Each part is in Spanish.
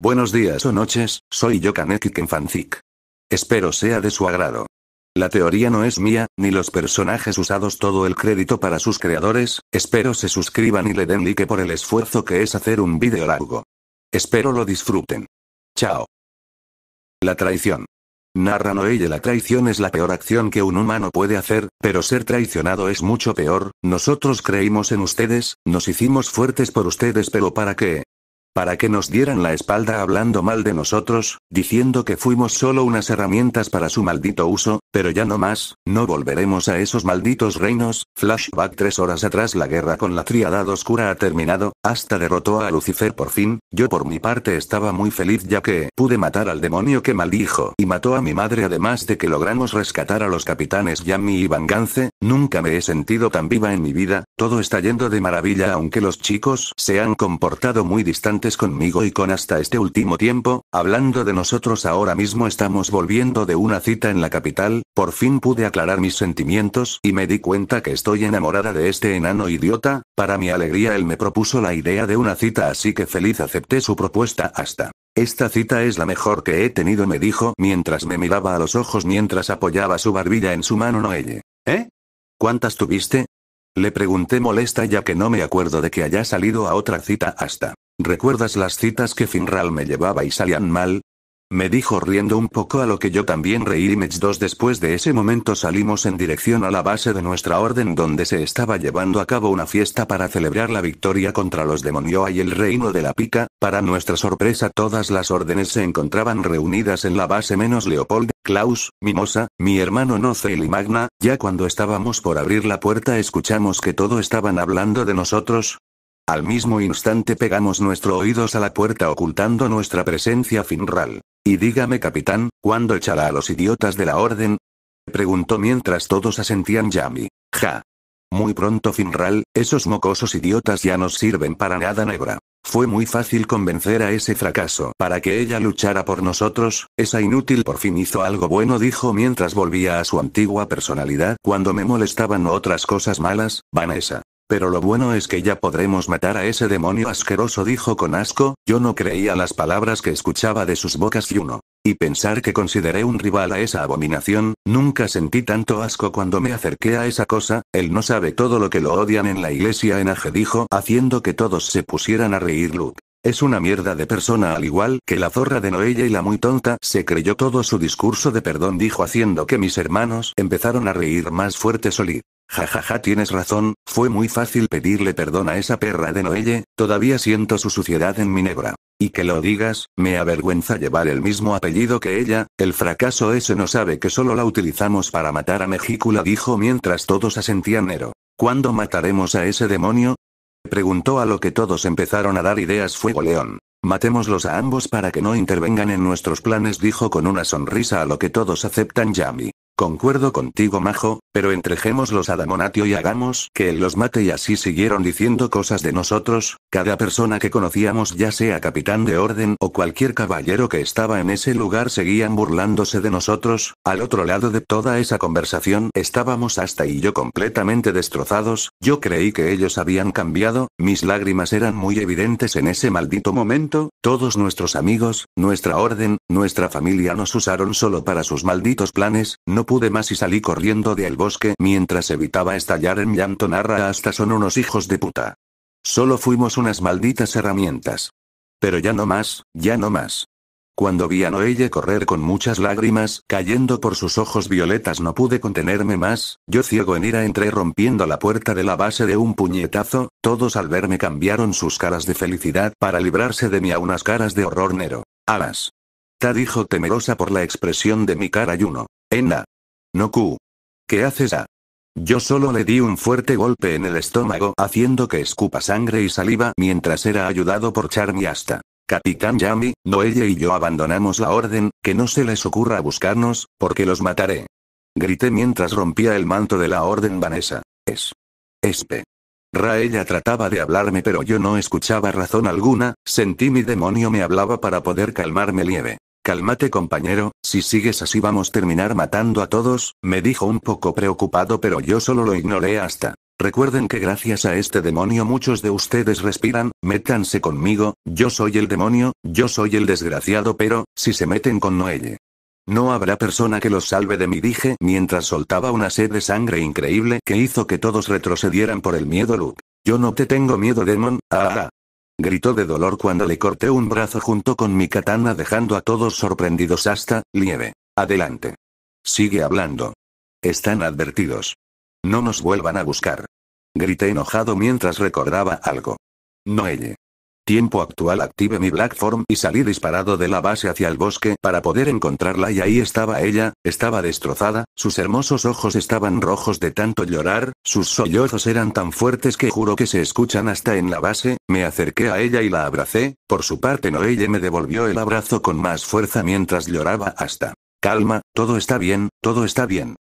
Buenos días o noches, soy yo Kaneki Kenfanzik. Espero sea de su agrado. La teoría no es mía, ni los personajes usados todo el crédito para sus creadores, espero se suscriban y le den like por el esfuerzo que es hacer un video largo. Espero lo disfruten. Chao. La traición. Narra Noelle la traición es la peor acción que un humano puede hacer, pero ser traicionado es mucho peor, nosotros creímos en ustedes, nos hicimos fuertes por ustedes pero para qué, para que nos dieran la espalda hablando mal de nosotros, diciendo que fuimos solo unas herramientas para su maldito uso, pero ya no más, no volveremos a esos malditos reinos, flashback tres horas atrás la guerra con la triadad oscura ha terminado, hasta derrotó a Lucifer por fin, yo por mi parte estaba muy feliz ya que pude matar al demonio que maldijo y mató a mi madre además de que logramos rescatar a los capitanes Yami y Vangance, nunca me he sentido tan viva en mi vida, todo está yendo de maravilla aunque los chicos se han comportado muy distantes conmigo y con hasta este último tiempo, hablando de nosotros ahora mismo estamos volviendo de una cita en la capital, por fin pude aclarar mis sentimientos y me di cuenta que estoy enamorada de este enano idiota, para mi alegría él me propuso la idea de una cita así que feliz acepté su propuesta hasta. Esta cita es la mejor que he tenido me dijo mientras me miraba a los ojos mientras apoyaba su barbilla en su mano Noelle. ¿Eh? ¿Cuántas tuviste? Le pregunté molesta ya que no me acuerdo de que haya salido a otra cita hasta. ¿Recuerdas las citas que Finral me llevaba y salían mal? Me dijo riendo un poco a lo que yo también reí. Image 2 Después de ese momento salimos en dirección a la base de nuestra orden donde se estaba llevando a cabo una fiesta para celebrar la victoria contra los demonioa y el reino de la pica. Para nuestra sorpresa todas las órdenes se encontraban reunidas en la base menos Leopold, Klaus, Mimosa, mi hermano Nocel y Magna. Ya cuando estábamos por abrir la puerta escuchamos que todo estaban hablando de nosotros, al mismo instante pegamos nuestros oídos a la puerta ocultando nuestra presencia finral. Y dígame capitán, ¿cuándo echará a los idiotas de la orden? Preguntó mientras todos asentían Yami. Ja. Muy pronto Finral, esos mocosos idiotas ya no sirven para nada nebra. Fue muy fácil convencer a ese fracaso para que ella luchara por nosotros, esa inútil por fin hizo algo bueno dijo mientras volvía a su antigua personalidad cuando me molestaban otras cosas malas, Vanessa. Pero lo bueno es que ya podremos matar a ese demonio asqueroso, dijo con asco, yo no creía las palabras que escuchaba de sus bocas y uno. Y pensar que consideré un rival a esa abominación, nunca sentí tanto asco cuando me acerqué a esa cosa, él no sabe todo lo que lo odian en la iglesia enaje dijo, haciendo que todos se pusieran a reír Luke. Es una mierda de persona al igual que la zorra de Noella y la muy tonta, se creyó todo su discurso de perdón dijo haciendo que mis hermanos empezaron a reír más fuerte Solid. Jajaja, ja, ja, tienes razón, fue muy fácil pedirle perdón a esa perra de Noelle, todavía siento su suciedad en mi nebra. Y que lo digas, me avergüenza llevar el mismo apellido que ella, el fracaso ese no sabe que solo la utilizamos para matar a Mejícula, dijo mientras todos asentían Nero. ¿Cuándo mataremos a ese demonio? Preguntó a lo que todos empezaron a dar ideas Fuego León. Matémoslos a ambos para que no intervengan en nuestros planes, dijo con una sonrisa a lo que todos aceptan Yami. Concuerdo contigo, majo, pero entrejemos los a Damonatio y hagamos que él los mate y así siguieron diciendo cosas de nosotros, cada persona que conocíamos ya sea capitán de orden o cualquier caballero que estaba en ese lugar seguían burlándose de nosotros, al otro lado de toda esa conversación estábamos hasta y yo completamente destrozados, yo creí que ellos habían cambiado, mis lágrimas eran muy evidentes en ese maldito momento, todos nuestros amigos, nuestra orden, nuestra familia nos usaron solo para sus malditos planes, no pude más y salí corriendo del bosque mientras evitaba estallar en llanto narra hasta son unos hijos de puta. Solo fuimos unas malditas herramientas. Pero ya no más, ya no más. Cuando vi a Noelle correr con muchas lágrimas, cayendo por sus ojos violetas no pude contenerme más, yo ciego en ira entré rompiendo la puerta de la base de un puñetazo, todos al verme cambiaron sus caras de felicidad para librarse de mí a unas caras de horror nero. Alas. Ta dijo temerosa por la expresión de mi cara y uno. Enna, no Q. ¿Qué haces a? Yo solo le di un fuerte golpe en el estómago haciendo que escupa sangre y saliva mientras era ayudado por Charmy hasta. Capitán Yami, Noelle y yo abandonamos la orden, que no se les ocurra buscarnos, porque los mataré. Grité mientras rompía el manto de la orden Vanessa. Es. Espe. Raella trataba de hablarme pero yo no escuchaba razón alguna, sentí mi demonio me hablaba para poder calmarme lieve. Cálmate compañero, si sigues así vamos a terminar matando a todos, me dijo un poco preocupado pero yo solo lo ignoré hasta. Recuerden que gracias a este demonio muchos de ustedes respiran, métanse conmigo, yo soy el demonio, yo soy el desgraciado pero, si se meten con Noelle. No habrá persona que los salve de mí, dije mientras soltaba una sed de sangre increíble que hizo que todos retrocedieran por el miedo, Luke. Yo no te tengo miedo, Demon, ah, ah, ah. Gritó de dolor cuando le corté un brazo junto con mi katana dejando a todos sorprendidos hasta, lieve. Adelante. Sigue hablando. Están advertidos. No nos vuelvan a buscar. Grité enojado mientras recordaba algo. Noelle. Tiempo actual active mi black form y salí disparado de la base hacia el bosque para poder encontrarla y ahí estaba ella, estaba destrozada, sus hermosos ojos estaban rojos de tanto llorar, sus sollozos eran tan fuertes que juro que se escuchan hasta en la base, me acerqué a ella y la abracé, por su parte Noelle me devolvió el abrazo con más fuerza mientras lloraba hasta. Calma, todo está bien, todo está bien.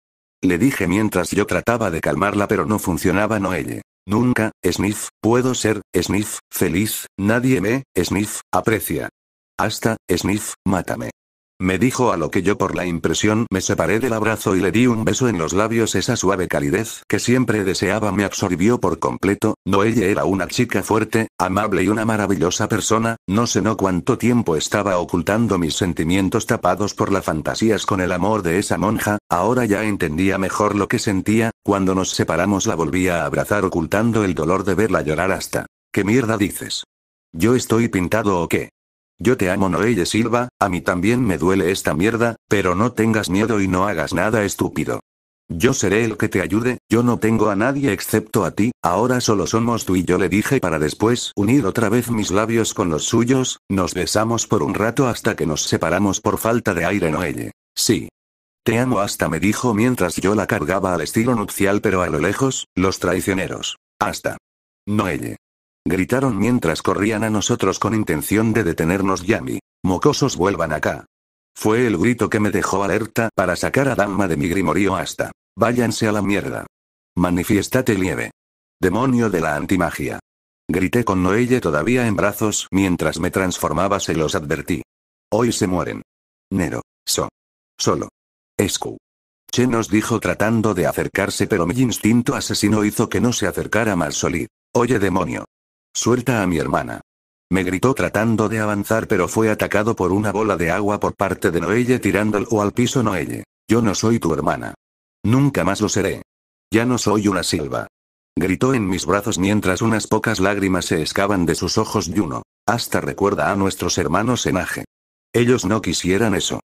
Le dije mientras yo trataba de calmarla pero no funcionaba noelle. Nunca, Sniff, puedo ser, Sniff, feliz, nadie me, Sniff, aprecia. Hasta, Sniff, mátame. Me dijo a lo que yo por la impresión me separé del abrazo y le di un beso en los labios. Esa suave calidez que siempre deseaba me absorbió por completo, no ella era una chica fuerte, amable y una maravillosa persona, no sé no cuánto tiempo estaba ocultando mis sentimientos tapados por las fantasías con el amor de esa monja, ahora ya entendía mejor lo que sentía, cuando nos separamos la volvía a abrazar ocultando el dolor de verla llorar hasta. ¿Qué mierda dices? ¿Yo estoy pintado o qué? Yo te amo Noelle Silva, a mí también me duele esta mierda, pero no tengas miedo y no hagas nada estúpido. Yo seré el que te ayude, yo no tengo a nadie excepto a ti, ahora solo somos tú y yo le dije para después unir otra vez mis labios con los suyos, nos besamos por un rato hasta que nos separamos por falta de aire Noelle. Sí. Te amo hasta me dijo mientras yo la cargaba al estilo nupcial pero a lo lejos, los traicioneros. Hasta. Noelle gritaron mientras corrían a nosotros con intención de detenernos Yami. Mocosos vuelvan acá. Fue el grito que me dejó alerta para sacar a Dama de mi grimorío hasta. Váyanse a la mierda. Manifiestate lieve. Demonio de la antimagia. Grité con Noelle todavía en brazos mientras me transformaba se los advertí. Hoy se mueren. Nero. So. Solo. Escu. Che nos dijo tratando de acercarse pero mi instinto asesino hizo que no se acercara más Solid. Oye demonio. Suelta a mi hermana. Me gritó tratando de avanzar pero fue atacado por una bola de agua por parte de Noelle tirándolo al piso Noelle. Yo no soy tu hermana. Nunca más lo seré. Ya no soy una silva. Gritó en mis brazos mientras unas pocas lágrimas se escaban de sus ojos Yuno, Hasta recuerda a nuestros hermanos en Ellos no quisieran eso.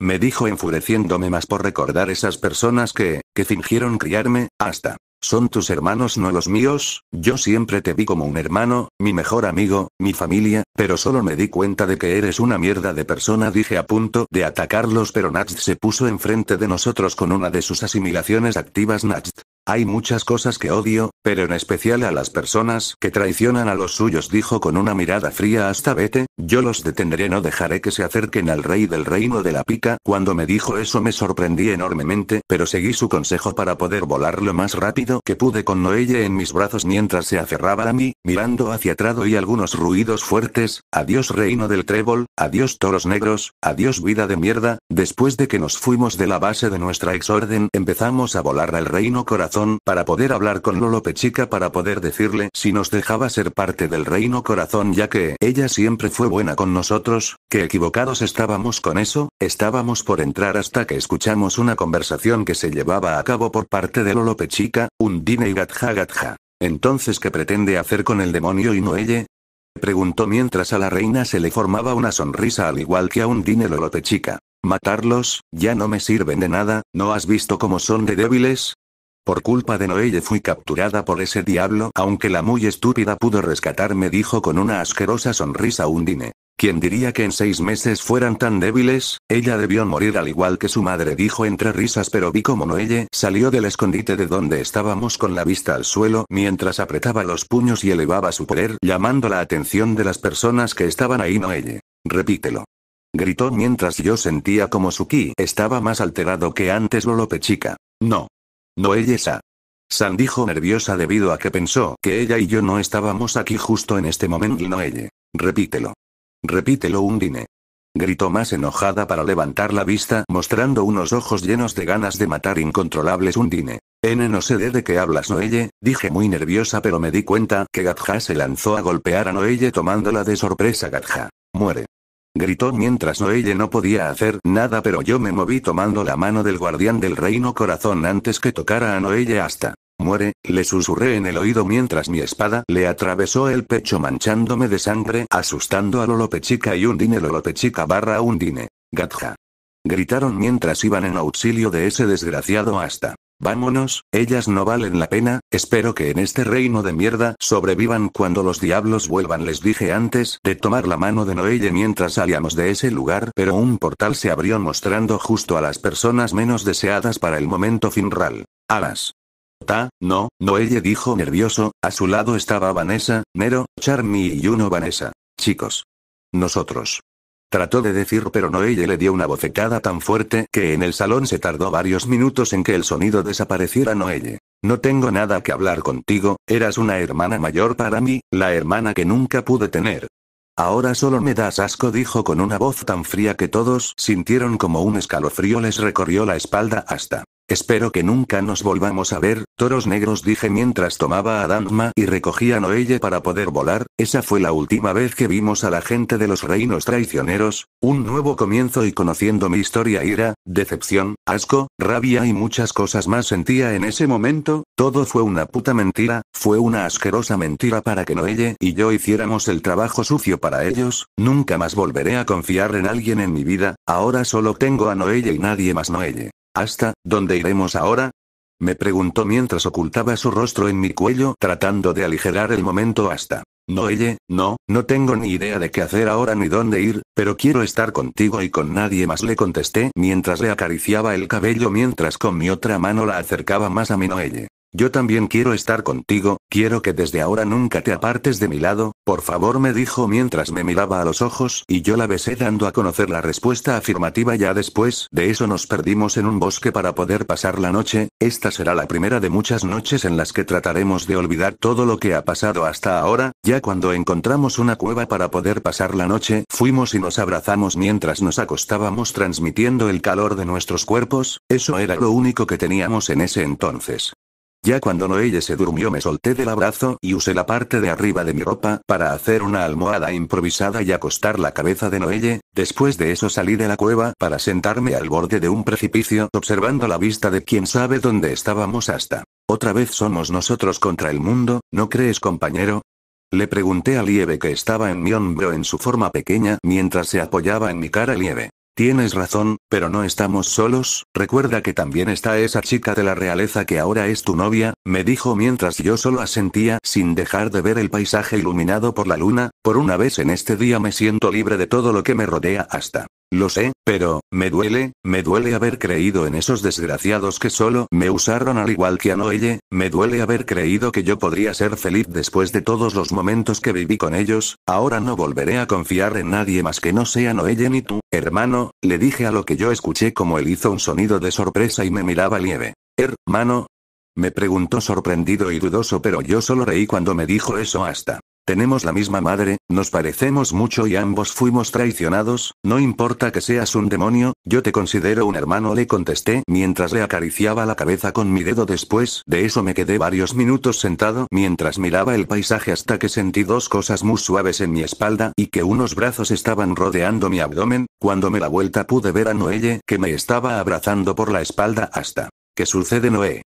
Me dijo enfureciéndome más por recordar esas personas que, que fingieron criarme, hasta son tus hermanos, no los míos, yo siempre te vi como un hermano, mi mejor amigo, mi familia, pero solo me di cuenta de que eres una mierda de persona, dije a punto de atacarlos, pero Nacht se puso enfrente de nosotros con una de sus asimilaciones activas. Nacht, hay muchas cosas que odio, pero en especial a las personas que traicionan a los suyos, dijo con una mirada fría hasta vete, yo los detendré, no dejaré que se acerquen al rey del reino de la pica. Cuando me dijo eso me sorprendí enormemente, pero seguí su consejo para poder volar lo más rápido que pude con Noelle en mis brazos mientras se aferraba a mí, mirando hacia atrás y algunos ruidos fuertes, adiós reino del trébol, adiós toros negros, adiós vida de mierda, después de que nos fuimos de la base de nuestra exorden empezamos a volar al reino corazón para poder hablar con Lolope Chica para poder decirle si nos dejaba ser parte del Reino Corazón ya que ella siempre fue buena con nosotros, que equivocados estábamos con eso, estábamos por entrar hasta que escuchamos una conversación que se llevaba a cabo por parte de Lolope Chica, Undine y Gatja Gatja. Entonces ¿qué pretende hacer con el demonio y Noelle? Preguntó mientras a la reina se le formaba una sonrisa al igual que a Undine Lolope Chica. Matarlos, ya no me sirven de nada, ¿no has visto cómo son de débiles? Por culpa de Noelle fui capturada por ese diablo, aunque la muy estúpida pudo rescatarme, dijo con una asquerosa sonrisa Undine. ¿Quién diría que en seis meses fueran tan débiles? Ella debió morir al igual que su madre, dijo entre risas, pero vi como Noelle salió del escondite de donde estábamos con la vista al suelo mientras apretaba los puños y elevaba su poder, llamando la atención de las personas que estaban ahí. Noelle. Repítelo. Gritó mientras yo sentía como su ki estaba más alterado que antes. Lolope chica. No. Noelle ella. San dijo nerviosa debido a que pensó que ella y yo no estábamos aquí justo en este momento Noelle. Repítelo. Repítelo Undine. Gritó más enojada para levantar la vista mostrando unos ojos llenos de ganas de matar incontrolables Undine. N no sé de qué hablas Noelle, dije muy nerviosa pero me di cuenta que Gadja se lanzó a golpear a Noelle tomándola de sorpresa Gadja. Muere. Gritó mientras Noelle no podía hacer nada pero yo me moví tomando la mano del guardián del reino corazón antes que tocara a Noelle hasta. Muere, le susurré en el oído mientras mi espada le atravesó el pecho manchándome de sangre, asustando a Lolopechica y Undine Lolopechica barra Undine. Gatja. Gritaron mientras iban en auxilio de ese desgraciado hasta. Vámonos, ellas no valen la pena, espero que en este reino de mierda sobrevivan cuando los diablos vuelvan. Les dije antes de tomar la mano de Noelle mientras salíamos de ese lugar, pero un portal se abrió mostrando justo a las personas menos deseadas para el momento finral. Alas. Ta, no, Noelle dijo nervioso, a su lado estaba Vanessa, Nero, Charmy y uno Vanessa. Chicos. Nosotros. Trató de decir pero Noelle le dio una bofetada tan fuerte que en el salón se tardó varios minutos en que el sonido desapareciera Noelle. No tengo nada que hablar contigo, eras una hermana mayor para mí, la hermana que nunca pude tener. Ahora solo me das asco, dijo con una voz tan fría que todos sintieron como un escalofrío les recorrió la espalda hasta Espero que nunca nos volvamos a ver, toros negros dije mientras tomaba a Danma y recogía a Noelle para poder volar, esa fue la última vez que vimos a la gente de los reinos traicioneros, un nuevo comienzo y conociendo mi historia ira, decepción, asco, rabia y muchas cosas más sentía en ese momento, todo fue una puta mentira, fue una asquerosa mentira para que Noelle y yo hiciéramos el trabajo sucio para ellos, nunca más volveré a confiar en alguien en mi vida, ahora solo tengo a Noelle y nadie más Noelle. ¿Hasta dónde iremos ahora? Me preguntó mientras ocultaba su rostro en mi cuello tratando de aligerar el momento hasta. Noelle, no, no tengo ni idea de qué hacer ahora ni dónde ir, pero quiero estar contigo y con nadie más le contesté mientras le acariciaba el cabello mientras con mi otra mano la acercaba más a mi noelle. Yo también quiero estar contigo, quiero que desde ahora nunca te apartes de mi lado, por favor me dijo mientras me miraba a los ojos y yo la besé dando a conocer la respuesta afirmativa ya después de eso nos perdimos en un bosque para poder pasar la noche, esta será la primera de muchas noches en las que trataremos de olvidar todo lo que ha pasado hasta ahora, ya cuando encontramos una cueva para poder pasar la noche, fuimos y nos abrazamos mientras nos acostábamos transmitiendo el calor de nuestros cuerpos, eso era lo único que teníamos en ese entonces. Ya cuando Noelle se durmió me solté del abrazo y usé la parte de arriba de mi ropa para hacer una almohada improvisada y acostar la cabeza de Noelle, después de eso salí de la cueva para sentarme al borde de un precipicio observando la vista de quién sabe dónde estábamos hasta. Otra vez somos nosotros contra el mundo, ¿no crees compañero? Le pregunté a Lieve que estaba en mi hombro en su forma pequeña mientras se apoyaba en mi cara Lieve. Tienes razón, pero no estamos solos, recuerda que también está esa chica de la realeza que ahora es tu novia, me dijo mientras yo solo asentía sin dejar de ver el paisaje iluminado por la luna, por una vez en este día me siento libre de todo lo que me rodea hasta. Lo sé, pero, me duele, me duele haber creído en esos desgraciados que solo me usaron al igual que a Noelle, me duele haber creído que yo podría ser feliz después de todos los momentos que viví con ellos, ahora no volveré a confiar en nadie más que no sea Noelle ni tú, hermano, le dije a lo que yo escuché como él hizo un sonido de sorpresa y me miraba lieve. ¿Hermano? Me preguntó sorprendido y dudoso, pero yo solo reí cuando me dijo eso hasta tenemos la misma madre, nos parecemos mucho y ambos fuimos traicionados, no importa que seas un demonio, yo te considero un hermano le contesté mientras le acariciaba la cabeza con mi dedo después de eso me quedé varios minutos sentado mientras miraba el paisaje hasta que sentí dos cosas muy suaves en mi espalda y que unos brazos estaban rodeando mi abdomen, cuando me la vuelta pude ver a Noelle que me estaba abrazando por la espalda hasta. ¿Qué sucede Noé?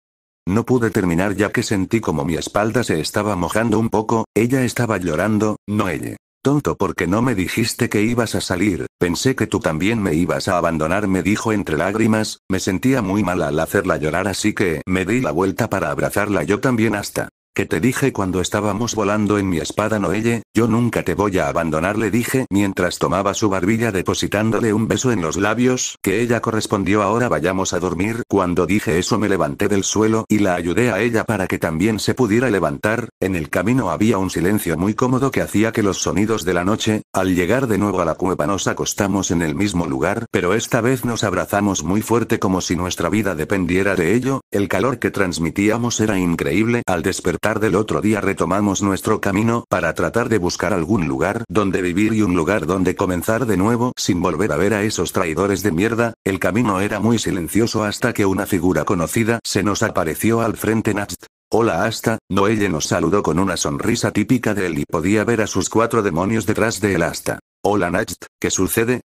No pude terminar ya que sentí como mi espalda se estaba mojando un poco, ella estaba llorando, no ella. Tonto porque no me dijiste que ibas a salir, pensé que tú también me ibas a abandonar, me dijo entre lágrimas, me sentía muy mal al hacerla llorar así que me di la vuelta para abrazarla yo también hasta que te dije cuando estábamos volando en mi espada Noelle, yo nunca te voy a abandonar le dije mientras tomaba su barbilla depositándole un beso en los labios, que ella correspondió ahora vayamos a dormir, cuando dije eso me levanté del suelo y la ayudé a ella para que también se pudiera levantar, en el camino había un silencio muy cómodo que hacía que los sonidos de la noche, al llegar de nuevo a la cueva nos acostamos en el mismo lugar, pero esta vez nos abrazamos muy fuerte como si nuestra vida dependiera de ello, el calor que transmitíamos era increíble al despertar tarde el otro día retomamos nuestro camino para tratar de buscar algún lugar donde vivir y un lugar donde comenzar de nuevo sin volver a ver a esos traidores de mierda, el camino era muy silencioso hasta que una figura conocida se nos apareció al frente Nast. Hola Asta, Noelle nos saludó con una sonrisa típica de él y podía ver a sus cuatro demonios detrás de él Asta. Hola Nacht. ¿qué sucede?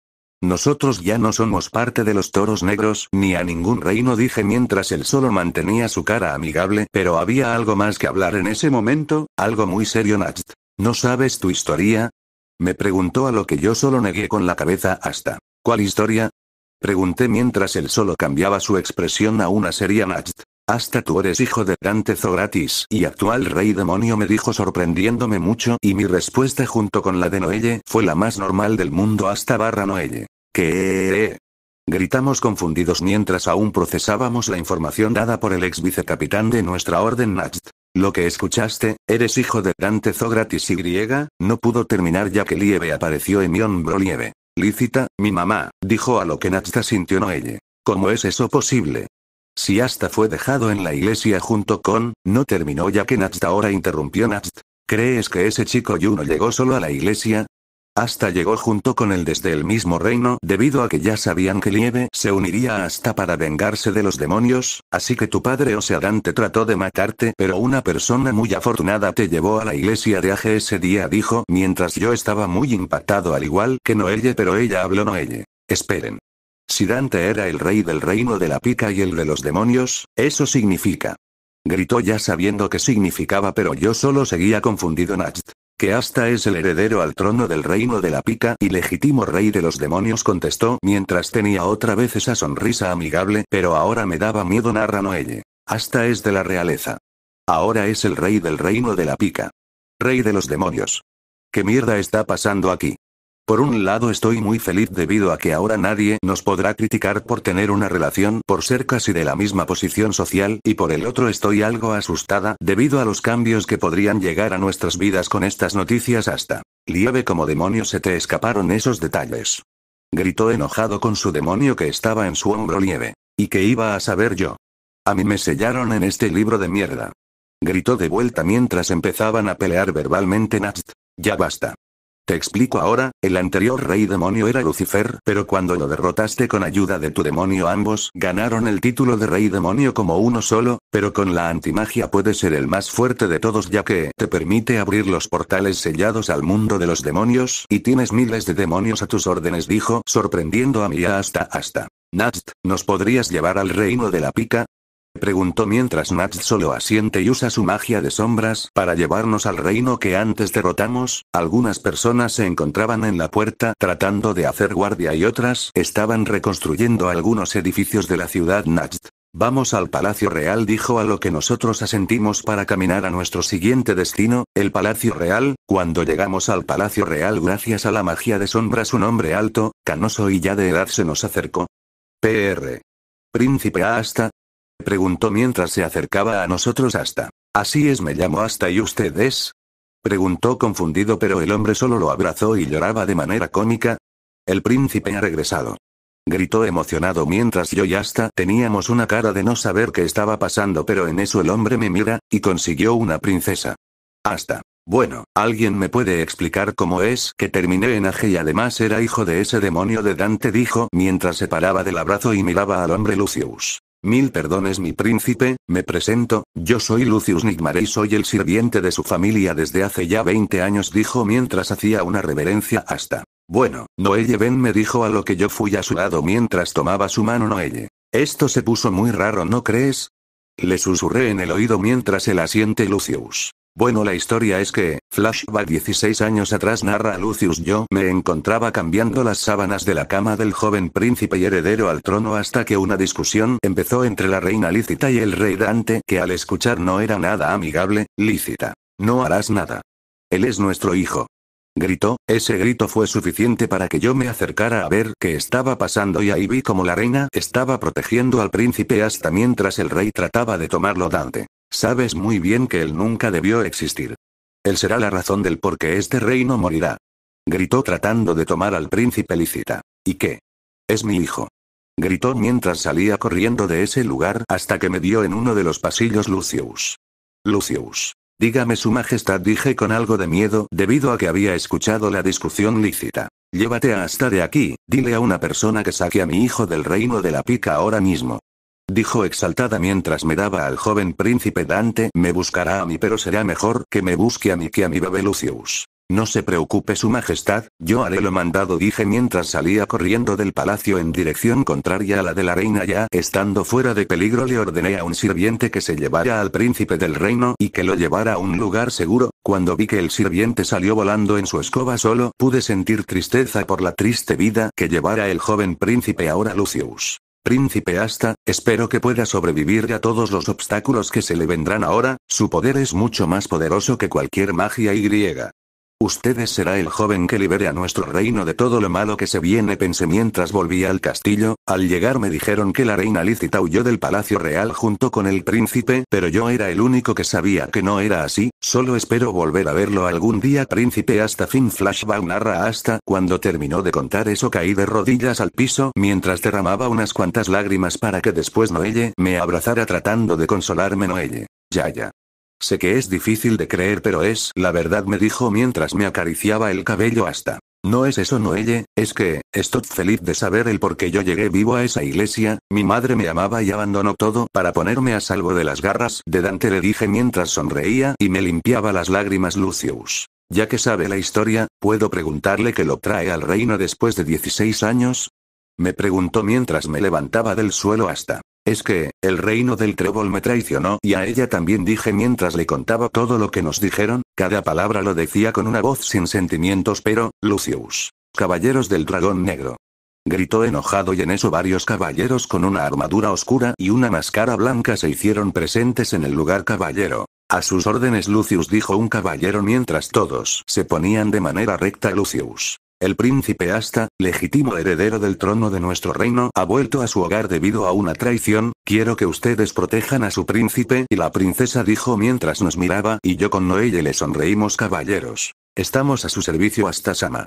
Nosotros ya no somos parte de los toros negros, ni a ningún reino dije mientras él solo mantenía su cara amigable, pero había algo más que hablar en ese momento, algo muy serio Nacht. ¿No sabes tu historia? Me preguntó a lo que yo solo negué con la cabeza hasta. ¿Cuál historia? Pregunté mientras él solo cambiaba su expresión a una seria Nacht. Hasta tú eres hijo de Dante Zogratis y actual rey demonio me dijo sorprendiéndome mucho y mi respuesta junto con la de Noelle fue la más normal del mundo hasta barra Noelle. ¿Qué? Gritamos confundidos mientras aún procesábamos la información dada por el ex vicecapitán de nuestra orden nacht Lo que escuchaste, eres hijo de Dante y griega, no pudo terminar ya que Lieve apareció en mi hombro Lieve. Lícita, mi mamá, dijo a lo que Naxta sintió no ella. ¿Cómo es eso posible? Si hasta fue dejado en la iglesia junto con, no terminó ya que Naxt ahora interrumpió Nacht. ¿Crees que ese chico Yuno llegó solo a la iglesia? Hasta llegó junto con él desde el mismo reino debido a que ya sabían que Lieve se uniría hasta para vengarse de los demonios, así que tu padre sea Dante trató de matarte pero una persona muy afortunada te llevó a la iglesia de Aje ese día dijo mientras yo estaba muy impactado al igual que Noelle pero ella habló Noelle. Esperen. Si Dante era el rey del reino de la pica y el de los demonios, eso significa. Gritó ya sabiendo qué significaba pero yo solo seguía confundido Nacht que hasta es el heredero al trono del reino de la pica y legítimo rey de los demonios, contestó mientras tenía otra vez esa sonrisa amigable, pero ahora me daba miedo narra Noelle. Hasta es de la realeza. Ahora es el rey del reino de la pica. Rey de los demonios. ¿Qué mierda está pasando aquí? Por un lado estoy muy feliz debido a que ahora nadie nos podrá criticar por tener una relación por ser casi de la misma posición social y por el otro estoy algo asustada debido a los cambios que podrían llegar a nuestras vidas con estas noticias hasta. Lieve como demonio se te escaparon esos detalles. Gritó enojado con su demonio que estaba en su hombro lieve. ¿Y que iba a saber yo? A mí me sellaron en este libro de mierda. Gritó de vuelta mientras empezaban a pelear verbalmente Nast. Ya basta. Te explico ahora, el anterior rey demonio era Lucifer, pero cuando lo derrotaste con ayuda de tu demonio ambos ganaron el título de rey demonio como uno solo, pero con la antimagia puede ser el más fuerte de todos ya que te permite abrir los portales sellados al mundo de los demonios y tienes miles de demonios a tus órdenes dijo, sorprendiendo a Mia hasta hasta. Nast, ¿nos podrías llevar al reino de la pica? preguntó mientras Nazd solo asiente y usa su magia de sombras para llevarnos al reino que antes derrotamos, algunas personas se encontraban en la puerta tratando de hacer guardia y otras estaban reconstruyendo algunos edificios de la ciudad Nats. Vamos al Palacio Real dijo a lo que nosotros asentimos para caminar a nuestro siguiente destino, el Palacio Real, cuando llegamos al Palacio Real gracias a la magia de sombras un hombre alto, canoso y ya de edad se nos acercó. PR. Príncipe Asta, preguntó mientras se acercaba a nosotros hasta. Así es, me llamo hasta y ustedes Preguntó confundido, pero el hombre solo lo abrazó y lloraba de manera cómica. El príncipe ha regresado. Gritó emocionado mientras yo y hasta teníamos una cara de no saber qué estaba pasando, pero en eso el hombre me mira, y consiguió una princesa. Hasta. Bueno, ¿alguien me puede explicar cómo es que terminé en Aje y además era hijo de ese demonio de Dante? dijo mientras se paraba del abrazo y miraba al hombre Lucius. Mil perdones mi príncipe, me presento, yo soy Lucius Nigmar y soy el sirviente de su familia desde hace ya 20 años dijo mientras hacía una reverencia hasta. Bueno, Noelle Ben me dijo a lo que yo fui a su lado mientras tomaba su mano Noelle. Esto se puso muy raro ¿no crees? Le susurré en el oído mientras la asiente Lucius. Bueno, la historia es que, flashback 16 años atrás narra a Lucius yo me encontraba cambiando las sábanas de la cama del joven príncipe y heredero al trono hasta que una discusión empezó entre la reina lícita y el rey Dante que al escuchar no era nada amigable, lícita. No harás nada. Él es nuestro hijo. Gritó, ese grito fue suficiente para que yo me acercara a ver qué estaba pasando y ahí vi como la reina estaba protegiendo al príncipe hasta mientras el rey trataba de tomarlo Dante. Sabes muy bien que él nunca debió existir. Él será la razón del por qué este reino morirá. Gritó tratando de tomar al príncipe lícita. ¿Y qué? Es mi hijo. Gritó mientras salía corriendo de ese lugar hasta que me dio en uno de los pasillos Lucius. Lucius. Dígame su majestad, dije con algo de miedo, debido a que había escuchado la discusión lícita. Llévate hasta de aquí, dile a una persona que saque a mi hijo del reino de la pica ahora mismo dijo exaltada mientras me daba al joven príncipe Dante, me buscará a mí pero será mejor que me busque a mí que a mi bebé Lucius. No se preocupe su majestad, yo haré lo mandado dije mientras salía corriendo del palacio en dirección contraria a la de la reina ya estando fuera de peligro le ordené a un sirviente que se llevara al príncipe del reino y que lo llevara a un lugar seguro, cuando vi que el sirviente salió volando en su escoba solo pude sentir tristeza por la triste vida que llevara el joven príncipe ahora Lucius. Príncipe Asta, espero que pueda sobrevivir a todos los obstáculos que se le vendrán ahora, su poder es mucho más poderoso que cualquier magia y griega. Ustedes será el joven que libere a nuestro reino de todo lo malo que se viene pensé mientras volvía al castillo, al llegar me dijeron que la reina lícita huyó del palacio real junto con el príncipe, pero yo era el único que sabía que no era así, solo espero volver a verlo algún día príncipe hasta fin flashback narra hasta cuando terminó de contar eso caí de rodillas al piso mientras derramaba unas cuantas lágrimas para que después Noelle me abrazara tratando de consolarme Noelle. Ya ya. Sé que es difícil de creer pero es la verdad me dijo mientras me acariciaba el cabello hasta. No es eso Noelle, es que, estoy feliz de saber el por qué yo llegué vivo a esa iglesia, mi madre me amaba y abandonó todo para ponerme a salvo de las garras de Dante le dije mientras sonreía y me limpiaba las lágrimas Lucius. Ya que sabe la historia, ¿puedo preguntarle qué lo trae al reino después de 16 años? Me preguntó mientras me levantaba del suelo hasta. Es que, el reino del trébol me traicionó y a ella también dije mientras le contaba todo lo que nos dijeron, cada palabra lo decía con una voz sin sentimientos pero, Lucius. Caballeros del dragón negro. Gritó enojado y en eso varios caballeros con una armadura oscura y una máscara blanca se hicieron presentes en el lugar caballero. A sus órdenes Lucius dijo un caballero mientras todos se ponían de manera recta Lucius. El príncipe Asta, legítimo heredero del trono de nuestro reino, ha vuelto a su hogar debido a una traición, quiero que ustedes protejan a su príncipe, y la princesa dijo mientras nos miraba, y yo con Noelle le sonreímos caballeros. Estamos a su servicio hasta Sama.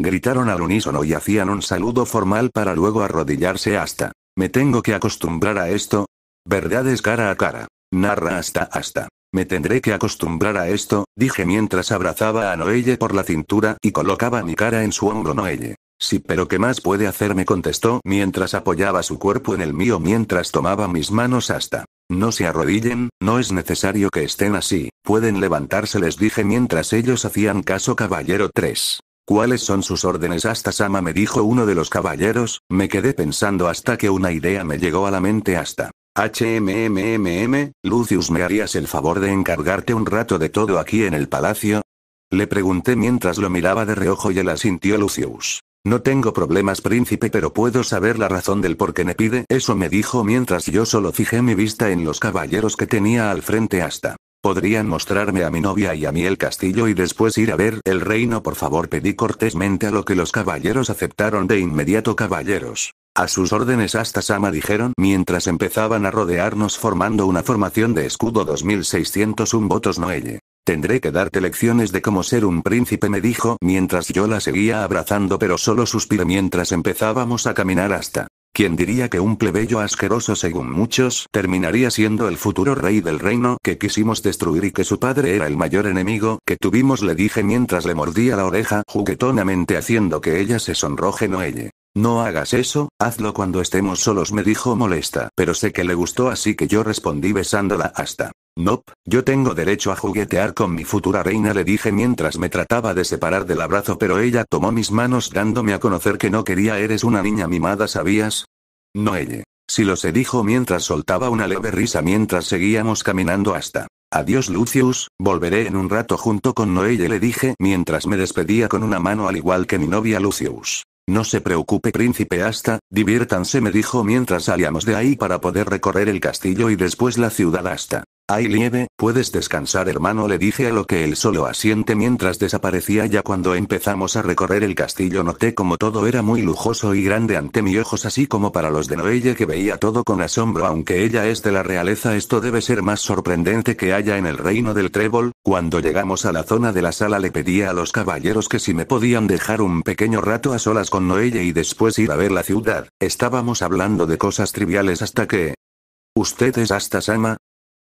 Gritaron al unísono y hacían un saludo formal para luego arrodillarse hasta. Me tengo que acostumbrar a esto. Verdades cara a cara. Narra hasta hasta. Me tendré que acostumbrar a esto, dije mientras abrazaba a Noelle por la cintura y colocaba mi cara en su hombro Noelle. Sí, pero ¿qué más puede hacer me contestó mientras apoyaba su cuerpo en el mío mientras tomaba mis manos hasta. No se arrodillen, no es necesario que estén así, pueden levantarse les dije mientras ellos hacían caso caballero 3. ¿Cuáles son sus órdenes? Hasta Sama me dijo uno de los caballeros, me quedé pensando hasta que una idea me llegó a la mente hasta. HMMMM, Lucius, ¿me harías el favor de encargarte un rato de todo aquí en el palacio? Le pregunté mientras lo miraba de reojo y él asintió Lucius. No tengo problemas príncipe pero puedo saber la razón del por qué me pide eso me dijo mientras yo solo fijé mi vista en los caballeros que tenía al frente hasta Podrían mostrarme a mi novia y a mí el castillo y después ir a ver el reino, por favor, pedí cortésmente a lo que los caballeros aceptaron de inmediato, caballeros. A sus órdenes hasta Sama dijeron mientras empezaban a rodearnos formando una formación de escudo 2601 votos Noelle. Tendré que darte lecciones de cómo ser un príncipe me dijo mientras yo la seguía abrazando pero solo suspiré mientras empezábamos a caminar hasta quien diría que un plebeyo asqueroso según muchos terminaría siendo el futuro rey del reino que quisimos destruir y que su padre era el mayor enemigo que tuvimos? Le dije mientras le mordía la oreja juguetonamente haciendo que ella se sonroje no ella. No hagas eso, hazlo cuando estemos solos, me dijo molesta, pero sé que le gustó así que yo respondí besándola hasta. Nope, yo tengo derecho a juguetear con mi futura reina, le dije mientras me trataba de separar del abrazo, pero ella tomó mis manos dándome a conocer que no quería, eres una niña mimada, ¿sabías? Noelle. Si lo se dijo mientras soltaba una leve risa mientras seguíamos caminando hasta. Adiós Lucius, volveré en un rato junto con Noelle le dije mientras me despedía con una mano al igual que mi novia Lucius. No se preocupe príncipe hasta, diviértanse me dijo mientras salíamos de ahí para poder recorrer el castillo y después la ciudad hasta. Hay nieve, puedes descansar hermano le dije a lo que él solo asiente mientras desaparecía ya cuando empezamos a recorrer el castillo noté como todo era muy lujoso y grande ante mis ojos así como para los de Noelle que veía todo con asombro aunque ella es de la realeza esto debe ser más sorprendente que haya en el reino del trébol, cuando llegamos a la zona de la sala le pedía a los caballeros que si me podían dejar un pequeño rato a solas con Noelle y después ir a ver la ciudad, estábamos hablando de cosas triviales hasta que, ustedes hasta Sama,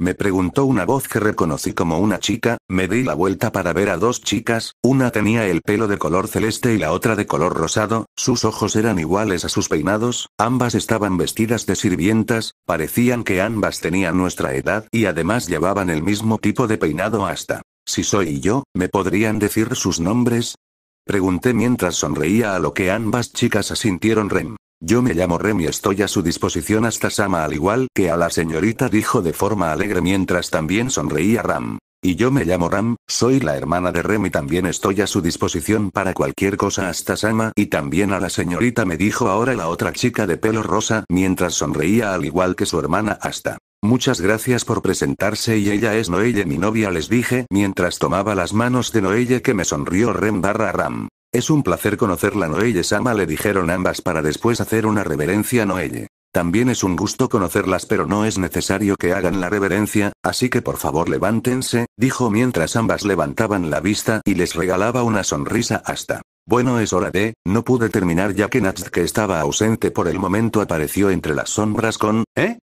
me preguntó una voz que reconocí como una chica, me di la vuelta para ver a dos chicas, una tenía el pelo de color celeste y la otra de color rosado, sus ojos eran iguales a sus peinados, ambas estaban vestidas de sirvientas, parecían que ambas tenían nuestra edad y además llevaban el mismo tipo de peinado hasta. Si soy yo, ¿me podrían decir sus nombres? Pregunté mientras sonreía a lo que ambas chicas asintieron Rem. Yo me llamo Remy, estoy a su disposición hasta Sama, al igual que a la señorita, dijo de forma alegre mientras también sonreía Ram. Y yo me llamo Ram, soy la hermana de Remy, también estoy a su disposición para cualquier cosa hasta Sama y también a la señorita, me dijo ahora la otra chica de pelo rosa mientras sonreía al igual que su hermana hasta. Muchas gracias por presentarse y ella es Noelle mi novia les dije mientras tomaba las manos de Noelle que me sonrió Rem barra Ram. Es un placer conocerla Noelle-sama le dijeron ambas para después hacer una reverencia a Noelle. También es un gusto conocerlas pero no es necesario que hagan la reverencia, así que por favor levántense, dijo mientras ambas levantaban la vista y les regalaba una sonrisa hasta. Bueno es hora de, no pude terminar ya que Natsuki que estaba ausente por el momento apareció entre las sombras con, ¿eh?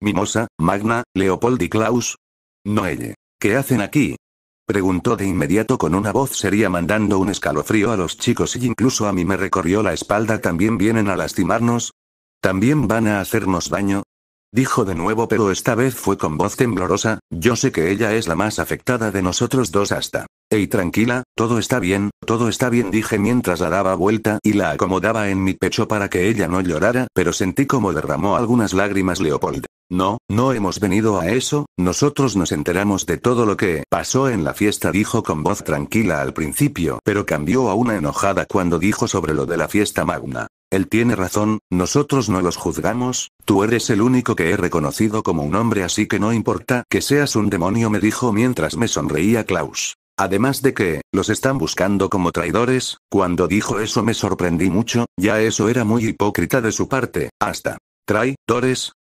Mimosa, Magna, Leopold y Klaus. Noelle. ¿Qué hacen aquí? Preguntó de inmediato con una voz seria mandando un escalofrío a los chicos y incluso a mí me recorrió la espalda. ¿También vienen a lastimarnos? ¿También van a hacernos daño? Dijo de nuevo pero esta vez fue con voz temblorosa, yo sé que ella es la más afectada de nosotros dos hasta. Ey tranquila, todo está bien, todo está bien dije mientras la daba vuelta y la acomodaba en mi pecho para que ella no llorara, pero sentí como derramó algunas lágrimas Leopold. No, no hemos venido a eso, nosotros nos enteramos de todo lo que pasó en la fiesta, dijo con voz tranquila al principio, pero cambió a una enojada cuando dijo sobre lo de la fiesta magna. Él tiene razón, nosotros no los juzgamos, tú eres el único que he reconocido como un hombre así que no importa que seas un demonio, me dijo mientras me sonreía Klaus. Además de que, los están buscando como traidores, cuando dijo eso me sorprendí mucho, ya eso era muy hipócrita de su parte, hasta traidores,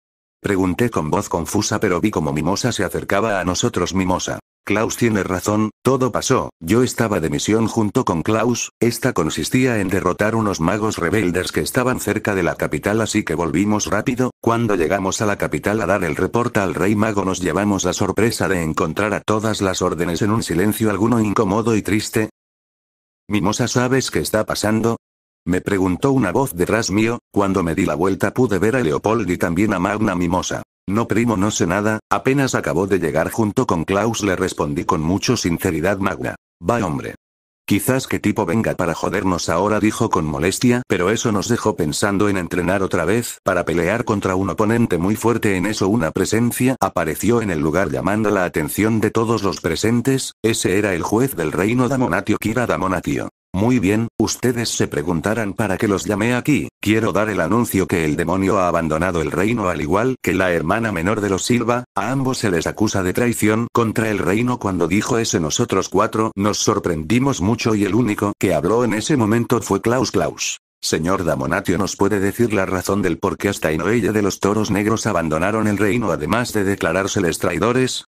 Pregunté con voz confusa pero vi como Mimosa se acercaba a nosotros Mimosa. Klaus tiene razón, todo pasó, yo estaba de misión junto con Klaus, esta consistía en derrotar unos magos rebeldes que estaban cerca de la capital así que volvimos rápido, cuando llegamos a la capital a dar el reporte al rey mago nos llevamos la sorpresa de encontrar a todas las órdenes en un silencio alguno incómodo y triste. Mimosa sabes qué está pasando, me preguntó una voz detrás mío, cuando me di la vuelta pude ver a Leopold y también a Magna Mimosa. No primo no sé nada, apenas acabó de llegar junto con Klaus le respondí con mucho sinceridad Magna. Va hombre. Quizás que tipo venga para jodernos ahora dijo con molestia, pero eso nos dejó pensando en entrenar otra vez para pelear contra un oponente muy fuerte. En eso una presencia apareció en el lugar llamando la atención de todos los presentes, ese era el juez del reino Damonatio Kira Damonatio. Muy bien, ustedes se preguntarán para qué los llamé aquí, quiero dar el anuncio que el demonio ha abandonado el reino al igual que la hermana menor de los Silva, a ambos se les acusa de traición contra el reino cuando dijo ese nosotros cuatro, nos sorprendimos mucho y el único que habló en ese momento fue Klaus Klaus. Señor Damonatio nos puede decir la razón del por qué hasta Inoella de los Toros Negros abandonaron el reino además de declarárseles traidores?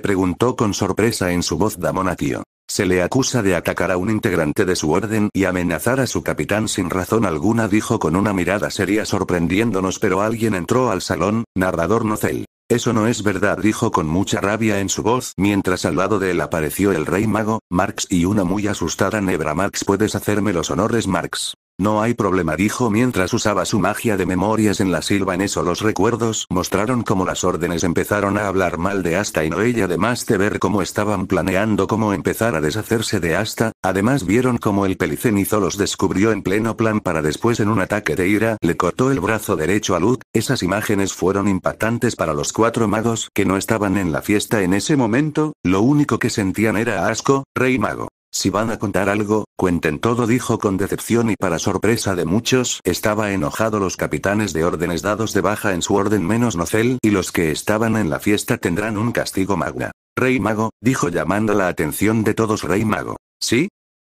Preguntó con sorpresa en su voz Damonatio. Se le acusa de atacar a un integrante de su orden y amenazar a su capitán sin razón alguna, dijo con una mirada seria sorprendiéndonos, pero alguien entró al salón, narrador Nocel. Eso no es verdad, dijo con mucha rabia en su voz, mientras al lado de él apareció el rey mago, Marx y una muy asustada Nebra Marx. ¿Puedes hacerme los honores, Marx? No hay problema dijo mientras usaba su magia de memorias en la silva en eso los recuerdos mostraron cómo las órdenes empezaron a hablar mal de Asta y no ella además de ver cómo estaban planeando cómo empezar a deshacerse de Asta, además vieron cómo el pelicenizo los descubrió en pleno plan para después en un ataque de ira le cortó el brazo derecho a luke esas imágenes fueron impactantes para los cuatro magos que no estaban en la fiesta en ese momento, lo único que sentían era asco, rey mago. Si van a contar algo, cuenten todo, dijo con decepción y para sorpresa de muchos, estaba enojado los capitanes de órdenes dados de baja en su orden menos Nocel y los que estaban en la fiesta tendrán un castigo magna. Rey Mago, dijo llamando la atención de todos Rey Mago. ¿Sí?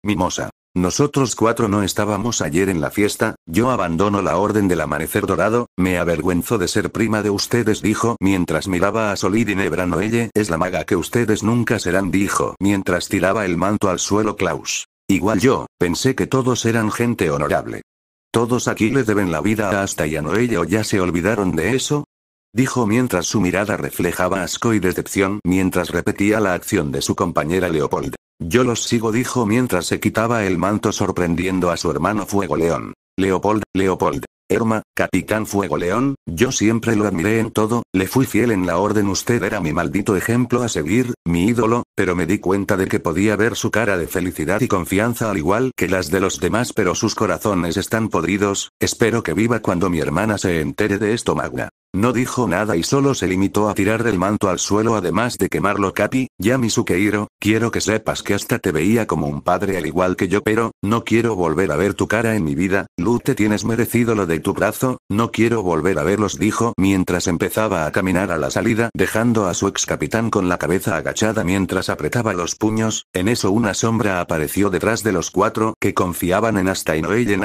Mimosa. Nosotros cuatro no estábamos ayer en la fiesta, yo abandono la Orden del Amanecer Dorado, me avergüenzo de ser prima de ustedes, dijo, mientras miraba a Solid y Nebrano. Ella es la maga que ustedes nunca serán, dijo, mientras tiraba el manto al suelo Klaus. Igual yo, pensé que todos eran gente honorable. Todos aquí le deben la vida a Asta y a Noelle o ya se olvidaron de eso, dijo mientras su mirada reflejaba asco y decepción mientras repetía la acción de su compañera Leopold. Yo los sigo, dijo mientras se quitaba el manto sorprendiendo a su hermano Fuego León. Leopold, Leopold. Herma, capitán Fuego León, yo siempre lo admiré en todo, le fui fiel en la orden, usted era mi maldito ejemplo a seguir, mi ídolo, pero me di cuenta de que podía ver su cara de felicidad y confianza al igual que las de los demás, pero sus corazones están podridos, espero que viva cuando mi hermana se entere de esto, Magna. No dijo nada y solo se limitó a tirar del manto al suelo además de quemarlo Capi, Yami Sukeiro, quiero que sepas que hasta te veía como un padre al igual que yo pero, no quiero volver a ver tu cara en mi vida, Lu te tienes merecido lo de tu brazo, no quiero volver a verlos dijo mientras empezaba a caminar a la salida dejando a su ex capitán con la cabeza agachada mientras apretaba los puños, en eso una sombra apareció detrás de los cuatro que confiaban en Asta y en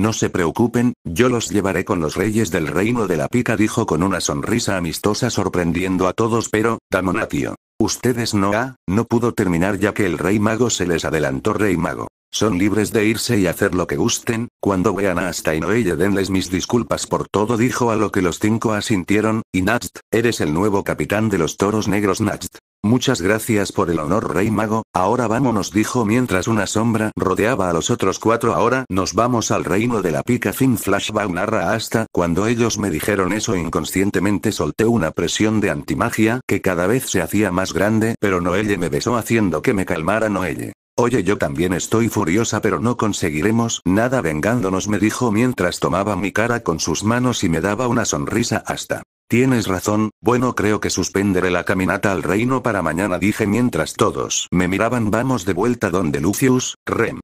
no se preocupen, yo los llevaré con los reyes del reino de la pica dijo con una sonrisa amistosa sorprendiendo a todos pero, Damonatio. Ustedes no ha, ah, no pudo terminar ya que el rey mago se les adelantó rey mago. Son libres de irse y hacer lo que gusten, cuando vean a y Noelle denles mis disculpas por todo dijo a lo que los cinco asintieron, y Nat, eres el nuevo capitán de los toros negros Nat. Muchas gracias por el honor, Rey Mago, ahora vámonos, dijo mientras una sombra rodeaba a los otros cuatro. Ahora nos vamos al reino de la pica. Fin flashback narra hasta cuando ellos me dijeron eso inconscientemente solté una presión de antimagia que cada vez se hacía más grande, pero Noelle me besó haciendo que me calmara Noelle. Oye, yo también estoy furiosa, pero no conseguiremos nada vengándonos, me dijo mientras tomaba mi cara con sus manos y me daba una sonrisa hasta Tienes razón, bueno creo que suspenderé la caminata al reino para mañana dije mientras todos me miraban vamos de vuelta donde Lucius, Rem.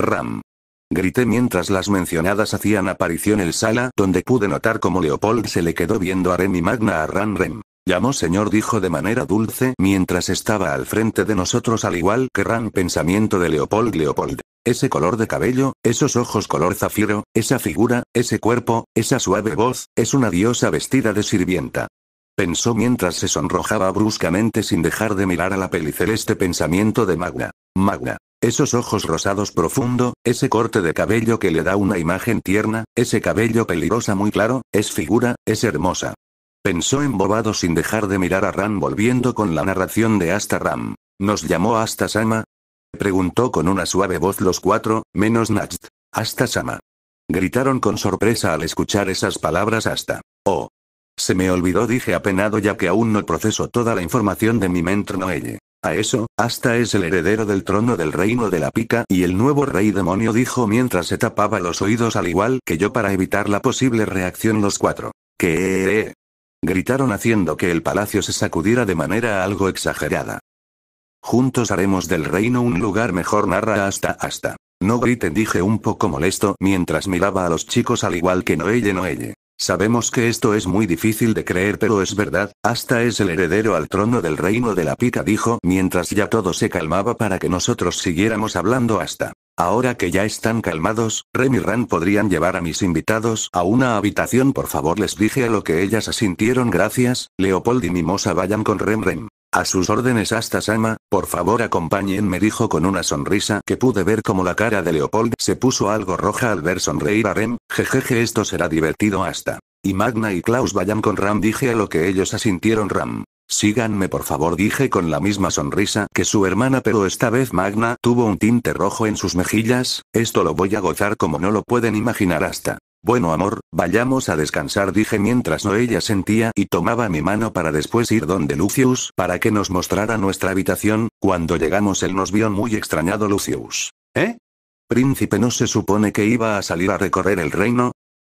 Ram. Grité mientras las mencionadas hacían aparición el sala donde pude notar como Leopold se le quedó viendo a Rem y Magna a Ran Rem. Llamó señor dijo de manera dulce mientras estaba al frente de nosotros al igual que Ran pensamiento de Leopold Leopold. Ese color de cabello, esos ojos color zafiro, esa figura, ese cuerpo, esa suave voz, es una diosa vestida de sirvienta. Pensó mientras se sonrojaba bruscamente sin dejar de mirar a la peliceleste pensamiento de Magna. Magna. Esos ojos rosados profundo, ese corte de cabello que le da una imagen tierna, ese cabello peligrosa muy claro, es figura, es hermosa. Pensó embobado sin dejar de mirar a Ram volviendo con la narración de hasta Ram. Nos llamó hasta Sama, preguntó con una suave voz los cuatro, menos Nacht. Hasta Sama. Gritaron con sorpresa al escuchar esas palabras hasta. Oh. Se me olvidó, dije apenado ya que aún no proceso toda la información de mi mentor Noelle. A eso, hasta es el heredero del trono del reino de la pica y el nuevo rey demonio dijo mientras se tapaba los oídos al igual que yo para evitar la posible reacción los cuatro. ¿Qué? gritaron haciendo que el palacio se sacudiera de manera algo exagerada. Juntos haremos del reino un lugar mejor narra hasta hasta. No griten dije un poco molesto mientras miraba a los chicos al igual que Noelle Noelle. Sabemos que esto es muy difícil de creer pero es verdad, hasta es el heredero al trono del reino de la pica dijo mientras ya todo se calmaba para que nosotros siguiéramos hablando hasta. Ahora que ya están calmados, Rem Ran podrían llevar a mis invitados a una habitación por favor les dije a lo que ellas asintieron gracias, Leopold y Mimosa vayan con Rem Rem. A sus órdenes hasta Sama, por favor acompáñenme dijo con una sonrisa que pude ver como la cara de Leopold se puso algo roja al ver sonreír a Rem, jejeje esto será divertido hasta. Y Magna y Klaus vayan con Ram dije a lo que ellos asintieron Ram. Síganme por favor dije con la misma sonrisa que su hermana pero esta vez Magna tuvo un tinte rojo en sus mejillas, esto lo voy a gozar como no lo pueden imaginar hasta. Bueno amor, vayamos a descansar dije mientras no ella sentía y tomaba mi mano para después ir donde Lucius para que nos mostrara nuestra habitación, cuando llegamos él nos vio muy extrañado Lucius. ¿Eh? Príncipe no se supone que iba a salir a recorrer el reino,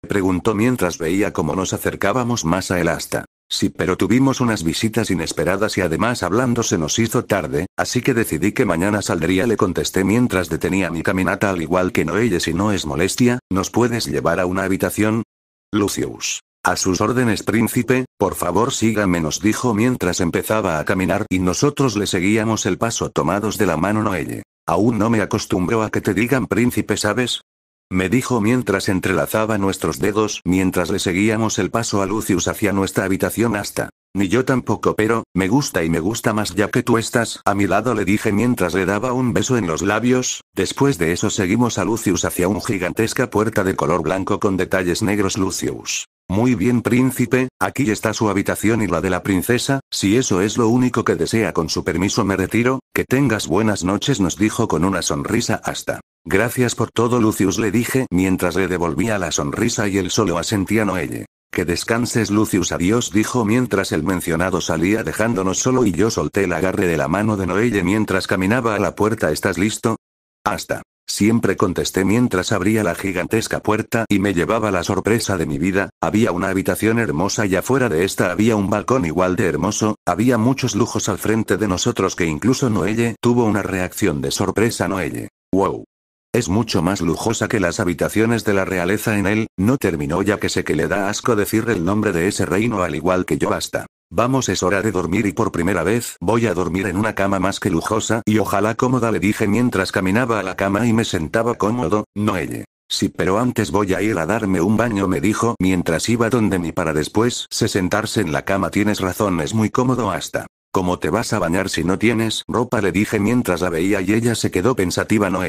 preguntó mientras veía como nos acercábamos más a el asta. Sí, pero tuvimos unas visitas inesperadas y además hablando se nos hizo tarde, así que decidí que mañana saldría, le contesté mientras detenía mi caminata al igual que Noelle, si no es molestia, ¿nos puedes llevar a una habitación? Lucius. A sus órdenes, príncipe, por favor sígame, nos dijo mientras empezaba a caminar y nosotros le seguíamos el paso tomados de la mano Noelle. Aún no me acostumbro a que te digan príncipe, ¿sabes? me dijo mientras entrelazaba nuestros dedos mientras le seguíamos el paso a Lucius hacia nuestra habitación hasta. Ni yo tampoco, pero, me gusta y me gusta más ya que tú estás a mi lado, le dije mientras le daba un beso en los labios. Después de eso seguimos a Lucius hacia una gigantesca puerta de color blanco con detalles negros Lucius. Muy bien príncipe, aquí está su habitación y la de la princesa, si eso es lo único que desea con su permiso me retiro, que tengas buenas noches nos dijo con una sonrisa hasta. Gracias por todo, Lucius, le dije mientras le devolvía la sonrisa y él solo asentía Noelle. Que descanses, Lucius, adiós, dijo mientras el mencionado salía dejándonos solo y yo solté el agarre de la mano de Noelle mientras caminaba a la puerta. ¿Estás listo? Hasta. Siempre contesté mientras abría la gigantesca puerta y me llevaba la sorpresa de mi vida, había una habitación hermosa y afuera de esta había un balcón igual de hermoso, había muchos lujos al frente de nosotros que incluso Noelle tuvo una reacción de sorpresa Noelle. ¡Wow! Es mucho más lujosa que las habitaciones de la realeza en él, no terminó ya que sé que le da asco decir el nombre de ese reino al igual que yo hasta. Vamos es hora de dormir y por primera vez voy a dormir en una cama más que lujosa y ojalá cómoda le dije mientras caminaba a la cama y me sentaba cómodo, no Sí, pero antes voy a ir a darme un baño, me dijo mientras iba donde mi para después se sentarse en la cama. Tienes razón, es muy cómodo hasta. ¿Cómo te vas a bañar si no tienes ropa? le dije mientras la veía y ella se quedó pensativa, no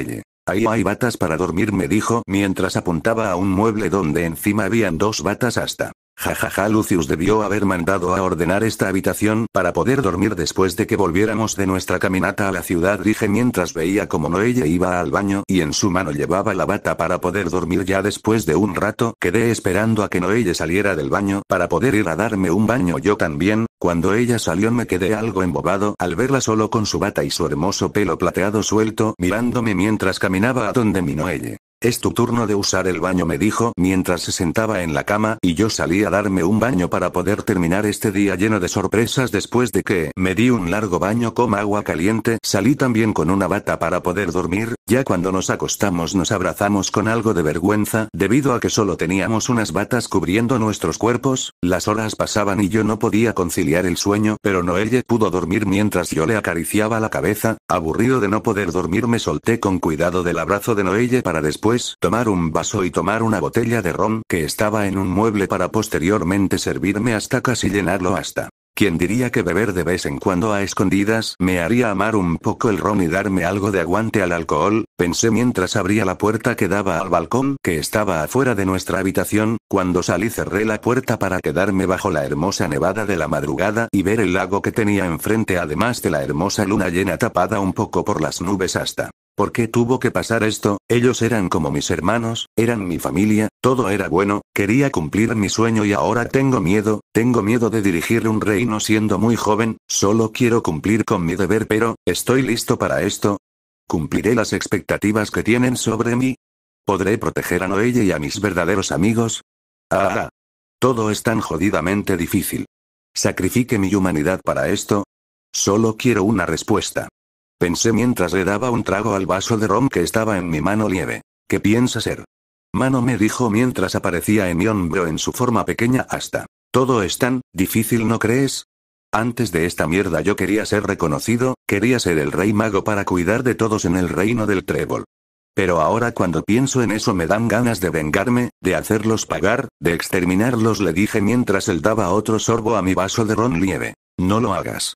Ahí hay batas para dormir, me dijo mientras apuntaba a un mueble donde encima habían dos batas hasta. Jajaja, ja, ja, Lucius debió haber mandado a ordenar esta habitación para poder dormir después de que volviéramos de nuestra caminata a la ciudad, dije mientras veía como Noelle iba al baño y en su mano llevaba la bata para poder dormir ya después de un rato, quedé esperando a que Noelle saliera del baño para poder ir a darme un baño yo también, cuando ella salió me quedé algo embobado al verla solo con su bata y su hermoso pelo plateado suelto mirándome mientras caminaba a donde mi noelle. Es tu turno de usar el baño, me dijo mientras se sentaba en la cama, y yo salí a darme un baño para poder terminar este día lleno de sorpresas después de que me di un largo baño con agua caliente, salí también con una bata para poder dormir, ya cuando nos acostamos nos abrazamos con algo de vergüenza, debido a que solo teníamos unas batas cubriendo nuestros cuerpos, las horas pasaban y yo no podía conciliar el sueño, pero Noelle pudo dormir mientras yo le acariciaba la cabeza, aburrido de no poder dormir me solté con cuidado del abrazo de Noelle para después tomar un vaso y tomar una botella de ron que estaba en un mueble para posteriormente servirme hasta casi llenarlo hasta. Quien diría que beber de vez en cuando a escondidas me haría amar un poco el ron y darme algo de aguante al alcohol? Pensé mientras abría la puerta que daba al balcón que estaba afuera de nuestra habitación, cuando salí cerré la puerta para quedarme bajo la hermosa nevada de la madrugada y ver el lago que tenía enfrente además de la hermosa luna llena tapada un poco por las nubes hasta ¿Por qué tuvo que pasar esto? Ellos eran como mis hermanos, eran mi familia, todo era bueno, quería cumplir mi sueño y ahora tengo miedo, tengo miedo de dirigir un reino siendo muy joven, solo quiero cumplir con mi deber pero, ¿estoy listo para esto? ¿Cumpliré las expectativas que tienen sobre mí? ¿Podré proteger a Noelle y a mis verdaderos amigos? Ah, ah, todo es tan jodidamente difícil. ¿Sacrifique mi humanidad para esto? Solo quiero una respuesta. Pensé mientras le daba un trago al vaso de ron que estaba en mi mano lieve. ¿Qué piensa ser? Mano me dijo mientras aparecía en mi hombro en su forma pequeña hasta. Todo es tan difícil, ¿no crees? Antes de esta mierda yo quería ser reconocido, quería ser el rey mago para cuidar de todos en el reino del trébol. Pero ahora cuando pienso en eso me dan ganas de vengarme, de hacerlos pagar, de exterminarlos, le dije mientras él daba otro sorbo a mi vaso de ron lieve. No lo hagas.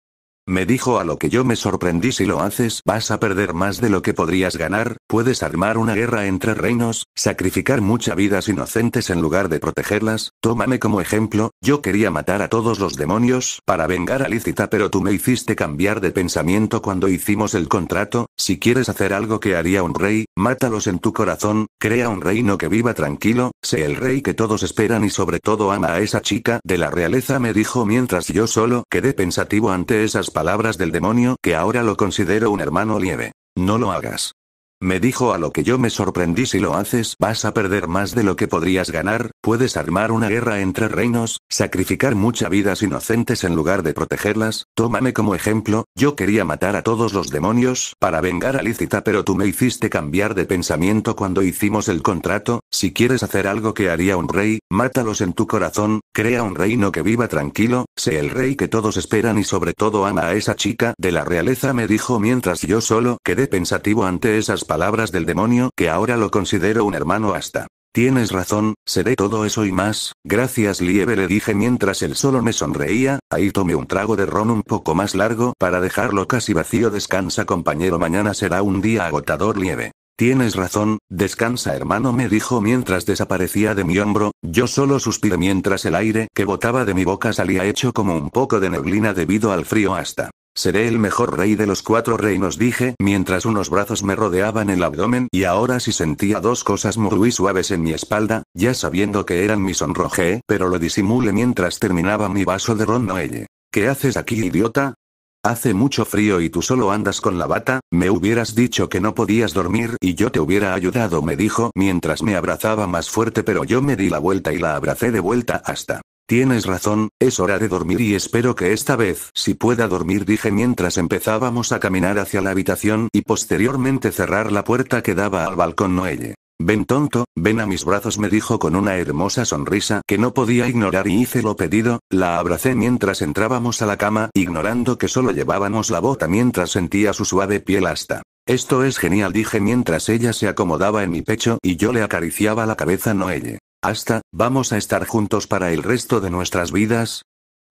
Me dijo a lo que yo me sorprendí si lo haces vas a perder más de lo que podrías ganar, puedes armar una guerra entre reinos, sacrificar muchas vidas inocentes en lugar de protegerlas, tómame como ejemplo, yo quería matar a todos los demonios para vengar a Lícita pero tú me hiciste cambiar de pensamiento cuando hicimos el contrato, si quieres hacer algo que haría un rey, mátalos en tu corazón, crea un reino que viva tranquilo, sé el rey que todos esperan y sobre todo ama a esa chica de la realeza me dijo mientras yo solo quedé pensativo ante esas palabras del demonio que ahora lo considero un hermano lieve. No lo hagas. Me dijo a lo que yo me sorprendí si lo haces vas a perder más de lo que podrías ganar, puedes armar una guerra entre reinos, sacrificar muchas vidas inocentes en lugar de protegerlas, Tómame como ejemplo, yo quería matar a todos los demonios para vengar a Lícita pero tú me hiciste cambiar de pensamiento cuando hicimos el contrato, si quieres hacer algo que haría un rey, mátalos en tu corazón, crea un reino que viva tranquilo, sé el rey que todos esperan y sobre todo ama a esa chica de la realeza me dijo mientras yo solo quedé pensativo ante esas palabras del demonio que ahora lo considero un hermano hasta. Tienes razón, seré todo eso y más, gracias Lieve le dije mientras él solo me sonreía, ahí tomé un trago de ron un poco más largo para dejarlo casi vacío descansa compañero mañana será un día agotador Lieve. Tienes razón, descansa hermano me dijo mientras desaparecía de mi hombro, yo solo suspiré mientras el aire que botaba de mi boca salía hecho como un poco de neblina debido al frío hasta Seré el mejor rey de los cuatro reinos, dije, mientras unos brazos me rodeaban el abdomen, y ahora sí sentía dos cosas muy suaves en mi espalda, ya sabiendo que eran mi sonrojé, pero lo disimulé mientras terminaba mi vaso de ron noelle. ¿Qué haces aquí, idiota? Hace mucho frío y tú solo andas con la bata, me hubieras dicho que no podías dormir y yo te hubiera ayudado, me dijo, mientras me abrazaba más fuerte, pero yo me di la vuelta y la abracé de vuelta hasta Tienes razón, es hora de dormir y espero que esta vez si pueda dormir dije mientras empezábamos a caminar hacia la habitación y posteriormente cerrar la puerta que daba al balcón Noelle. Ven tonto, ven a mis brazos me dijo con una hermosa sonrisa que no podía ignorar y hice lo pedido, la abracé mientras entrábamos a la cama, ignorando que solo llevábamos la bota mientras sentía su suave piel hasta. Esto es genial dije mientras ella se acomodaba en mi pecho y yo le acariciaba la cabeza Noelle. Hasta, ¿vamos a estar juntos para el resto de nuestras vidas?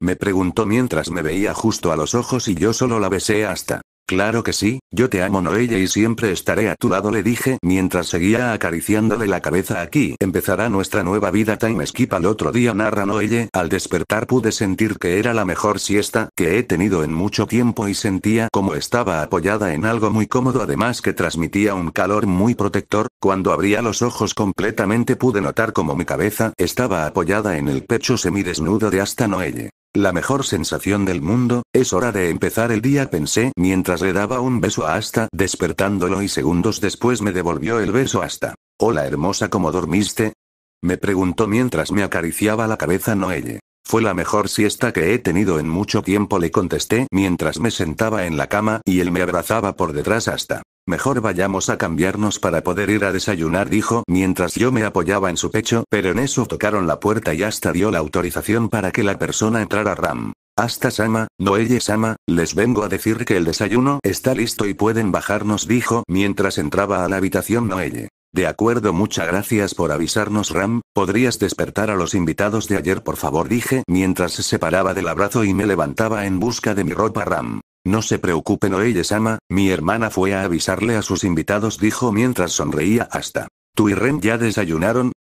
Me preguntó mientras me veía justo a los ojos y yo solo la besé hasta. Claro que sí, yo te amo Noelle y siempre estaré a tu lado le dije mientras seguía acariciándole la cabeza aquí empezará nuestra nueva vida time skip al otro día narra Noelle al despertar pude sentir que era la mejor siesta que he tenido en mucho tiempo y sentía como estaba apoyada en algo muy cómodo además que transmitía un calor muy protector cuando abría los ojos completamente pude notar como mi cabeza estaba apoyada en el pecho semidesnudo de hasta Noelle la mejor sensación del mundo, es hora de empezar el día, pensé mientras le daba un beso a Asta, despertándolo y segundos después me devolvió el beso hasta. Hola hermosa, ¿cómo dormiste? Me preguntó mientras me acariciaba la cabeza Noelle. Fue la mejor siesta que he tenido en mucho tiempo, le contesté mientras me sentaba en la cama y él me abrazaba por detrás hasta. Mejor vayamos a cambiarnos para poder ir a desayunar, dijo mientras yo me apoyaba en su pecho, pero en eso tocaron la puerta y hasta dio la autorización para que la persona entrara Ram. Hasta Sama, Noelle Sama, les vengo a decir que el desayuno está listo y pueden bajarnos, dijo mientras entraba a la habitación Noelle. De acuerdo, muchas gracias por avisarnos, Ram. ¿Podrías despertar a los invitados de ayer, por favor? dije mientras se separaba del abrazo y me levantaba en busca de mi ropa, Ram. No se preocupen, Noelle-sama, mi hermana fue a avisarle a sus invitados dijo mientras sonreía hasta. ¿Tú y Ren ya desayunaron?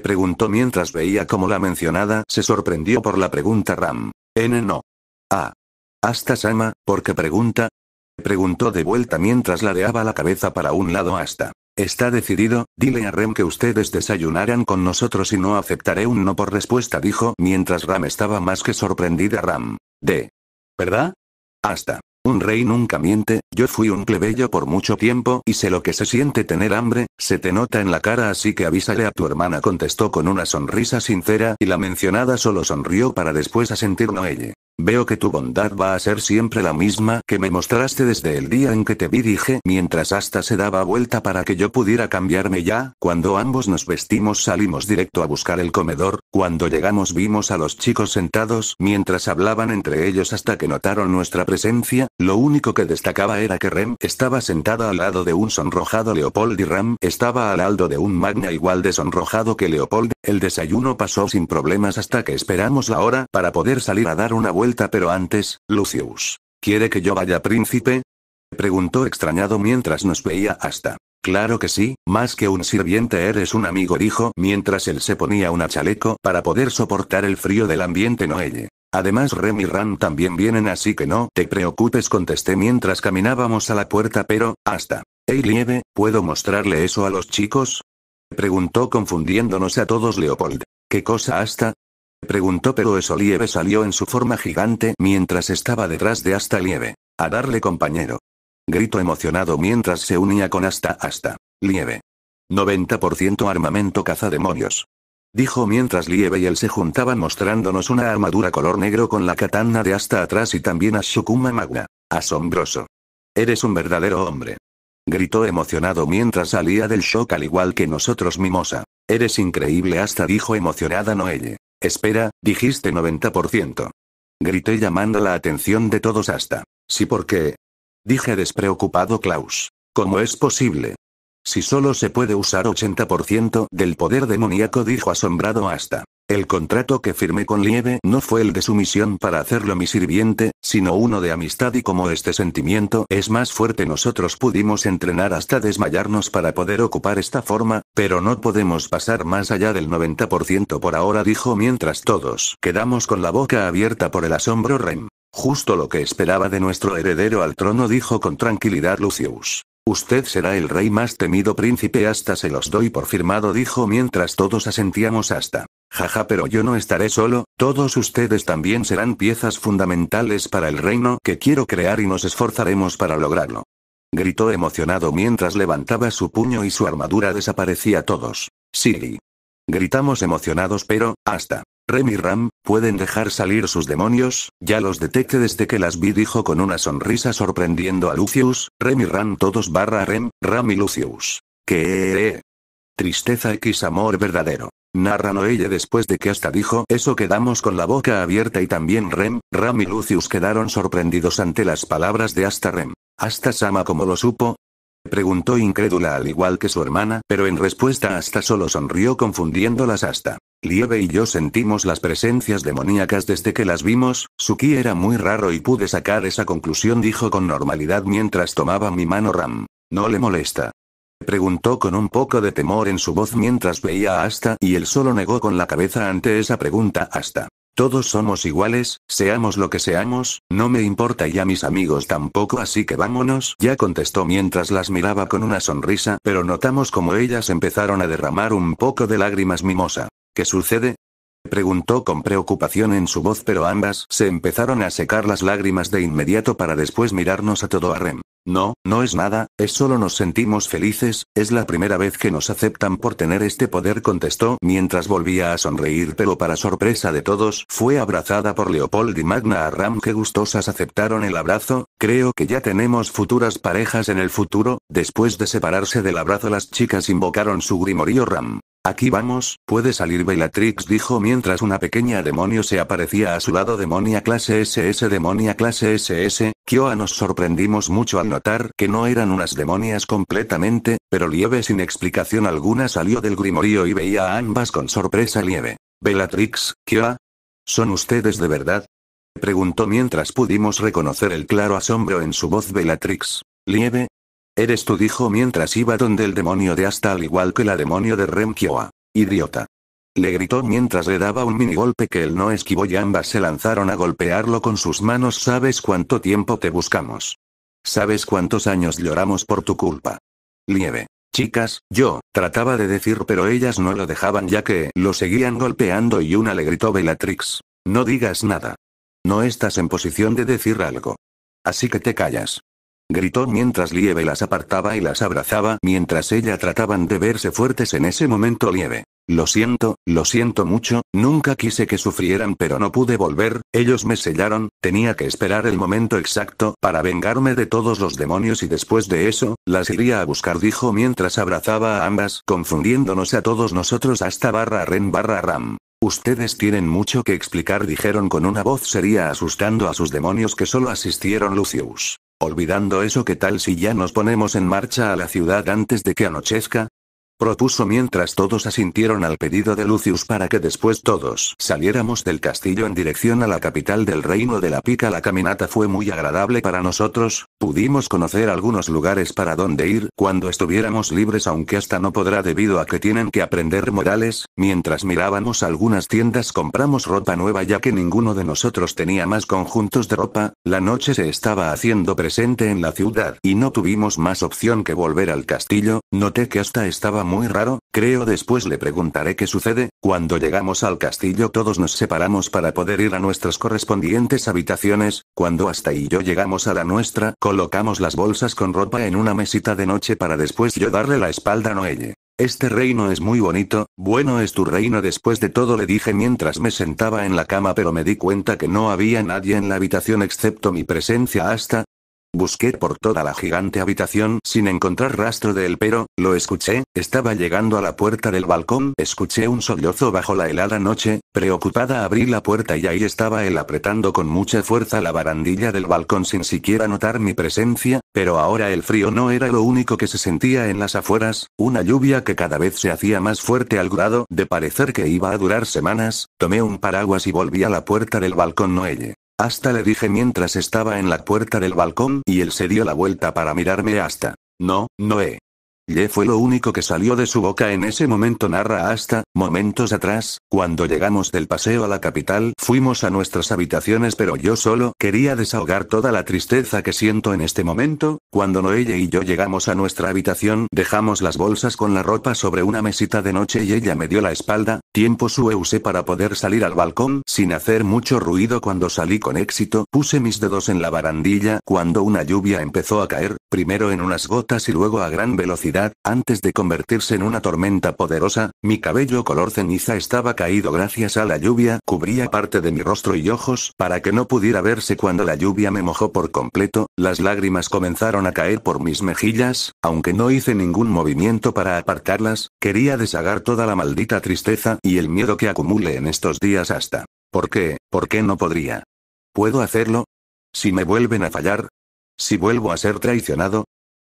Preguntó mientras veía cómo la mencionada se sorprendió por la pregunta Ram. N no. Ah. Hasta Sama, ¿por qué pregunta? Preguntó de vuelta mientras ladeaba la cabeza para un lado hasta. Está decidido, dile a Rem que ustedes desayunaran con nosotros y no aceptaré un no por respuesta dijo mientras Ram estaba más que sorprendida Ram. De. ¿Verdad? Hasta. Un rey nunca miente, yo fui un plebeyo por mucho tiempo y sé lo que se siente tener hambre, se te nota en la cara así que avísale a tu hermana contestó con una sonrisa sincera y la mencionada solo sonrió para después a ella. Veo que tu bondad va a ser siempre la misma que me mostraste desde el día en que te vi dije mientras hasta se daba vuelta para que yo pudiera cambiarme ya, cuando ambos nos vestimos salimos directo a buscar el comedor, cuando llegamos vimos a los chicos sentados mientras hablaban entre ellos hasta que notaron nuestra presencia, lo único que destacaba era que Rem estaba sentada al lado de un sonrojado Leopold y Ram estaba al lado de un magna igual de sonrojado que Leopold. El desayuno pasó sin problemas hasta que esperamos la hora para poder salir a dar una vuelta, pero antes, Lucius. ¿Quiere que yo vaya, príncipe? preguntó extrañado mientras nos veía hasta. Claro que sí, más que un sirviente eres un amigo, dijo, mientras él se ponía una chaleco para poder soportar el frío del ambiente noelle. Además Rem y Ram también vienen así que no te preocupes contesté mientras caminábamos a la puerta pero, hasta. Hey Lieve, ¿puedo mostrarle eso a los chicos? Preguntó confundiéndonos a todos Leopold. ¿Qué cosa hasta? Preguntó pero eso Lieve salió en su forma gigante mientras estaba detrás de hasta Lieve. A darle compañero. Grito emocionado mientras se unía con hasta hasta. Lieve. 90% armamento cazademonios dijo mientras Liebe y él se juntaban mostrándonos una armadura color negro con la katana de hasta atrás y también a Shukuma Magna. Asombroso. Eres un verdadero hombre. Gritó emocionado mientras salía del shock al igual que nosotros Mimosa. Eres increíble hasta dijo emocionada Noelle. Espera, dijiste 90%. Grité llamando la atención de todos hasta. Sí qué. Dije despreocupado Klaus. ¿Cómo es posible? Si solo se puede usar 80% del poder demoníaco, dijo asombrado hasta. El contrato que firmé con Lieve no fue el de sumisión para hacerlo mi sirviente, sino uno de amistad y como este sentimiento es más fuerte nosotros pudimos entrenar hasta desmayarnos para poder ocupar esta forma, pero no podemos pasar más allá del 90% por ahora dijo mientras todos quedamos con la boca abierta por el asombro Rem. Justo lo que esperaba de nuestro heredero al trono dijo con tranquilidad Lucius. Usted será el rey más temido príncipe hasta se los doy por firmado dijo mientras todos asentíamos hasta. Jaja pero yo no estaré solo, todos ustedes también serán piezas fundamentales para el reino que quiero crear y nos esforzaremos para lograrlo. Gritó emocionado mientras levantaba su puño y su armadura desaparecía todos. Silly. Gritamos emocionados pero, hasta. Rem y Ram, pueden dejar salir sus demonios, ya los detecté desde que las vi dijo con una sonrisa sorprendiendo a Lucius, Rem y Ram todos barra Rem, Ram y Lucius. Que... Tristeza X amor verdadero. Narra ella después de que hasta dijo eso quedamos con la boca abierta y también Rem, Ram y Lucius quedaron sorprendidos ante las palabras de hasta Rem. Hasta Sama como lo supo, preguntó incrédula al igual que su hermana, pero en respuesta hasta solo sonrió confundiéndolas hasta. Lieve y yo sentimos las presencias demoníacas desde que las vimos, Suki era muy raro y pude sacar esa conclusión dijo con normalidad mientras tomaba mi mano Ram. ¿No le molesta? Preguntó con un poco de temor en su voz mientras veía a y él solo negó con la cabeza ante esa pregunta hasta todos somos iguales, seamos lo que seamos, no me importa y a mis amigos tampoco, así que vámonos, ya contestó mientras las miraba con una sonrisa, pero notamos como ellas empezaron a derramar un poco de lágrimas mimosa. ¿Qué sucede? Preguntó con preocupación en su voz, pero ambas se empezaron a secar las lágrimas de inmediato para después mirarnos a todo Arrem. No, no es nada, es solo nos sentimos felices, es la primera vez que nos aceptan por tener este poder, contestó mientras volvía a sonreír, pero para sorpresa de todos, fue abrazada por Leopold y Magna Ram que gustosas aceptaron el abrazo, creo que ya tenemos futuras parejas en el futuro, después de separarse del abrazo las chicas invocaron su grimorío Ram. Aquí vamos, puede salir Bellatrix dijo mientras una pequeña demonio se aparecía a su lado demonia clase SS demonia clase SS, Kyoa nos sorprendimos mucho al notar que no eran unas demonias completamente, pero Lieve sin explicación alguna salió del grimorío y veía a ambas con sorpresa Lieve. Bellatrix, Kyoa. ¿Son ustedes de verdad? Preguntó mientras pudimos reconocer el claro asombro en su voz Bellatrix. Lieve, Eres tú dijo mientras iba donde el demonio de hasta al igual que la demonio de Remkioa. Idiota. Le gritó mientras le daba un mini golpe que él no esquivó y ambas se lanzaron a golpearlo con sus manos. ¿Sabes cuánto tiempo te buscamos? ¿Sabes cuántos años lloramos por tu culpa? Lieve. Chicas, yo, trataba de decir pero ellas no lo dejaban ya que lo seguían golpeando y una le gritó Bellatrix. No digas nada. No estás en posición de decir algo. Así que te callas gritó mientras Lieve las apartaba y las abrazaba mientras ella trataban de verse fuertes en ese momento Lieve. Lo siento, lo siento mucho, nunca quise que sufrieran pero no pude volver, ellos me sellaron, tenía que esperar el momento exacto para vengarme de todos los demonios y después de eso, las iría a buscar dijo mientras abrazaba a ambas confundiéndonos a todos nosotros hasta barra ren barra ram. Ustedes tienen mucho que explicar dijeron con una voz seria asustando a sus demonios que solo asistieron Lucius. Olvidando eso, que tal si ya nos ponemos en marcha a la ciudad antes de que anochezca? propuso mientras todos asintieron al pedido de Lucius para que después todos saliéramos del castillo en dirección a la capital del reino de la pica. La caminata fue muy agradable para nosotros, pudimos conocer algunos lugares para donde ir cuando estuviéramos libres aunque hasta no podrá debido a que tienen que aprender modales, mientras mirábamos algunas tiendas compramos ropa nueva ya que ninguno de nosotros tenía más conjuntos de ropa, la noche se estaba haciendo presente en la ciudad y no tuvimos más opción que volver al castillo, noté que hasta estaba muy raro, creo después le preguntaré qué sucede, cuando llegamos al castillo todos nos separamos para poder ir a nuestras correspondientes habitaciones, cuando hasta y yo llegamos a la nuestra, colocamos las bolsas con ropa en una mesita de noche para después yo darle la espalda a Noelle. Este reino es muy bonito, bueno es tu reino después de todo le dije mientras me sentaba en la cama pero me di cuenta que no había nadie en la habitación excepto mi presencia hasta, Busqué por toda la gigante habitación sin encontrar rastro de él, pero, lo escuché, estaba llegando a la puerta del balcón, escuché un sollozo bajo la helada noche, preocupada abrí la puerta y ahí estaba él apretando con mucha fuerza la barandilla del balcón sin siquiera notar mi presencia, pero ahora el frío no era lo único que se sentía en las afueras, una lluvia que cada vez se hacía más fuerte al grado de parecer que iba a durar semanas, tomé un paraguas y volví a la puerta del balcón Noelle. Hasta le dije mientras estaba en la puerta del balcón y él se dio la vuelta para mirarme hasta. No, Noé. Ye fue lo único que salió de su boca en ese momento narra hasta, momentos atrás, cuando llegamos del paseo a la capital, fuimos a nuestras habitaciones pero yo solo quería desahogar toda la tristeza que siento en este momento, cuando Noelle y yo llegamos a nuestra habitación, dejamos las bolsas con la ropa sobre una mesita de noche y ella me dio la espalda, tiempo su usé para poder salir al balcón, sin hacer mucho ruido cuando salí con éxito, puse mis dedos en la barandilla cuando una lluvia empezó a caer, primero en unas gotas y luego a gran velocidad antes de convertirse en una tormenta poderosa, mi cabello color ceniza estaba caído gracias a la lluvia, cubría parte de mi rostro y ojos para que no pudiera verse cuando la lluvia me mojó por completo, las lágrimas comenzaron a caer por mis mejillas, aunque no hice ningún movimiento para apartarlas, quería deshagar toda la maldita tristeza y el miedo que acumule en estos días hasta. ¿Por qué? ¿Por qué no podría? ¿Puedo hacerlo? Si me vuelven a fallar, si vuelvo a ser traicionado,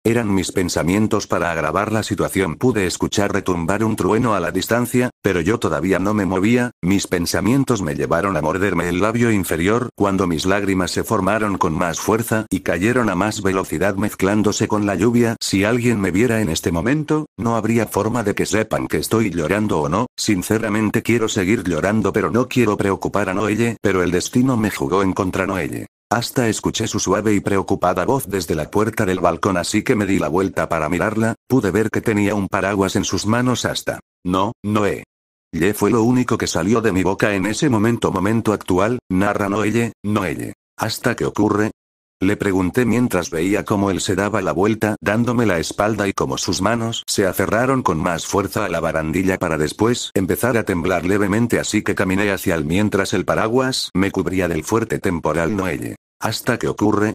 eran mis pensamientos para agravar la situación. Pude escuchar retumbar un trueno a la distancia, pero yo todavía no me movía, mis pensamientos me llevaron a morderme el labio inferior cuando mis lágrimas se formaron con más fuerza y cayeron a más velocidad mezclándose con la lluvia. Si alguien me viera en este momento, no habría forma de que sepan que estoy llorando o no, sinceramente quiero seguir llorando pero no quiero preocupar a Noelle, pero el destino me jugó en contra Noelle. Hasta escuché su suave y preocupada voz desde la puerta del balcón, así que me di la vuelta para mirarla, pude ver que tenía un paraguas en sus manos hasta. No, Noé. Ye fue lo único que salió de mi boca en ese momento momento actual, narra Noelle, Noelle. ¿Hasta qué ocurre? Le pregunté mientras veía cómo él se daba la vuelta dándome la espalda y cómo sus manos se aferraron con más fuerza a la barandilla para después empezar a temblar levemente así que caminé hacia él mientras el paraguas me cubría del fuerte temporal Noelle. ¿Hasta qué ocurre?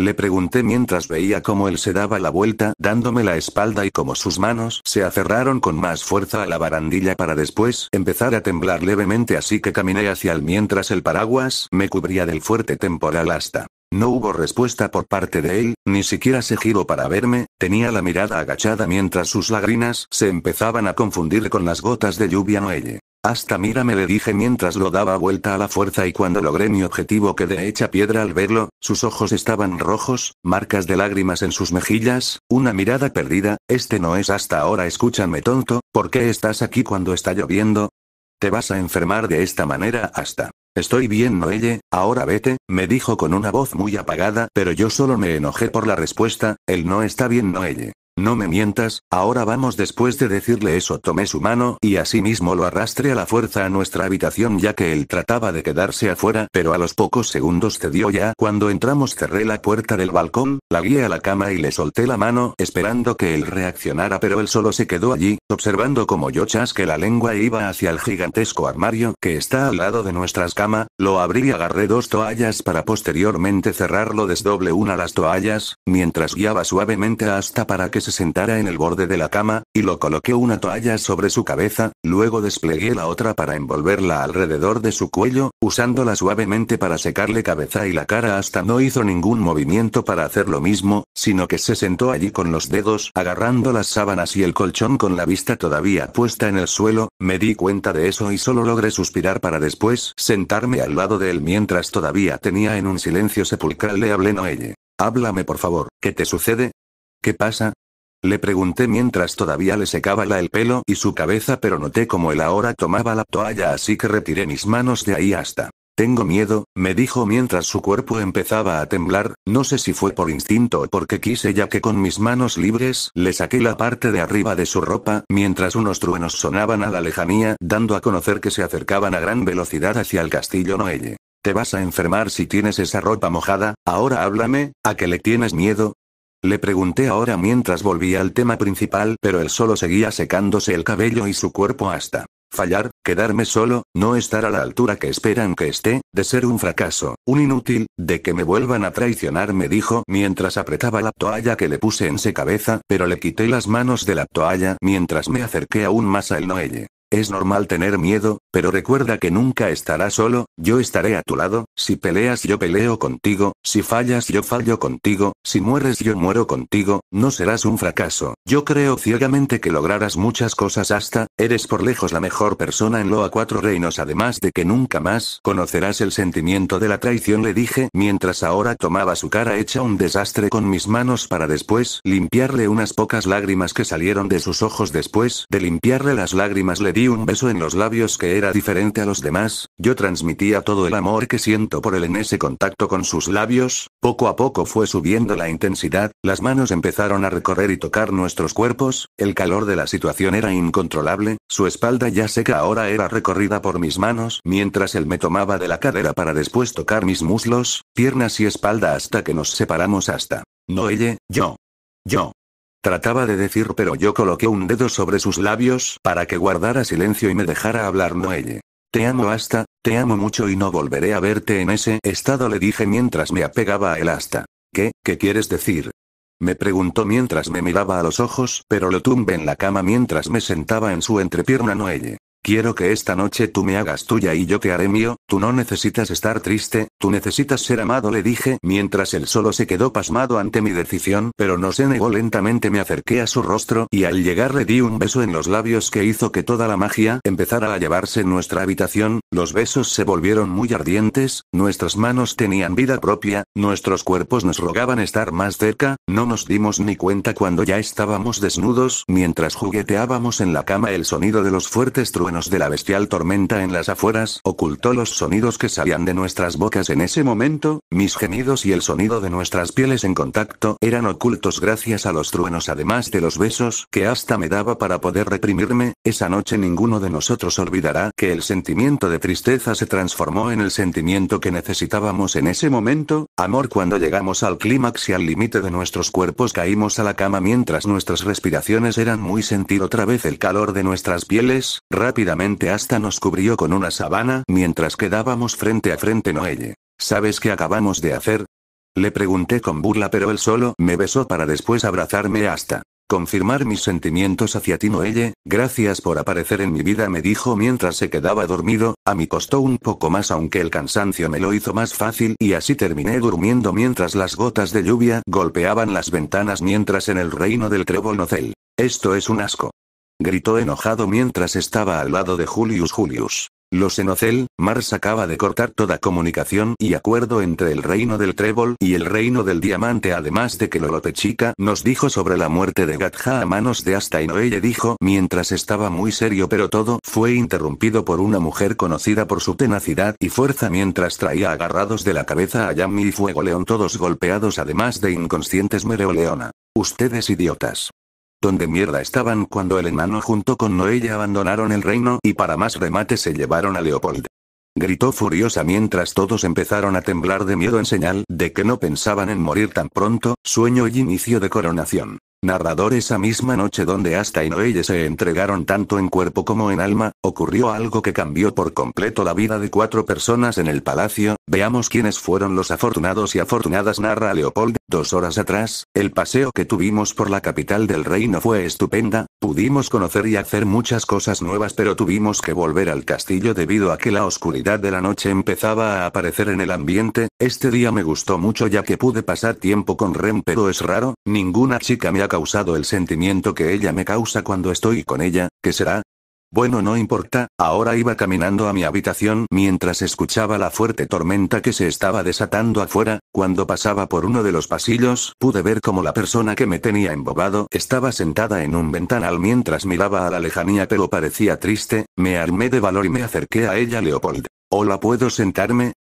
Le pregunté mientras veía cómo él se daba la vuelta dándome la espalda y cómo sus manos se aferraron con más fuerza a la barandilla para después empezar a temblar levemente así que caminé hacia él mientras el paraguas me cubría del fuerte temporal hasta. No hubo respuesta por parte de él, ni siquiera se giró para verme, tenía la mirada agachada mientras sus lagrinas se empezaban a confundir con las gotas de lluvia noelle. Hasta mira me le dije mientras lo daba vuelta a la fuerza y cuando logré mi objetivo quedé hecha piedra al verlo, sus ojos estaban rojos, marcas de lágrimas en sus mejillas, una mirada perdida, este no es hasta ahora escúchame tonto, ¿por qué estás aquí cuando está lloviendo? Te vas a enfermar de esta manera hasta. Estoy bien Noelle, ahora vete, me dijo con una voz muy apagada, pero yo solo me enojé por la respuesta, él no está bien Noelle. No me mientas, ahora vamos después de decirle eso tomé su mano y asimismo lo arrastré a la fuerza a nuestra habitación ya que él trataba de quedarse afuera pero a los pocos segundos cedió ya cuando entramos cerré la puerta del balcón, la guié a la cama y le solté la mano esperando que él reaccionara pero él solo se quedó allí, observando como yo chasque la lengua e iba hacia el gigantesco armario que está al lado de nuestras camas, lo abrí y agarré dos toallas para posteriormente cerrarlo desdoble una las toallas, mientras guiaba suavemente hasta para que se sentara en el borde de la cama, y lo coloqué una toalla sobre su cabeza, luego desplegué la otra para envolverla alrededor de su cuello, usándola suavemente para secarle cabeza y la cara hasta no hizo ningún movimiento para hacer lo mismo, sino que se sentó allí con los dedos agarrando las sábanas y el colchón con la vista todavía puesta en el suelo, me di cuenta de eso y solo logré suspirar para después sentarme al lado de él mientras todavía tenía en un silencio sepulcral le hablé Noelle. Háblame por favor, ¿qué te sucede? ¿Qué pasa? Le pregunté mientras todavía le secaba la el pelo y su cabeza, pero noté como él ahora tomaba la toalla, así que retiré mis manos de ahí hasta. Tengo miedo, me dijo mientras su cuerpo empezaba a temblar, no sé si fue por instinto o porque quise ya que con mis manos libres le saqué la parte de arriba de su ropa, mientras unos truenos sonaban a la lejanía, dando a conocer que se acercaban a gran velocidad hacia el castillo Noelle. Te vas a enfermar si tienes esa ropa mojada, ahora háblame, ¿a qué le tienes miedo? Le pregunté ahora mientras volvía al tema principal, pero él solo seguía secándose el cabello y su cuerpo hasta fallar, quedarme solo, no estar a la altura que esperan que esté, de ser un fracaso, un inútil, de que me vuelvan a traicionar, me dijo mientras apretaba la toalla que le puse en su cabeza, pero le quité las manos de la toalla mientras me acerqué aún más a el Noelle. Es normal tener miedo, pero recuerda que nunca estará solo, yo estaré a tu lado, si peleas yo peleo contigo, si fallas yo fallo contigo, si mueres yo muero contigo, no serás un fracaso, yo creo ciegamente que lograrás muchas cosas hasta, eres por lejos la mejor persona en Loa Cuatro Reinos además de que nunca más conocerás el sentimiento de la traición le dije mientras ahora tomaba su cara hecha un desastre con mis manos para después limpiarle unas pocas lágrimas que salieron de sus ojos después de limpiarle las lágrimas le di un beso en los labios que era diferente a los demás, yo transmití todo el amor que siento por él en ese contacto con sus labios, poco a poco fue subiendo la intensidad, las manos empezaron a recorrer y tocar nuestros cuerpos, el calor de la situación era incontrolable, su espalda ya seca ahora era recorrida por mis manos mientras él me tomaba de la cadera para después tocar mis muslos, piernas y espalda hasta que nos separamos hasta. No yo. Yo. Trataba de decir pero yo coloqué un dedo sobre sus labios para que guardara silencio y me dejara hablar Noelle. Te amo hasta, te amo mucho y no volveré a verte en ese estado le dije mientras me apegaba a él hasta. ¿Qué, qué quieres decir? Me preguntó mientras me miraba a los ojos, pero lo tumbé en la cama mientras me sentaba en su entrepierna noelle. Quiero que esta noche tú me hagas tuya y yo te haré mío, tú no necesitas estar triste, tú necesitas ser amado, le dije, mientras él solo se quedó pasmado ante mi decisión, pero no se negó lentamente, me acerqué a su rostro y al llegar le di un beso en los labios que hizo que toda la magia empezara a llevarse en nuestra habitación, los besos se volvieron muy ardientes, nuestras manos tenían vida propia, nuestros cuerpos nos rogaban estar más cerca, no nos dimos ni cuenta cuando ya estábamos desnudos, mientras jugueteábamos en la cama el sonido de los fuertes truenos de la bestial tormenta en las afueras ocultó los sonidos que salían de nuestras bocas en ese momento, mis gemidos y el sonido de nuestras pieles en contacto eran ocultos gracias a los truenos además de los besos que hasta me daba para poder reprimirme, esa noche ninguno de nosotros olvidará que el sentimiento de tristeza se transformó en el sentimiento que necesitábamos en ese momento, amor cuando llegamos al clímax y al límite de nuestros cuerpos caímos a la cama mientras nuestras respiraciones eran muy sentir otra vez el calor de nuestras pieles, rápidamente hasta nos cubrió con una sabana mientras quedábamos frente a frente Noelle. ¿Sabes qué acabamos de hacer? Le pregunté con burla pero él solo me besó para después abrazarme hasta confirmar mis sentimientos hacia ti Noelle, gracias por aparecer en mi vida me dijo mientras se quedaba dormido, a mí costó un poco más aunque el cansancio me lo hizo más fácil y así terminé durmiendo mientras las gotas de lluvia golpeaban las ventanas mientras en el reino del trébol Esto es un asco gritó enojado mientras estaba al lado de Julius Julius. Los Enocel, Mars acaba de cortar toda comunicación y acuerdo entre el reino del trébol y el reino del diamante además de que lote Chica nos dijo sobre la muerte de Gatja a manos de Asta Noelle dijo mientras estaba muy serio pero todo fue interrumpido por una mujer conocida por su tenacidad y fuerza mientras traía agarrados de la cabeza a Yami y Fuego León todos golpeados además de inconscientes Mereoleona. Leona. Ustedes idiotas. ¿Dónde mierda estaban cuando el enano junto con Noella abandonaron el reino y para más remate se llevaron a Leopold. Gritó furiosa mientras todos empezaron a temblar de miedo en señal de que no pensaban en morir tan pronto, sueño y inicio de coronación. Narrador Esa misma noche donde hasta y Noelle se entregaron tanto en cuerpo como en alma, ocurrió algo que cambió por completo la vida de cuatro personas en el palacio, veamos quiénes fueron los afortunados y afortunadas narra Leopold, dos horas atrás, el paseo que tuvimos por la capital del reino fue estupenda, Pudimos conocer y hacer muchas cosas nuevas pero tuvimos que volver al castillo debido a que la oscuridad de la noche empezaba a aparecer en el ambiente, este día me gustó mucho ya que pude pasar tiempo con Rem pero es raro, ninguna chica me ha causado el sentimiento que ella me causa cuando estoy con ella, ¿qué será? Bueno, no importa, ahora iba caminando a mi habitación mientras escuchaba la fuerte tormenta que se estaba desatando afuera, cuando pasaba por uno de los pasillos, pude ver cómo la persona que me tenía embobado estaba sentada en un ventanal mientras miraba a la lejanía pero parecía triste, me armé de valor y me acerqué a ella Leopold. Hola, ¿puedo sentarme?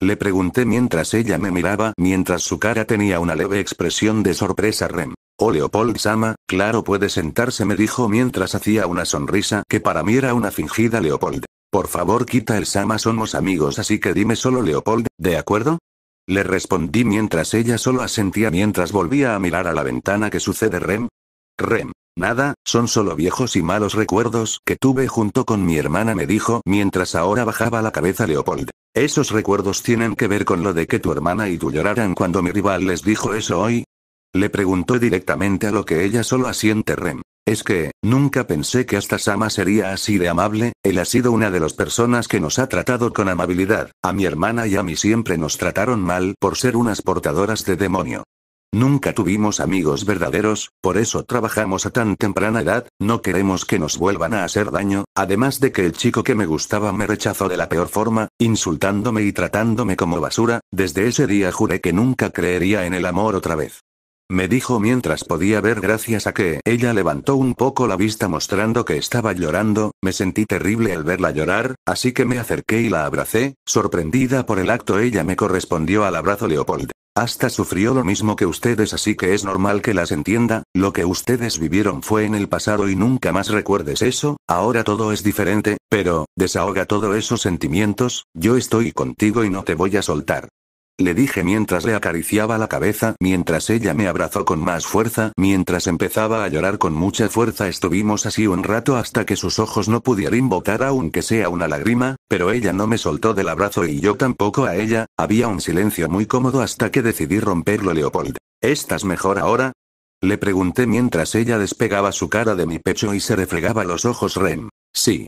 Le pregunté mientras ella me miraba, mientras su cara tenía una leve expresión de sorpresa rem. Oh Leopold Sama, claro puede sentarse me dijo mientras hacía una sonrisa que para mí era una fingida Leopold. Por favor quita el Sama somos amigos así que dime solo Leopold, ¿de acuerdo? Le respondí mientras ella solo asentía mientras volvía a mirar a la ventana que sucede Rem. Rem, nada, son solo viejos y malos recuerdos que tuve junto con mi hermana me dijo mientras ahora bajaba la cabeza Leopold. Esos recuerdos tienen que ver con lo de que tu hermana y tú lloraran cuando mi rival les dijo eso hoy, le preguntó directamente a lo que ella solo asiente Rem. Es que, nunca pensé que hasta Sama sería así de amable, él ha sido una de las personas que nos ha tratado con amabilidad, a mi hermana y a mí siempre nos trataron mal por ser unas portadoras de demonio. Nunca tuvimos amigos verdaderos, por eso trabajamos a tan temprana edad, no queremos que nos vuelvan a hacer daño, además de que el chico que me gustaba me rechazó de la peor forma, insultándome y tratándome como basura, desde ese día juré que nunca creería en el amor otra vez. Me dijo mientras podía ver gracias a que ella levantó un poco la vista mostrando que estaba llorando, me sentí terrible al verla llorar, así que me acerqué y la abracé, sorprendida por el acto ella me correspondió al abrazo Leopold. Hasta sufrió lo mismo que ustedes así que es normal que las entienda, lo que ustedes vivieron fue en el pasado y nunca más recuerdes eso, ahora todo es diferente, pero, desahoga todos esos sentimientos, yo estoy contigo y no te voy a soltar. Le dije mientras le acariciaba la cabeza, mientras ella me abrazó con más fuerza, mientras empezaba a llorar con mucha fuerza. Estuvimos así un rato hasta que sus ojos no pudieran botar aunque sea una lágrima, pero ella no me soltó del abrazo y yo tampoco a ella. Había un silencio muy cómodo hasta que decidí romperlo, Leopold. ¿Estás mejor ahora? Le pregunté mientras ella despegaba su cara de mi pecho y se refregaba los ojos. Rem. Sí.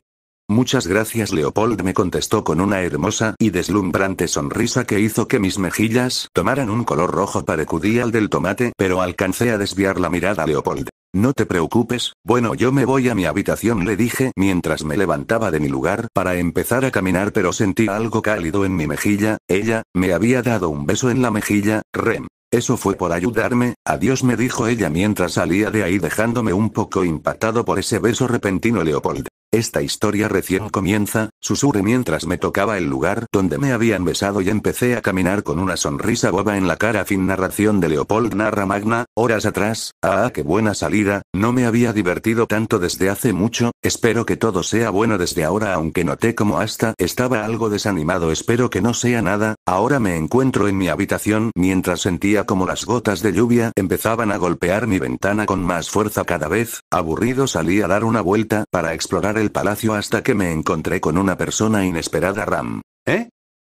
Muchas gracias Leopold me contestó con una hermosa y deslumbrante sonrisa que hizo que mis mejillas tomaran un color rojo parecudía al del tomate, pero alcancé a desviar la mirada a Leopold. No te preocupes, bueno yo me voy a mi habitación le dije mientras me levantaba de mi lugar para empezar a caminar pero sentí algo cálido en mi mejilla, ella, me había dado un beso en la mejilla, Rem. Eso fue por ayudarme, adiós me dijo ella mientras salía de ahí dejándome un poco impactado por ese beso repentino Leopold. Esta historia recién comienza, susurre mientras me tocaba el lugar donde me habían besado y empecé a caminar con una sonrisa boba en la cara fin narración de Leopold Narra Magna, horas atrás, ah, qué buena salida, no me había divertido tanto desde hace mucho, espero que todo sea bueno desde ahora aunque noté como hasta estaba algo desanimado espero que no sea nada, ahora me encuentro en mi habitación mientras sentía como las gotas de lluvia empezaban a golpear mi ventana con más fuerza cada vez, aburrido salí a dar una vuelta para explorar el palacio hasta que me encontré con una persona inesperada Ram. ¿Eh?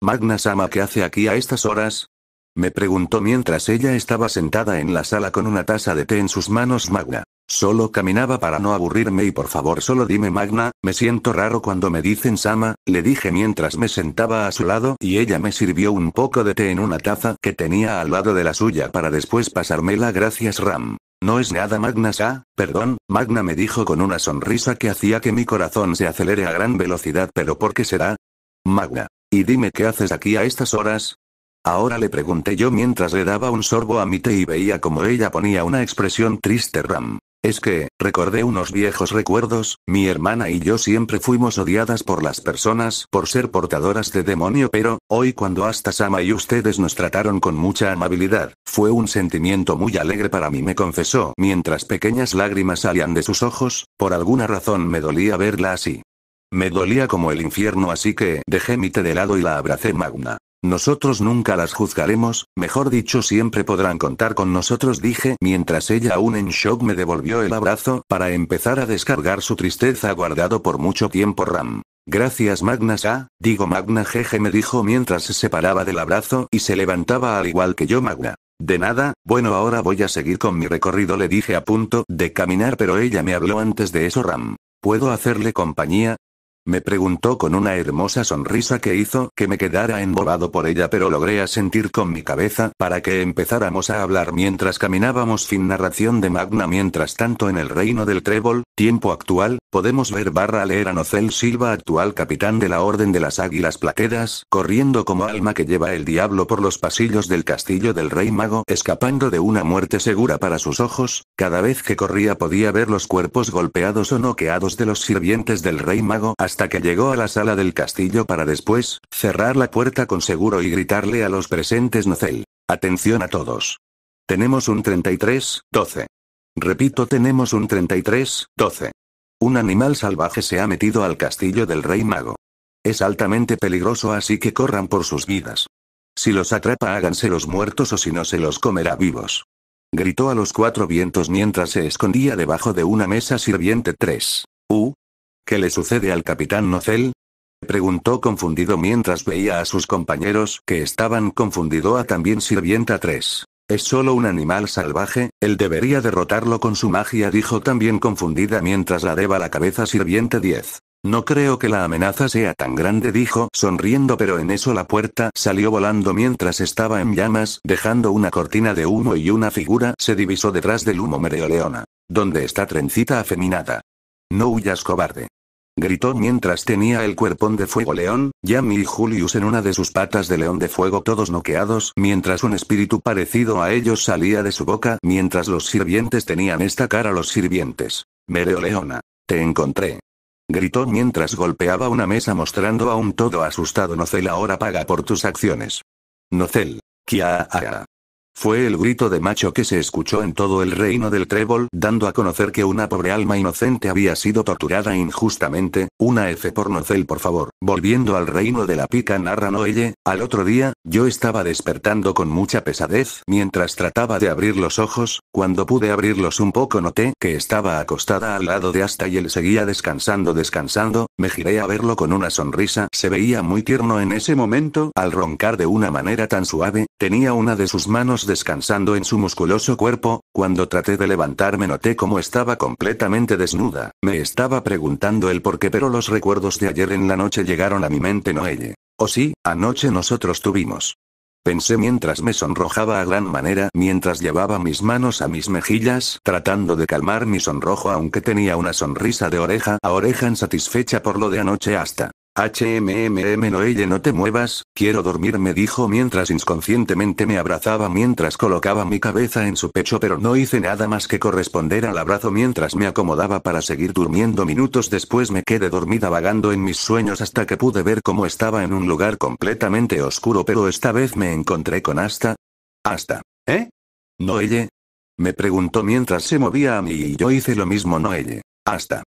Magna Sama, ¿qué hace aquí a estas horas? Me preguntó mientras ella estaba sentada en la sala con una taza de té en sus manos Magna. Solo caminaba para no aburrirme y por favor solo dime Magna, me siento raro cuando me dicen Sama, le dije mientras me sentaba a su lado y ella me sirvió un poco de té en una taza que tenía al lado de la suya para después pasármela gracias Ram. No es nada Magna sa, perdón, Magna me dijo con una sonrisa que hacía que mi corazón se acelere a gran velocidad, pero ¿por qué será? Magna, y dime qué haces aquí a estas horas, Ahora le pregunté yo mientras le daba un sorbo a mi té y veía como ella ponía una expresión triste Ram. Es que, recordé unos viejos recuerdos, mi hermana y yo siempre fuimos odiadas por las personas por ser portadoras de demonio, pero, hoy cuando hasta Sama y ustedes nos trataron con mucha amabilidad, fue un sentimiento muy alegre para mí, me confesó, mientras pequeñas lágrimas salían de sus ojos, por alguna razón me dolía verla así. Me dolía como el infierno, así que dejé mi té de lado y la abracé magna. Nosotros nunca las juzgaremos, mejor dicho siempre podrán contar con nosotros dije mientras ella aún en shock me devolvió el abrazo para empezar a descargar su tristeza guardado por mucho tiempo Ram. Gracias Magna Sa, digo Magna Jeje me dijo mientras se separaba del abrazo y se levantaba al igual que yo Magna. De nada, bueno ahora voy a seguir con mi recorrido le dije a punto de caminar pero ella me habló antes de eso Ram. ¿Puedo hacerle compañía? Me preguntó con una hermosa sonrisa que hizo que me quedara embobado por ella, pero logré asentir con mi cabeza para que empezáramos a hablar mientras caminábamos fin narración de Magna. Mientras tanto, en el reino del trébol, tiempo actual, Podemos ver barra leer a Nocel Silva, actual capitán de la Orden de las Águilas Plateadas, corriendo como alma que lleva el diablo por los pasillos del castillo del Rey Mago, escapando de una muerte segura para sus ojos, cada vez que corría podía ver los cuerpos golpeados o noqueados de los sirvientes del Rey Mago hasta que llegó a la sala del castillo para después, cerrar la puerta con seguro y gritarle a los presentes Nocel. Atención a todos. Tenemos un 33, 12. Repito, tenemos un 33, 12. Un animal salvaje se ha metido al castillo del rey mago. Es altamente peligroso así que corran por sus vidas. Si los atrapa háganse los muertos o si no se los comerá vivos. Gritó a los cuatro vientos mientras se escondía debajo de una mesa sirviente 3. ¿Uh? ¿Qué le sucede al capitán Nocel? Preguntó confundido mientras veía a sus compañeros que estaban confundido a también sirvienta 3. Es solo un animal salvaje, él debería derrotarlo con su magia, dijo también confundida mientras la deba la cabeza sirviente 10. No creo que la amenaza sea tan grande, dijo, sonriendo, pero en eso la puerta salió volando mientras estaba en llamas, dejando una cortina de humo y una figura se divisó detrás del humo Leona. ¿Dónde está trencita afeminada? No huyas, cobarde gritó mientras tenía el cuerpón de fuego león, Yami y Julius en una de sus patas de león de fuego todos noqueados, mientras un espíritu parecido a ellos salía de su boca, mientras los sirvientes tenían esta cara los sirvientes. Mereo Leona. Te encontré. Gritó mientras golpeaba una mesa mostrando a un todo asustado Nocel ahora paga por tus acciones. Nocel. Kia. Fue el grito de macho que se escuchó en todo el reino del trébol, dando a conocer que una pobre alma inocente había sido torturada injustamente, una F por Nocel por favor. Volviendo al reino de la pica narra Noelle, al otro día, yo estaba despertando con mucha pesadez, mientras trataba de abrir los ojos, cuando pude abrirlos un poco noté que estaba acostada al lado de hasta y él seguía descansando descansando, me giré a verlo con una sonrisa, se veía muy tierno en ese momento, al roncar de una manera tan suave, tenía una de sus manos descansando en su musculoso cuerpo, cuando traté de levantarme noté como estaba completamente desnuda, me estaba preguntando el por qué pero los recuerdos de ayer en la noche llegaron a mi mente No, ella. O oh, si, sí, anoche nosotros tuvimos. Pensé mientras me sonrojaba a gran manera, mientras llevaba mis manos a mis mejillas, tratando de calmar mi sonrojo aunque tenía una sonrisa de oreja a oreja insatisfecha por lo de anoche hasta. HMMM Noelle no te muevas, quiero dormir me dijo mientras inconscientemente me abrazaba mientras colocaba mi cabeza en su pecho pero no hice nada más que corresponder al abrazo mientras me acomodaba para seguir durmiendo minutos después me quedé dormida vagando en mis sueños hasta que pude ver cómo estaba en un lugar completamente oscuro pero esta vez me encontré con hasta Asta. ¿Eh? Noelle. Me preguntó mientras se movía a mí y yo hice lo mismo Noelle. hasta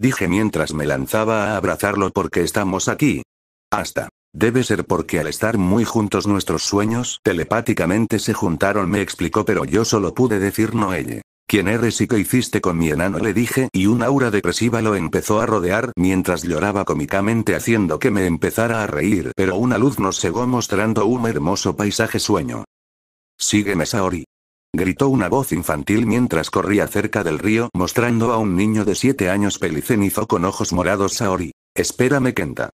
Dije mientras me lanzaba a abrazarlo porque estamos aquí. Hasta. Debe ser porque al estar muy juntos nuestros sueños telepáticamente se juntaron, me explicó, pero yo solo pude decir no ¿Quién eres y qué hiciste con mi enano? le dije, y un aura depresiva lo empezó a rodear mientras lloraba cómicamente haciendo que me empezara a reír, pero una luz nos cegó mostrando un hermoso paisaje sueño. Sígueme, Saori gritó una voz infantil mientras corría cerca del río mostrando a un niño de siete años pelicenizo con ojos morados Saori. Espérame Kenta.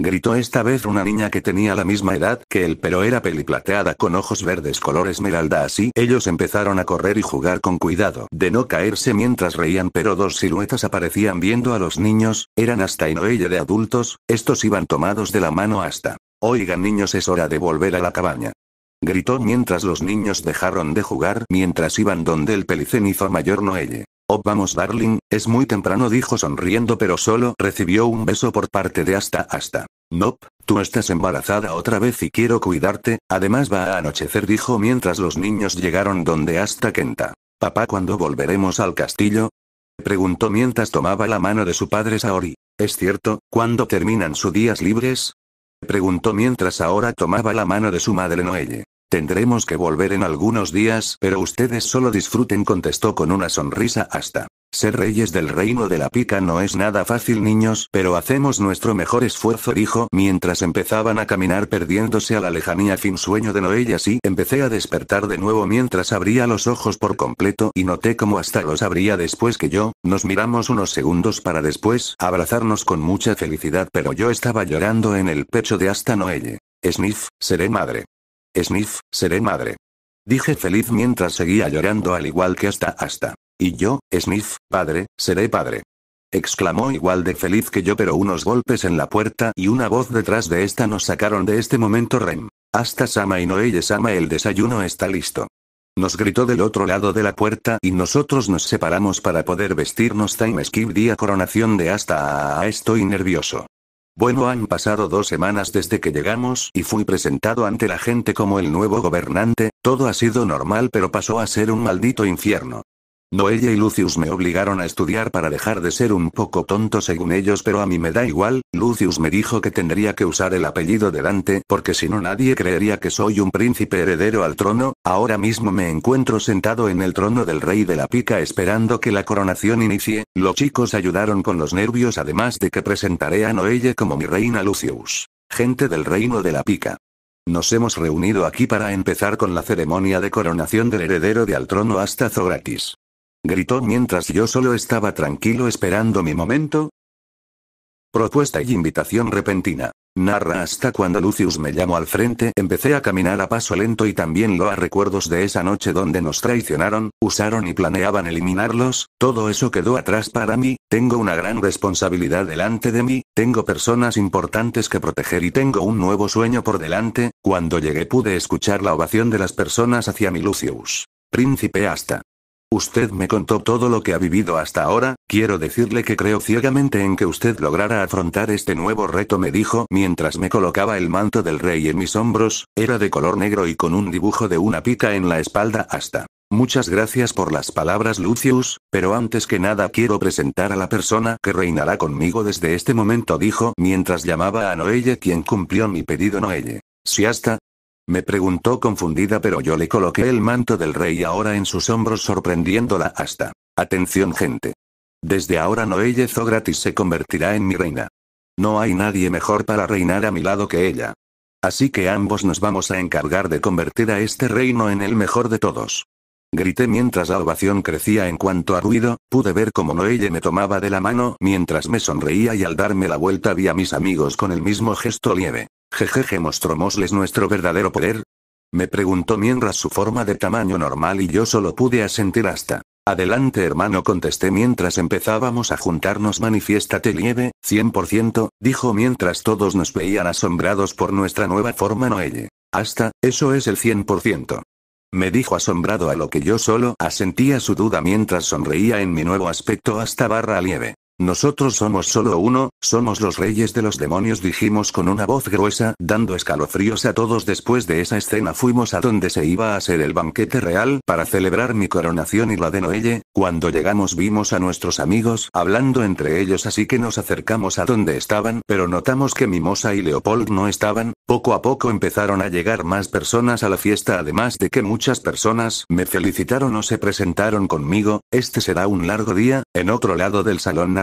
Gritó esta vez una niña que tenía la misma edad que él pero era peliplateada con ojos verdes color esmeralda así ellos empezaron a correr y jugar con cuidado de no caerse mientras reían pero dos siluetas aparecían viendo a los niños, eran hasta Inoue de adultos, estos iban tomados de la mano hasta. Oigan niños es hora de volver a la cabaña gritó mientras los niños dejaron de jugar mientras iban donde el pelicén hizo mayor noelle. Oh vamos darling, es muy temprano dijo sonriendo pero solo recibió un beso por parte de hasta hasta. Nope, tú estás embarazada otra vez y quiero cuidarte, además va a anochecer dijo mientras los niños llegaron donde hasta Kenta. Papá ¿cuándo volveremos al castillo? Preguntó mientras tomaba la mano de su padre Saori. Es cierto, ¿cuándo terminan sus días libres? preguntó mientras ahora tomaba la mano de su madre Noelle. Tendremos que volver en algunos días, pero ustedes solo disfruten, contestó con una sonrisa hasta ser reyes del reino de la pica no es nada fácil niños, pero hacemos nuestro mejor esfuerzo, dijo, mientras empezaban a caminar perdiéndose a la lejanía fin sueño de Noelle. y así empecé a despertar de nuevo mientras abría los ojos por completo y noté como hasta los abría después que yo, nos miramos unos segundos para después abrazarnos con mucha felicidad, pero yo estaba llorando en el pecho de hasta Noelle. Sniff, seré madre. Sniff, seré madre. Dije feliz mientras seguía llorando al igual que hasta hasta. Y yo, Smith, padre, seré padre. Exclamó igual de feliz que yo, pero unos golpes en la puerta y una voz detrás de esta nos sacaron de este momento Rem. Hasta Sama y Noelle Sama, el desayuno está listo. Nos gritó del otro lado de la puerta y nosotros nos separamos para poder vestirnos time skip día coronación de hasta a estoy nervioso. Bueno han pasado dos semanas desde que llegamos y fui presentado ante la gente como el nuevo gobernante, todo ha sido normal pero pasó a ser un maldito infierno. Noelle y Lucius me obligaron a estudiar para dejar de ser un poco tonto según ellos, pero a mí me da igual, Lucius me dijo que tendría que usar el apellido delante, porque si no nadie creería que soy un príncipe heredero al trono, ahora mismo me encuentro sentado en el trono del rey de la pica esperando que la coronación inicie, los chicos ayudaron con los nervios además de que presentaré a Noelle como mi reina Lucius. Gente del reino de la pica. Nos hemos reunido aquí para empezar con la ceremonia de coronación del heredero de al trono hasta Zoratis gritó mientras yo solo estaba tranquilo esperando mi momento. Propuesta y invitación repentina. Narra hasta cuando Lucius me llamó al frente, empecé a caminar a paso lento y también lo a recuerdos de esa noche donde nos traicionaron, usaron y planeaban eliminarlos, todo eso quedó atrás para mí, tengo una gran responsabilidad delante de mí, tengo personas importantes que proteger y tengo un nuevo sueño por delante, cuando llegué pude escuchar la ovación de las personas hacia mi Lucius. Príncipe hasta. Usted me contó todo lo que ha vivido hasta ahora, quiero decirle que creo ciegamente en que usted logrará afrontar este nuevo reto, me dijo, mientras me colocaba el manto del rey en mis hombros, era de color negro y con un dibujo de una pica en la espalda hasta. Muchas gracias por las palabras Lucius, pero antes que nada quiero presentar a la persona que reinará conmigo desde este momento dijo mientras llamaba a Noelle quien cumplió mi pedido Noelle. Si hasta, me preguntó confundida pero yo le coloqué el manto del rey ahora en sus hombros sorprendiéndola hasta. Atención gente. Desde ahora Noelle Zogratis se convertirá en mi reina. No hay nadie mejor para reinar a mi lado que ella. Así que ambos nos vamos a encargar de convertir a este reino en el mejor de todos. Grité mientras la ovación crecía en cuanto a ruido, pude ver cómo Noelle me tomaba de la mano mientras me sonreía y al darme la vuelta vi a mis amigos con el mismo gesto lieve. Jejeje, mostrómosles nuestro verdadero poder. Me preguntó mientras su forma de tamaño normal y yo solo pude asentir hasta. Adelante hermano contesté mientras empezábamos a juntarnos manifiéstate lieve, 100%, dijo mientras todos nos veían asombrados por nuestra nueva forma noelle. Hasta, eso es el 100%. Me dijo asombrado a lo que yo solo asentía su duda mientras sonreía en mi nuevo aspecto hasta barra lieve. Nosotros somos solo uno, somos los reyes de los demonios, dijimos con una voz gruesa, dando escalofríos a todos. Después de esa escena fuimos a donde se iba a hacer el banquete real para celebrar mi coronación y la de Noelle. Cuando llegamos vimos a nuestros amigos hablando entre ellos, así que nos acercamos a donde estaban, pero notamos que Mimosa y Leopold no estaban. Poco a poco empezaron a llegar más personas a la fiesta, además de que muchas personas me felicitaron o se presentaron conmigo. Este será un largo día, en otro lado del salón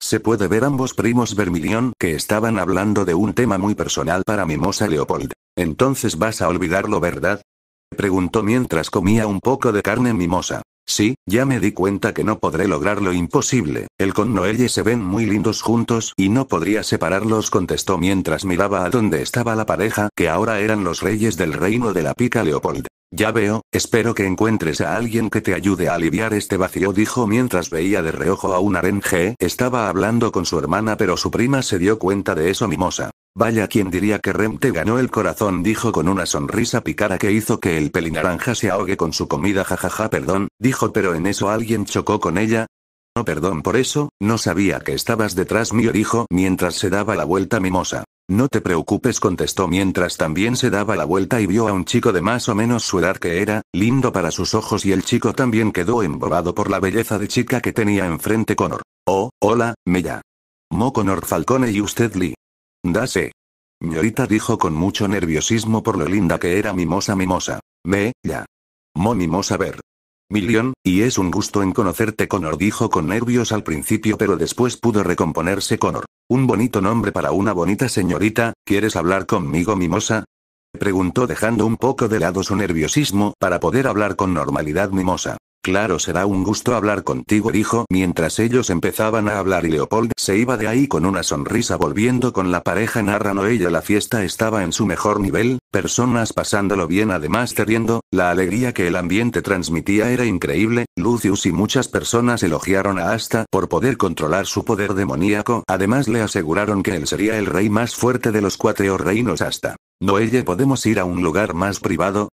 se puede ver ambos primos Vermilión que estaban hablando de un tema muy personal para Mimosa Leopold. Entonces vas a olvidarlo, ¿verdad? Preguntó mientras comía un poco de carne mimosa. Sí, ya me di cuenta que no podré lograr lo imposible. El con Noelle se ven muy lindos juntos y no podría separarlos, contestó mientras miraba a donde estaba la pareja, que ahora eran los reyes del reino de la pica Leopold. Ya veo, espero que encuentres a alguien que te ayude a aliviar este vacío, dijo mientras veía de reojo a un arenje. Estaba hablando con su hermana, pero su prima se dio cuenta de eso, mimosa. Vaya quien diría que Rem te ganó el corazón, dijo con una sonrisa picara que hizo que el pelinaranja se ahogue con su comida, jajaja, perdón, dijo, pero en eso alguien chocó con ella. No, perdón por eso, no sabía que estabas detrás mío, dijo mientras se daba la vuelta mimosa. No te preocupes, contestó mientras también se daba la vuelta y vio a un chico de más o menos su edad que era, lindo para sus ojos y el chico también quedó embobado por la belleza de chica que tenía enfrente Connor. Oh, hola, Mella. Mo Connor Falcone y usted Lee. Dase. Ñorita dijo con mucho nerviosismo por lo linda que era mimosa mimosa. Me, ya. Mo mimosa ver. Millón, y es un gusto en conocerte Connor dijo con nervios al principio pero después pudo recomponerse Connor. Un bonito nombre para una bonita señorita, ¿quieres hablar conmigo, mimosa? Preguntó dejando un poco de lado su nerviosismo para poder hablar con normalidad mimosa. Claro será un gusto hablar contigo, dijo mientras ellos empezaban a hablar y Leopold se iba de ahí con una sonrisa volviendo con la pareja narra ella la fiesta estaba en su mejor nivel, personas pasándolo bien además riendo, la alegría que el ambiente transmitía era increíble, Lucius y muchas personas elogiaron a Asta por poder controlar su poder demoníaco, además le aseguraron que él sería el rey más fuerte de los cuatro reinos hasta Noelle podemos ir a un lugar más privado,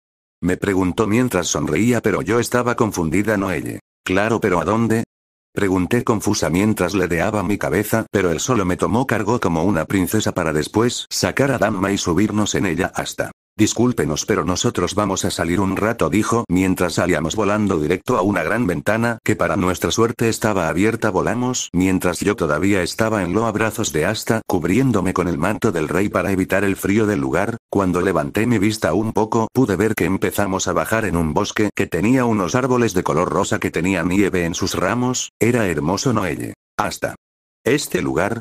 me preguntó mientras sonreía pero yo estaba confundida no ella. Claro pero ¿a dónde? Pregunté confusa mientras ledeaba mi cabeza pero él solo me tomó cargo como una princesa para después sacar a Dama y subirnos en ella hasta Discúlpenos pero nosotros vamos a salir un rato dijo mientras salíamos volando directo a una gran ventana que para nuestra suerte estaba abierta volamos mientras yo todavía estaba en lo abrazos de hasta cubriéndome con el manto del rey para evitar el frío del lugar, cuando levanté mi vista un poco pude ver que empezamos a bajar en un bosque que tenía unos árboles de color rosa que tenía nieve en sus ramos, era hermoso Noelle. Hasta. Este lugar,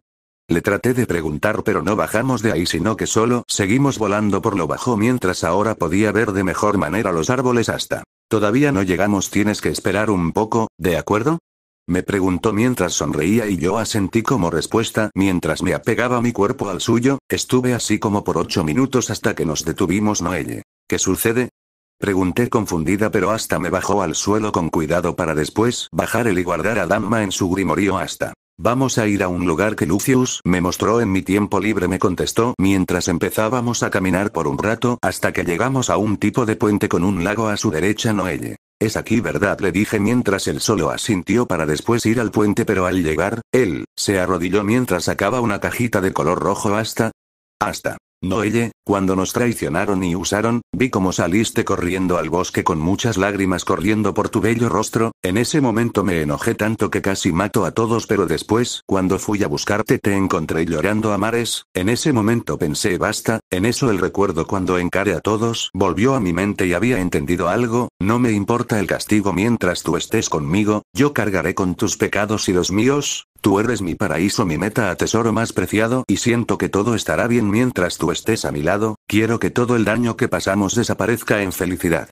le traté de preguntar pero no bajamos de ahí sino que solo seguimos volando por lo bajo mientras ahora podía ver de mejor manera los árboles hasta. Todavía no llegamos tienes que esperar un poco, ¿de acuerdo? Me preguntó mientras sonreía y yo asentí como respuesta mientras me apegaba mi cuerpo al suyo, estuve así como por ocho minutos hasta que nos detuvimos Noelle. ¿Qué sucede? Pregunté confundida pero hasta me bajó al suelo con cuidado para después bajar él y guardar a Dama en su grimorio hasta Vamos a ir a un lugar que Lucius me mostró en mi tiempo libre, me contestó mientras empezábamos a caminar por un rato hasta que llegamos a un tipo de puente con un lago a su derecha, Noelle. Es aquí, ¿verdad? le dije mientras él solo asintió para después ir al puente, pero al llegar, él se arrodilló mientras sacaba una cajita de color rojo hasta. hasta. Noelle, cuando nos traicionaron y usaron, vi cómo saliste corriendo al bosque con muchas lágrimas corriendo por tu bello rostro, en ese momento me enojé tanto que casi mato a todos pero después, cuando fui a buscarte te encontré llorando a mares, en ese momento pensé basta, en eso el recuerdo cuando encare a todos volvió a mi mente y había entendido algo, no me importa el castigo mientras tú estés conmigo, yo cargaré con tus pecados y los míos, Tú eres mi paraíso, mi meta, a tesoro más preciado, y siento que todo estará bien mientras tú estés a mi lado, quiero que todo el daño que pasamos desaparezca en felicidad.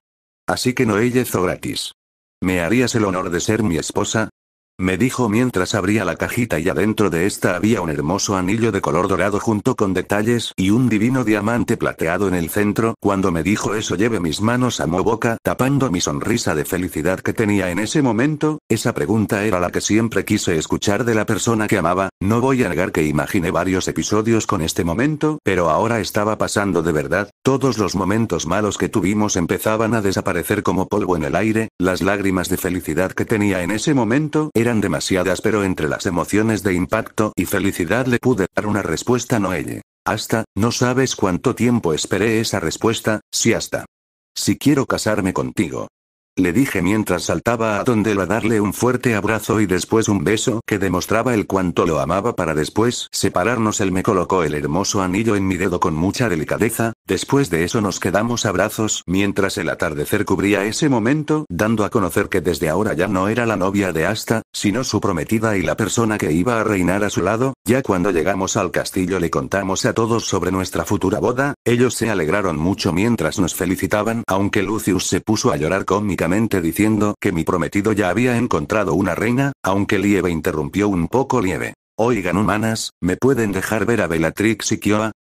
Así que no he oh gratis. ¿Me harías el honor de ser mi esposa? Me dijo mientras abría la cajita y adentro de esta había un hermoso anillo de color dorado junto con detalles y un divino diamante plateado en el centro. Cuando me dijo eso lleve mis manos a mi boca tapando mi sonrisa de felicidad que tenía en ese momento, esa pregunta era la que siempre quise escuchar de la persona que amaba, no voy a negar que imaginé varios episodios con este momento, pero ahora estaba pasando de verdad, todos los momentos malos que tuvimos empezaban a desaparecer como polvo en el aire, las lágrimas de felicidad que tenía en ese momento eran demasiadas pero entre las emociones de impacto y felicidad le pude dar una respuesta noelle. Hasta, no sabes cuánto tiempo esperé esa respuesta, si hasta. Si quiero casarme contigo. Le dije mientras saltaba a donde a darle un fuerte abrazo y después un beso que demostraba el cuánto lo amaba para después separarnos. Él me colocó el hermoso anillo en mi dedo con mucha delicadeza, después de eso nos quedamos abrazos mientras el atardecer cubría ese momento, dando a conocer que desde ahora ya no era la novia de Asta, sino su prometida y la persona que iba a reinar a su lado, ya cuando llegamos al castillo le contamos a todos sobre nuestra futura boda, ellos se alegraron mucho mientras nos felicitaban, aunque Lucius se puso a llorar cómicamente diciendo que mi prometido ya había encontrado una reina, aunque Lieve interrumpió un poco Lieve. Oigan humanas, ¿me pueden dejar ver a Bellatrix y Kioa?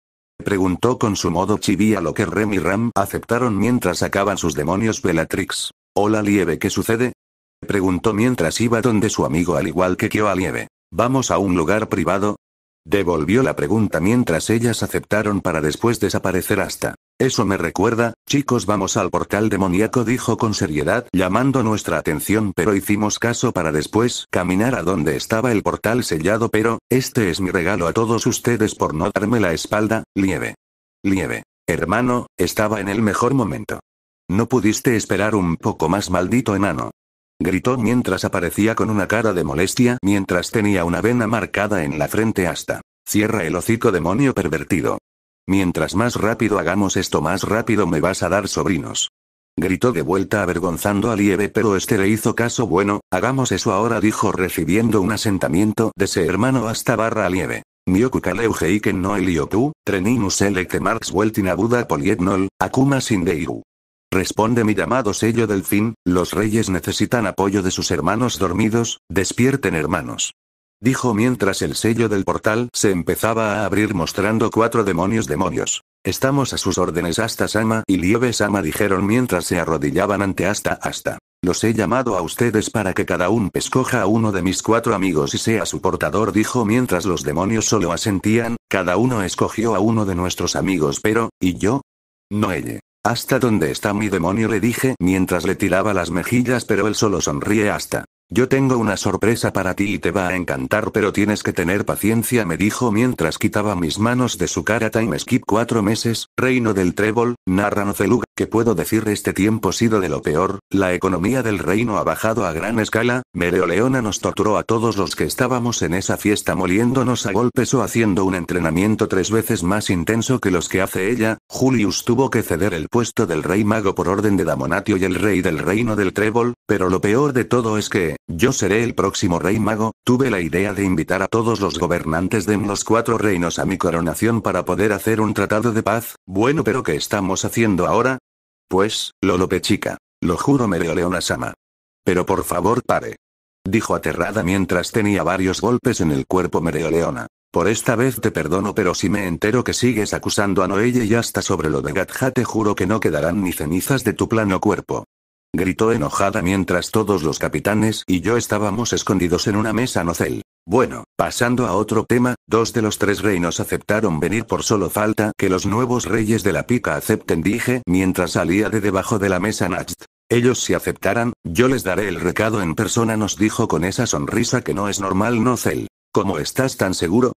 Preguntó con su modo Chibi a lo que Rem y Ram aceptaron mientras sacaban sus demonios Bellatrix. Hola Lieve, ¿qué sucede? Preguntó mientras iba donde su amigo al igual que Kioa Lieve. ¿Vamos a un lugar privado? Devolvió la pregunta mientras ellas aceptaron para después desaparecer hasta. Eso me recuerda, chicos, vamos al portal demoníaco, dijo con seriedad, llamando nuestra atención, pero hicimos caso para después caminar a donde estaba el portal sellado, pero, este es mi regalo a todos ustedes por no darme la espalda, Lieve. Lieve. Hermano, estaba en el mejor momento. No pudiste esperar un poco más, maldito enano gritó mientras aparecía con una cara de molestia mientras tenía una vena marcada en la frente hasta. Cierra el hocico demonio pervertido. Mientras más rápido hagamos esto más rápido me vas a dar sobrinos. Gritó de vuelta avergonzando a Lieve pero este le hizo caso bueno, hagamos eso ahora dijo recibiendo un asentamiento de ese hermano hasta barra a Lieve. Mioku no Elioku, Treninu Selecte Marx Weltin Polietnol, Akuma Sindeiru. Responde mi llamado sello del fin, los reyes necesitan apoyo de sus hermanos dormidos, despierten hermanos. Dijo mientras el sello del portal se empezaba a abrir mostrando cuatro demonios demonios. Estamos a sus órdenes hasta Sama y Lieve Sama dijeron mientras se arrodillaban ante hasta hasta. Los he llamado a ustedes para que cada uno escoja a uno de mis cuatro amigos y sea su portador, dijo mientras los demonios solo asentían, cada uno escogió a uno de nuestros amigos, pero, ¿y yo? No ella. ¿Hasta dónde está mi demonio? le dije mientras le tiraba las mejillas pero él solo sonríe hasta yo tengo una sorpresa para ti y te va a encantar, pero tienes que tener paciencia, me dijo mientras quitaba mis manos de su cara. Time skip cuatro meses, reino del trébol, narra Celuga. que puedo decir este tiempo sido de lo peor, la economía del reino ha bajado a gran escala, Mereoleona nos torturó a todos los que estábamos en esa fiesta moliéndonos a golpes o haciendo un entrenamiento tres veces más intenso que los que hace ella, Julius tuvo que ceder el puesto del rey mago por orden de Damonatio y el rey del reino del trébol, pero lo peor de todo es que, yo seré el próximo rey mago, tuve la idea de invitar a todos los gobernantes de los cuatro reinos a mi coronación para poder hacer un tratado de paz, bueno pero ¿qué estamos haciendo ahora? Pues, Lolope chica. Lo juro Mereoleona-sama. Pero por favor pare. Dijo aterrada mientras tenía varios golpes en el cuerpo Mereoleona. Por esta vez te perdono pero si me entero que sigues acusando a Noelle y hasta sobre lo de Gatja te juro que no quedarán ni cenizas de tu plano cuerpo gritó enojada mientras todos los capitanes y yo estábamos escondidos en una mesa nocel. Bueno, pasando a otro tema, dos de los tres reinos aceptaron venir por solo falta que los nuevos reyes de la pica acepten, dije, mientras salía de debajo de la mesa Nacht. Ellos si aceptaran, yo les daré el recado en persona, nos dijo con esa sonrisa que no es normal, Nocel. ¿Cómo estás tan seguro?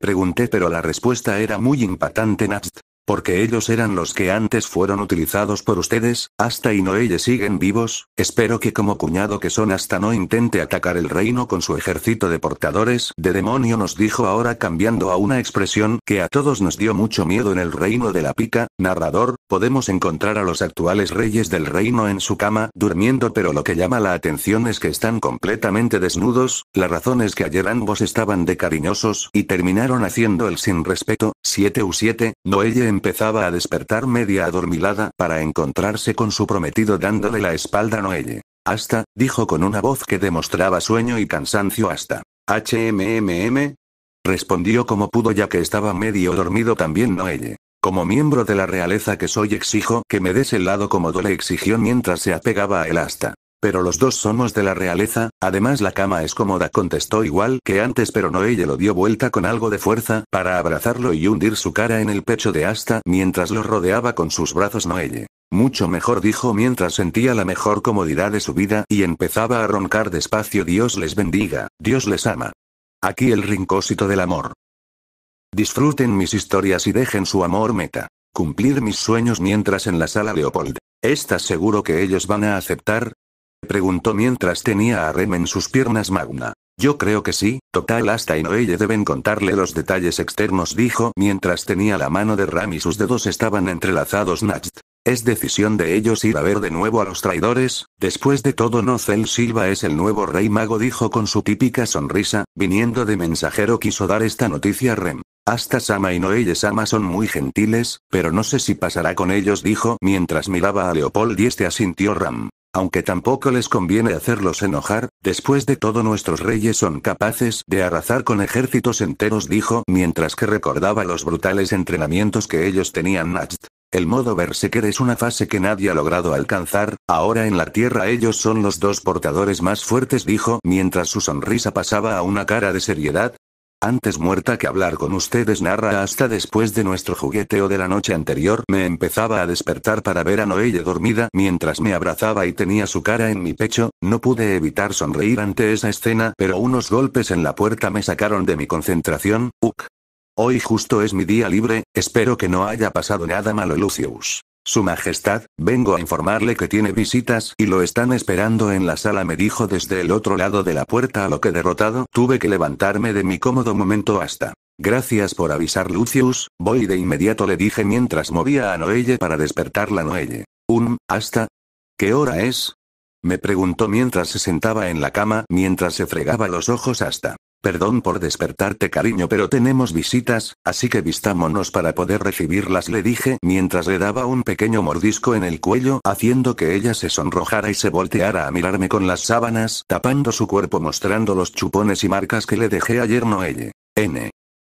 Pregunté, pero la respuesta era muy impactante, Nacht. Porque ellos eran los que antes fueron utilizados por ustedes, hasta y Noelle siguen vivos, espero que como cuñado que son hasta no intente atacar el reino con su ejército de portadores de demonio nos dijo ahora cambiando a una expresión que a todos nos dio mucho miedo en el reino de la pica, narrador, podemos encontrar a los actuales reyes del reino en su cama, durmiendo pero lo que llama la atención es que están completamente desnudos, la razón es que ayer ambos estaban de cariñosos y terminaron haciendo el sin respeto, 7 u 7, Noelle empezaba a despertar media adormilada para encontrarse con su prometido dándole la espalda Noelle. Hasta, dijo con una voz que demostraba sueño y cansancio hasta. HMMM. Respondió como pudo ya que estaba medio dormido también Noelle. Como miembro de la realeza que soy exijo que me des el lado cómodo le exigió mientras se apegaba a él hasta. Pero los dos somos de la realeza, además la cama es cómoda, contestó igual que antes, pero Noelle lo dio vuelta con algo de fuerza, para abrazarlo y hundir su cara en el pecho de Asta mientras lo rodeaba con sus brazos Noelle. Mucho mejor dijo mientras sentía la mejor comodidad de su vida y empezaba a roncar despacio Dios les bendiga, Dios les ama. Aquí el rincósito del amor. Disfruten mis historias y dejen su amor meta. Cumplir mis sueños mientras en la sala Leopold. Estás seguro que ellos van a aceptar, preguntó mientras tenía a Rem en sus piernas Magna. Yo creo que sí, total hasta y Noelle deben contarle los detalles externos dijo mientras tenía la mano de Ram y sus dedos estaban entrelazados Nat, Es decisión de ellos ir a ver de nuevo a los traidores, después de todo no Silva es el nuevo rey mago dijo con su típica sonrisa, viniendo de mensajero quiso dar esta noticia a Rem. Hasta Sama y Noelle Sama son muy gentiles, pero no sé si pasará con ellos dijo mientras miraba a Leopold y este asintió Ram. Aunque tampoco les conviene hacerlos enojar, después de todo nuestros reyes son capaces de arrasar con ejércitos enteros, dijo mientras que recordaba los brutales entrenamientos que ellos tenían. Nacht. El modo que es una fase que nadie ha logrado alcanzar, ahora en la Tierra ellos son los dos portadores más fuertes dijo mientras su sonrisa pasaba a una cara de seriedad, antes muerta que hablar con ustedes narra hasta después de nuestro jugueteo de la noche anterior me empezaba a despertar para ver a Noelle dormida mientras me abrazaba y tenía su cara en mi pecho, no pude evitar sonreír ante esa escena pero unos golpes en la puerta me sacaron de mi concentración, uc. Hoy justo es mi día libre, espero que no haya pasado nada malo Lucius. Su Majestad, vengo a informarle que tiene visitas y lo están esperando en la sala, me dijo desde el otro lado de la puerta, a lo que derrotado tuve que levantarme de mi cómodo momento hasta. Gracias por avisar, Lucius, voy de inmediato, le dije mientras movía a Noelle para despertarla. Noelle. Un, hasta. ¿Qué hora es? Me preguntó mientras se sentaba en la cama, mientras se fregaba los ojos hasta. Perdón por despertarte cariño pero tenemos visitas, así que vistámonos para poder recibirlas le dije mientras le daba un pequeño mordisco en el cuello haciendo que ella se sonrojara y se volteara a mirarme con las sábanas tapando su cuerpo mostrando los chupones y marcas que le dejé ayer Noelle. N.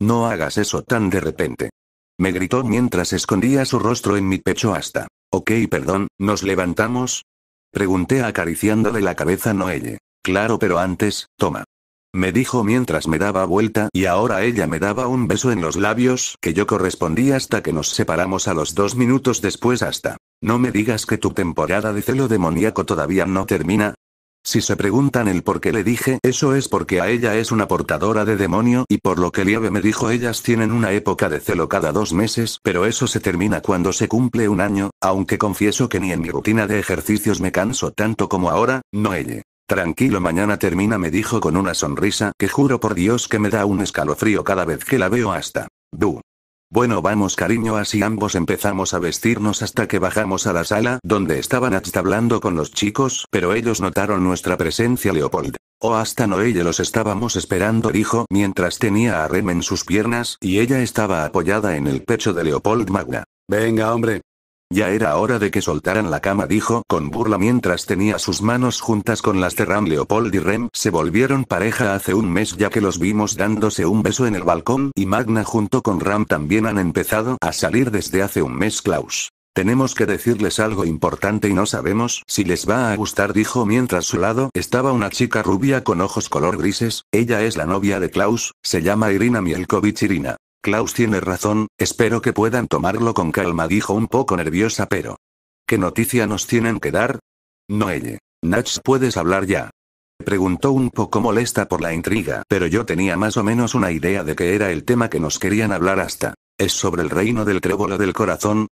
No hagas eso tan de repente. Me gritó mientras escondía su rostro en mi pecho hasta. Ok perdón, ¿nos levantamos? Pregunté acariciándole la cabeza Noelle. Claro, pero antes, toma. Me dijo mientras me daba vuelta y ahora ella me daba un beso en los labios que yo correspondí hasta que nos separamos a los dos minutos después hasta. No me digas que tu temporada de celo demoníaco todavía no termina, si se preguntan el por qué le dije eso es porque a ella es una portadora de demonio y por lo que Lieve me dijo ellas tienen una época de celo cada dos meses, pero eso se termina cuando se cumple un año, aunque confieso que ni en mi rutina de ejercicios me canso tanto como ahora, no ella. Tranquilo mañana termina me dijo con una sonrisa que juro por Dios que me da un escalofrío cada vez que la veo hasta. Du. Bueno vamos cariño así ambos empezamos a vestirnos hasta que bajamos a la sala donde estaban hasta hablando con los chicos pero ellos notaron nuestra presencia Leopold. O oh, hasta Noelle los estábamos esperando dijo mientras tenía a Rem en sus piernas y ella estaba apoyada en el pecho de Leopold Magna. Venga hombre, ya era hora de que soltaran la cama, dijo con burla mientras tenía sus manos juntas con las de Ram. Leopold y Rem se volvieron pareja hace un mes ya que los vimos dándose un beso en el balcón y Magna junto con Ram también han empezado a salir desde hace un mes Klaus. Tenemos que decirles algo importante y no sabemos si les va a gustar, dijo mientras su lado estaba una chica rubia con ojos color grises, ella es la novia de Klaus, se llama Irina Mielkovich Irina. Klaus tiene razón, espero que puedan tomarlo con calma, dijo un poco nerviosa, pero. ¿Qué noticia nos tienen que dar? Noelle. nacht, puedes hablar ya. Preguntó un poco molesta por la intriga, pero yo tenía más o menos una idea de que era el tema que nos querían hablar hasta. ¿Es sobre el reino del trébolo del corazón?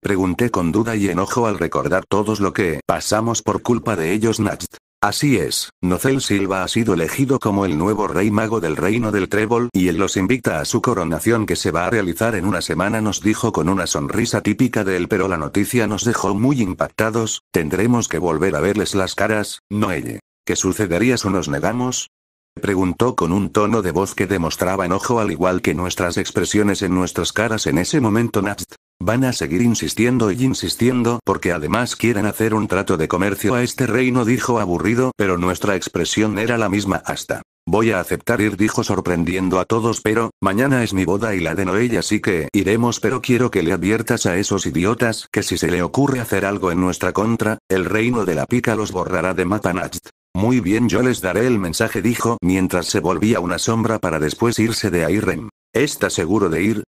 Pregunté con duda y enojo al recordar todos lo que pasamos por culpa de ellos, Nacht. Así es, Nozel Silva ha sido elegido como el nuevo rey mago del reino del Trébol y él los invita a su coronación que se va a realizar en una semana nos dijo con una sonrisa típica de él pero la noticia nos dejó muy impactados, tendremos que volver a verles las caras, Noelle. ¿Qué sucedería si nos negamos? Preguntó con un tono de voz que demostraba enojo al igual que nuestras expresiones en nuestras caras en ese momento Nast. Van a seguir insistiendo y insistiendo porque además quieren hacer un trato de comercio a este reino, dijo aburrido, pero nuestra expresión era la misma hasta. Voy a aceptar ir, dijo sorprendiendo a todos, pero, mañana es mi boda y la de Noelia, así que iremos, pero quiero que le adviertas a esos idiotas que si se le ocurre hacer algo en nuestra contra, el reino de la pica los borrará de mapanach Muy bien, yo les daré el mensaje, dijo, mientras se volvía una sombra para después irse de Airem. ¿Está seguro de ir?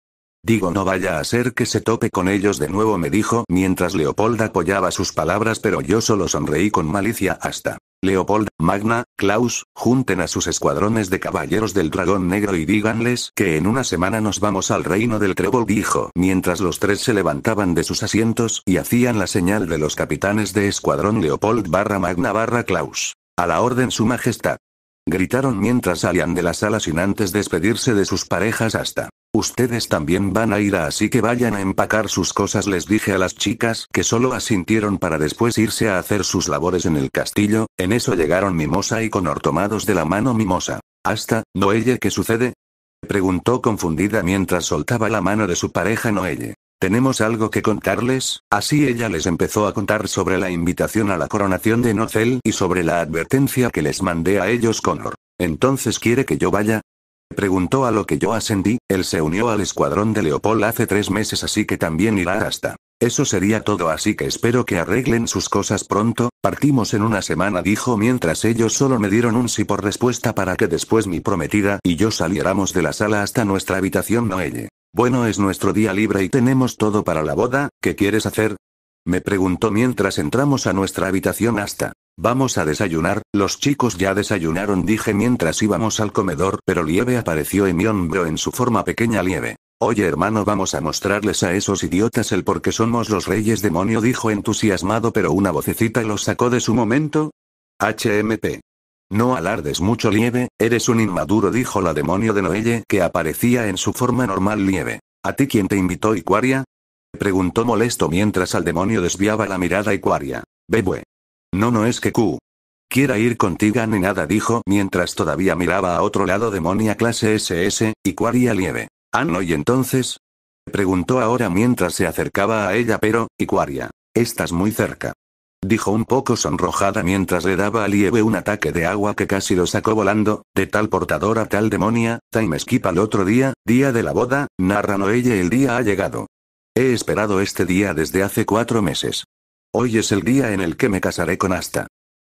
Digo, no vaya a ser que se tope con ellos de nuevo, me dijo, mientras Leopold apoyaba sus palabras, pero yo solo sonreí con malicia hasta. Leopold, Magna, Klaus, junten a sus escuadrones de caballeros del dragón negro y díganles que en una semana nos vamos al reino del trébol, dijo, mientras los tres se levantaban de sus asientos y hacían la señal de los capitanes de escuadrón Leopold barra Magna barra Klaus. A la orden su majestad. Gritaron mientras salían de la sala sin antes despedirse de sus parejas hasta. Ustedes también van a ir así que vayan a empacar sus cosas les dije a las chicas que solo asintieron para después irse a hacer sus labores en el castillo, en eso llegaron Mimosa y Connor tomados de la mano Mimosa. Hasta, Noelle ¿qué sucede? Preguntó confundida mientras soltaba la mano de su pareja Noelle. Tenemos algo que contarles, así ella les empezó a contar sobre la invitación a la coronación de Nocel y sobre la advertencia que les mandé a ellos Connor. Entonces quiere que yo vaya, preguntó a lo que yo ascendí, él se unió al escuadrón de Leopold hace tres meses así que también irá hasta. Eso sería todo así que espero que arreglen sus cosas pronto, partimos en una semana dijo mientras ellos solo me dieron un sí por respuesta para que después mi prometida y yo saliéramos de la sala hasta nuestra habitación Noelle. Bueno es nuestro día libre y tenemos todo para la boda, ¿qué quieres hacer? Me preguntó mientras entramos a nuestra habitación hasta. Vamos a desayunar, los chicos ya desayunaron dije mientras íbamos al comedor, pero Lieve apareció en mi hombro en su forma pequeña Lieve. Oye hermano vamos a mostrarles a esos idiotas el por qué somos los reyes demonio dijo entusiasmado pero una vocecita lo sacó de su momento. HMP. No alardes mucho Lieve, eres un inmaduro dijo la demonio de Noelle que aparecía en su forma normal Lieve. ¿A ti quién te invitó Icuaria? Preguntó molesto mientras al demonio desviaba la mirada Icuaria. Bebue. No, no es que Q quiera ir contigo ni nada, dijo mientras todavía miraba a otro lado demonia clase SS, y cuaria lieve. Ah, no, y entonces? Preguntó ahora mientras se acercaba a ella, pero, Icuaria, estás muy cerca. Dijo un poco sonrojada mientras le daba a Lieve un ataque de agua que casi lo sacó volando, de tal portadora tal demonia, time skip al otro día, día de la boda, narra Noelle el día ha llegado. He esperado este día desde hace cuatro meses. Hoy es el día en el que me casaré con Asta.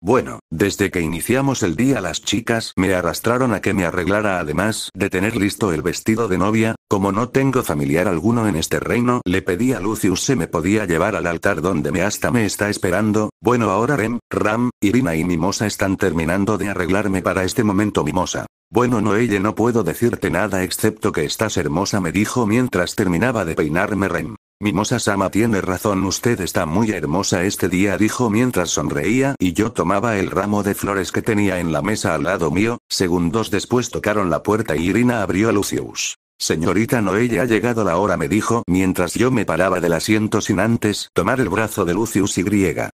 Bueno, desde que iniciamos el día las chicas me arrastraron a que me arreglara además de tener listo el vestido de novia, como no tengo familiar alguno en este reino, le pedí a Lucius se me podía llevar al altar donde me Asta me está esperando, bueno ahora Rem, Ram, Irina y Mimosa están terminando de arreglarme para este momento Mimosa. Bueno no no puedo decirte nada excepto que estás hermosa me dijo mientras terminaba de peinarme Rem. Mimosa-sama tiene razón, usted está muy hermosa este día, dijo mientras sonreía y yo tomaba el ramo de flores que tenía en la mesa al lado mío. Segundos después tocaron la puerta y Irina abrió a Lucius. Señorita no ha llegado la hora, me dijo, mientras yo me paraba del asiento sin antes tomar el brazo de Lucius y griega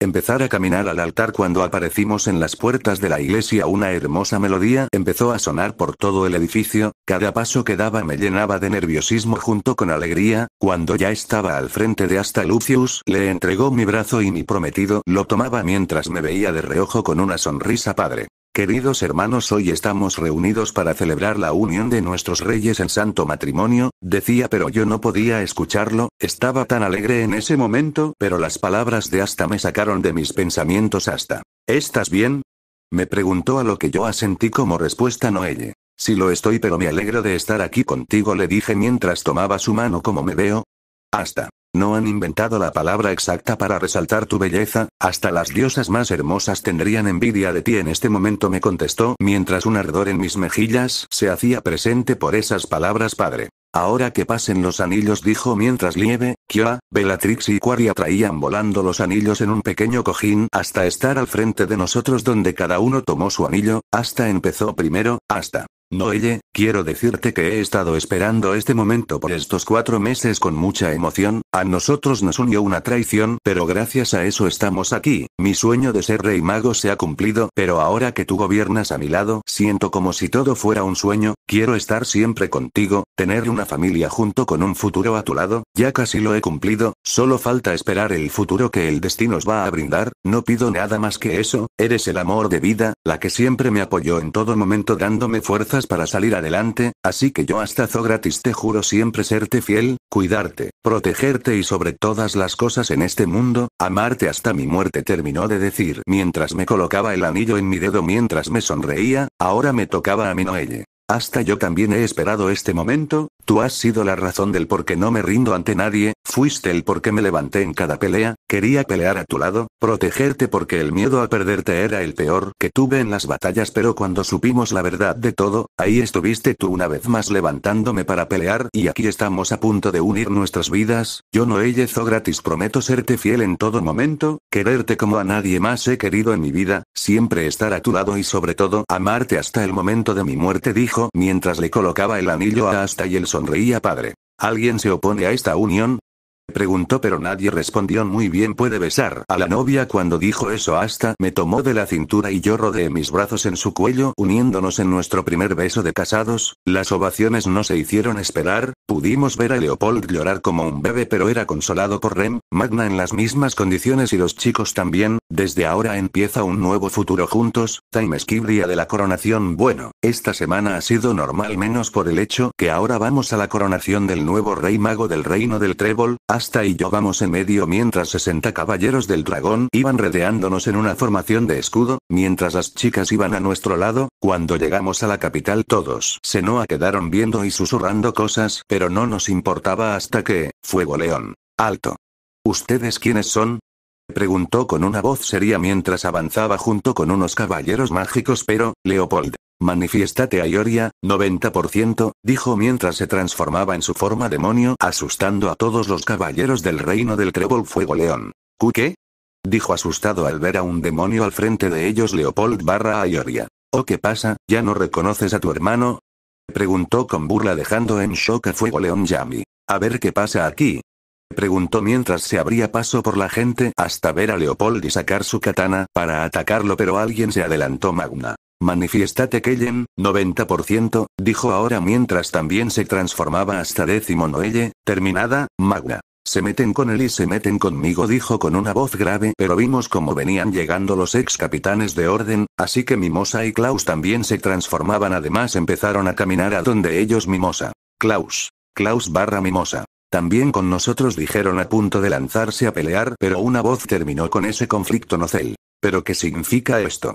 empezar a caminar al altar cuando aparecimos en las puertas de la iglesia. Una hermosa melodía empezó a sonar por todo el edificio, cada paso que daba me llenaba de nerviosismo junto con alegría, cuando ya estaba al frente de hasta Lucius le entregó mi brazo y mi prometido lo tomaba mientras me veía de reojo con una sonrisa padre. Queridos hermanos, hoy estamos reunidos para celebrar la unión de nuestros reyes en santo matrimonio, decía, pero yo no podía escucharlo, estaba tan alegre en ese momento, pero las palabras de hasta me sacaron de mis pensamientos hasta. ¿Estás bien? Me preguntó a lo que yo asentí como respuesta Noelle. Si lo estoy, pero me alegro de estar aquí contigo, le dije mientras tomaba su mano como me veo. Hasta. No han inventado la palabra exacta para resaltar tu belleza, hasta las diosas más hermosas tendrían envidia de ti en este momento me contestó mientras un ardor en mis mejillas se hacía presente por esas palabras padre. Ahora que pasen los anillos dijo mientras Lieve, Kyoa, Bellatrix y Quaria traían volando los anillos en un pequeño cojín hasta estar al frente de nosotros donde cada uno tomó su anillo, hasta empezó primero, hasta. Noelle, quiero decirte que he estado esperando este momento por estos cuatro meses con mucha emoción, a nosotros nos unió una traición, pero gracias a eso estamos aquí, mi sueño de ser rey mago se ha cumplido, pero ahora que tú gobiernas a mi lado, siento como si todo fuera un sueño, quiero estar siempre contigo, Tener una familia junto con un futuro a tu lado, ya casi lo he cumplido, solo falta esperar el futuro que el destino os va a brindar, no pido nada más que eso, eres el amor de vida, la que siempre me apoyó en todo momento dándome fuerzas para salir adelante, así que yo hasta Zogratis te juro siempre serte fiel, cuidarte, protegerte y sobre todas las cosas en este mundo, amarte hasta mi muerte terminó de decir mientras me colocaba el anillo en mi dedo mientras me sonreía, ahora me tocaba a mi Noelle. Hasta yo también he esperado este momento, Tú has sido la razón del por qué no me rindo ante nadie, fuiste el por qué me levanté en cada pelea, quería pelear a tu lado, protegerte porque el miedo a perderte era el peor que tuve en las batallas pero cuando supimos la verdad de todo, ahí estuviste tú una vez más levantándome para pelear y aquí estamos a punto de unir nuestras vidas, yo no he hecho gratis prometo serte fiel en todo momento, quererte como a nadie más he querido en mi vida, siempre estar a tu lado y sobre todo amarte hasta el momento de mi muerte dijo mientras le colocaba el anillo a hasta y el sol sonreía padre. ¿Alguien se opone a esta unión? preguntó pero nadie respondió muy bien puede besar a la novia cuando dijo eso hasta me tomó de la cintura y yo rodeé mis brazos en su cuello uniéndonos en nuestro primer beso de casados, las ovaciones no se hicieron esperar, pudimos ver a Leopold llorar como un bebé pero era consolado por Rem, Magna en las mismas condiciones y los chicos también, desde ahora empieza un nuevo futuro juntos, Time esquibria de la coronación bueno, esta semana ha sido normal menos por el hecho que ahora vamos a la coronación del nuevo rey mago del reino del trébol, hasta y yo vamos en medio mientras 60 caballeros del dragón iban rodeándonos en una formación de escudo, mientras las chicas iban a nuestro lado, cuando llegamos a la capital todos se noa quedaron viendo y susurrando cosas, pero no nos importaba hasta que, Fuego León. Alto. ¿Ustedes quiénes son? Preguntó con una voz seria mientras avanzaba junto con unos caballeros mágicos pero, Leopold, Manifiestate a Ioria, 90%, dijo mientras se transformaba en su forma demonio asustando a todos los caballeros del reino del trébol fuego león. ¿Qué? Dijo asustado al ver a un demonio al frente de ellos Leopold barra a Ioria. ¿O qué pasa, ya no reconoces a tu hermano? Preguntó con burla dejando en shock a fuego león Yami. A ver qué pasa aquí. Preguntó mientras se abría paso por la gente hasta ver a Leopold y sacar su katana para atacarlo pero alguien se adelantó Magna. Manifiestate Kellen, 90%, dijo ahora mientras también se transformaba hasta décimo Noelle, terminada, Magna. Se meten con él y se meten conmigo, dijo con una voz grave, pero vimos cómo venían llegando los ex capitanes de orden, así que Mimosa y Klaus también se transformaban, además empezaron a caminar a donde ellos Mimosa. Klaus. Klaus barra Mimosa. También con nosotros dijeron a punto de lanzarse a pelear, pero una voz terminó con ese conflicto nocel. ¿Pero qué significa esto?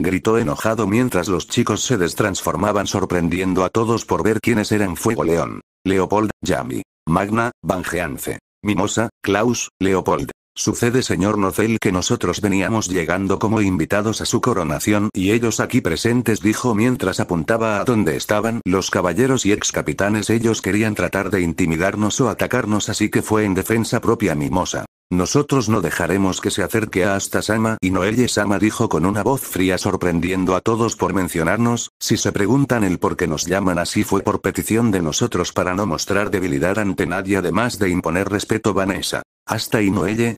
gritó enojado mientras los chicos se destransformaban sorprendiendo a todos por ver quiénes eran Fuego León, Leopold, Yami, Magna, banjeance Mimosa, Klaus, Leopold. Sucede señor nozel que nosotros veníamos llegando como invitados a su coronación y ellos aquí presentes dijo mientras apuntaba a donde estaban los caballeros y ex capitanes ellos querían tratar de intimidarnos o atacarnos así que fue en defensa propia Mimosa. Nosotros no dejaremos que se acerque a Hasta sama y Noelle-sama dijo con una voz fría sorprendiendo a todos por mencionarnos, si se preguntan el por qué nos llaman así fue por petición de nosotros para no mostrar debilidad ante nadie además de imponer respeto Vanessa. Hasta y Noelle?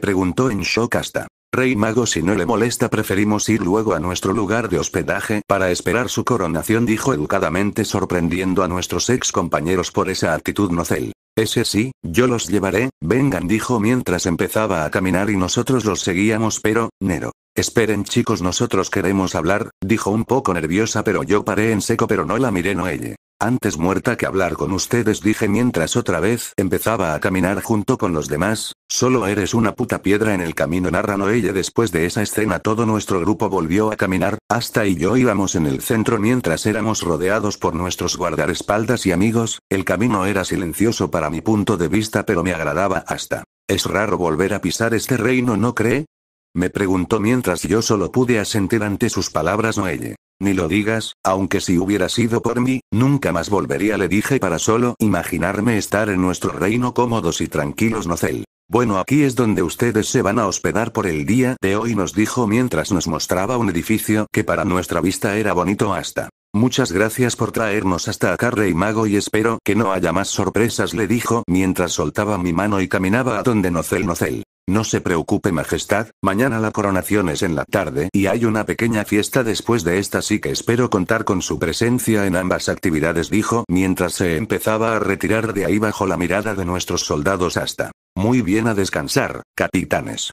Preguntó en shock hasta. Rey Mago si no le molesta preferimos ir luego a nuestro lugar de hospedaje para esperar su coronación dijo educadamente sorprendiendo a nuestros ex compañeros por esa actitud nocel. Ese sí, yo los llevaré, vengan dijo mientras empezaba a caminar y nosotros los seguíamos pero, Nero. Esperen chicos nosotros queremos hablar, dijo un poco nerviosa pero yo paré en seco pero no la miré no ella antes muerta que hablar con ustedes dije mientras otra vez empezaba a caminar junto con los demás, solo eres una puta piedra en el camino narra ella después de esa escena todo nuestro grupo volvió a caminar, hasta y yo íbamos en el centro mientras éramos rodeados por nuestros guardaespaldas y amigos, el camino era silencioso para mi punto de vista pero me agradaba hasta. Es raro volver a pisar este reino, ¿no cree? Me preguntó mientras yo solo pude asentir ante sus palabras Noelle. Ni lo digas, aunque si hubiera sido por mí, nunca más volvería le dije para solo imaginarme estar en nuestro reino cómodos y tranquilos Nocel. Bueno aquí es donde ustedes se van a hospedar por el día de hoy nos dijo mientras nos mostraba un edificio que para nuestra vista era bonito hasta. Muchas gracias por traernos hasta acá Rey Mago y espero que no haya más sorpresas le dijo mientras soltaba mi mano y caminaba a donde Nocel Nocel. No se preocupe Majestad, mañana la coronación es en la tarde y hay una pequeña fiesta después de esta así que espero contar con su presencia en ambas actividades dijo mientras se empezaba a retirar de ahí bajo la mirada de nuestros soldados hasta. Muy bien a descansar, capitanes.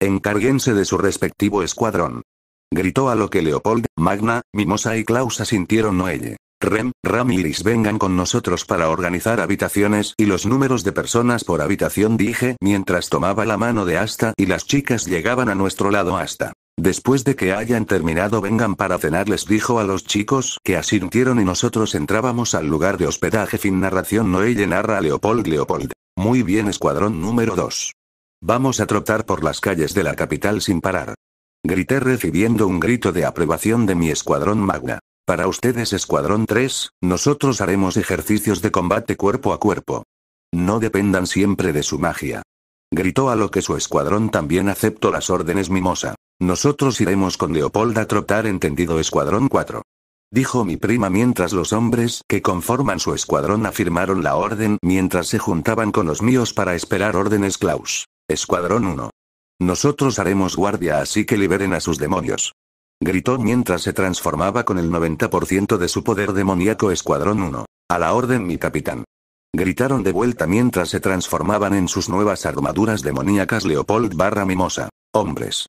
Encarguense de su respectivo escuadrón. Gritó a lo que Leopold, Magna, Mimosa y Klaus asintieron Noelle. Rem, Ram y Iris vengan con nosotros para organizar habitaciones y los números de personas por habitación dije mientras tomaba la mano de Asta y las chicas llegaban a nuestro lado hasta. Después de que hayan terminado vengan para cenar les dijo a los chicos que asintieron y nosotros entrábamos al lugar de hospedaje fin narración Noelle narra Leopold Leopold. Muy bien escuadrón número 2. Vamos a trotar por las calles de la capital sin parar. Grité recibiendo un grito de aprobación de mi escuadrón magna. Para ustedes Escuadrón 3, nosotros haremos ejercicios de combate cuerpo a cuerpo. No dependan siempre de su magia. Gritó a lo que su escuadrón también aceptó las órdenes mimosa. Nosotros iremos con Leopolda a trotar entendido Escuadrón 4. Dijo mi prima mientras los hombres que conforman su escuadrón afirmaron la orden mientras se juntaban con los míos para esperar órdenes Klaus. Escuadrón 1. Nosotros haremos guardia así que liberen a sus demonios gritó mientras se transformaba con el 90% de su poder demoníaco Escuadrón 1. A la orden mi capitán. Gritaron de vuelta mientras se transformaban en sus nuevas armaduras demoníacas Leopold barra Mimosa. Hombres.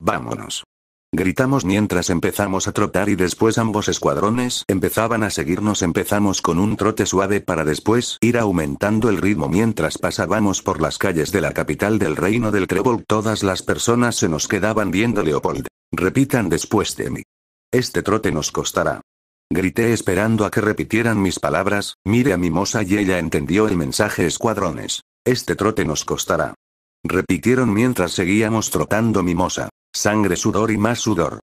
Vámonos. Gritamos mientras empezamos a trotar y después ambos escuadrones empezaban a seguirnos. Empezamos con un trote suave para después ir aumentando el ritmo mientras pasábamos por las calles de la capital del reino del Trébol. Todas las personas se nos quedaban viendo Leopold. Repitan después de mí. Este trote nos costará. Grité esperando a que repitieran mis palabras, mire a mi moza y ella entendió el mensaje escuadrones. Este trote nos costará repitieron mientras seguíamos trotando mimosa. Sangre, sudor y más sudor.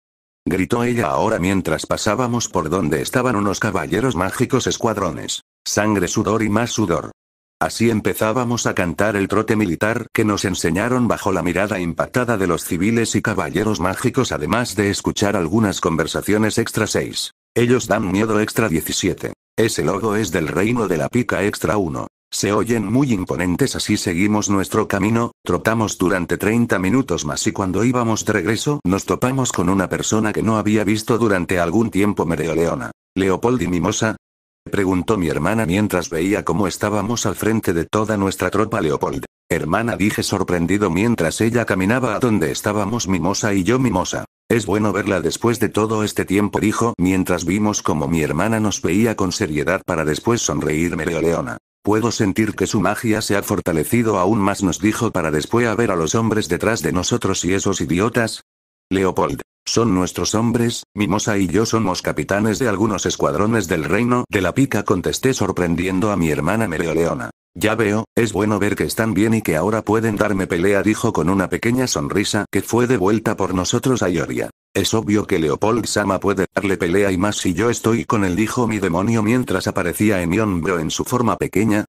Gritó ella ahora mientras pasábamos por donde estaban unos caballeros mágicos escuadrones. Sangre, sudor y más sudor. Así empezábamos a cantar el trote militar que nos enseñaron bajo la mirada impactada de los civiles y caballeros mágicos además de escuchar algunas conversaciones extra 6. Ellos dan miedo extra 17. Ese logo es del reino de la pica extra 1. Se oyen muy imponentes así seguimos nuestro camino, trotamos durante 30 minutos más y cuando íbamos de regreso nos topamos con una persona que no había visto durante algún tiempo Mereoleona. y Mimosa. Preguntó mi hermana mientras veía cómo estábamos al frente de toda nuestra tropa Leopold. Hermana dije sorprendido mientras ella caminaba a donde estábamos Mimosa y yo Mimosa. Es bueno verla después de todo este tiempo dijo mientras vimos como mi hermana nos veía con seriedad para después sonreír Mereoleona. Puedo sentir que su magia se ha fortalecido aún más, nos dijo para después a ver a los hombres detrás de nosotros y esos idiotas. Leopold. Son nuestros hombres, Mimosa y yo somos capitanes de algunos escuadrones del reino de la pica contesté sorprendiendo a mi hermana Mereoleona. Ya veo, es bueno ver que están bien y que ahora pueden darme pelea dijo con una pequeña sonrisa que fue devuelta por nosotros a Ioria. Es obvio que Leopold Sama puede darle pelea y más si yo estoy con él dijo mi demonio mientras aparecía en hombro en su forma pequeña,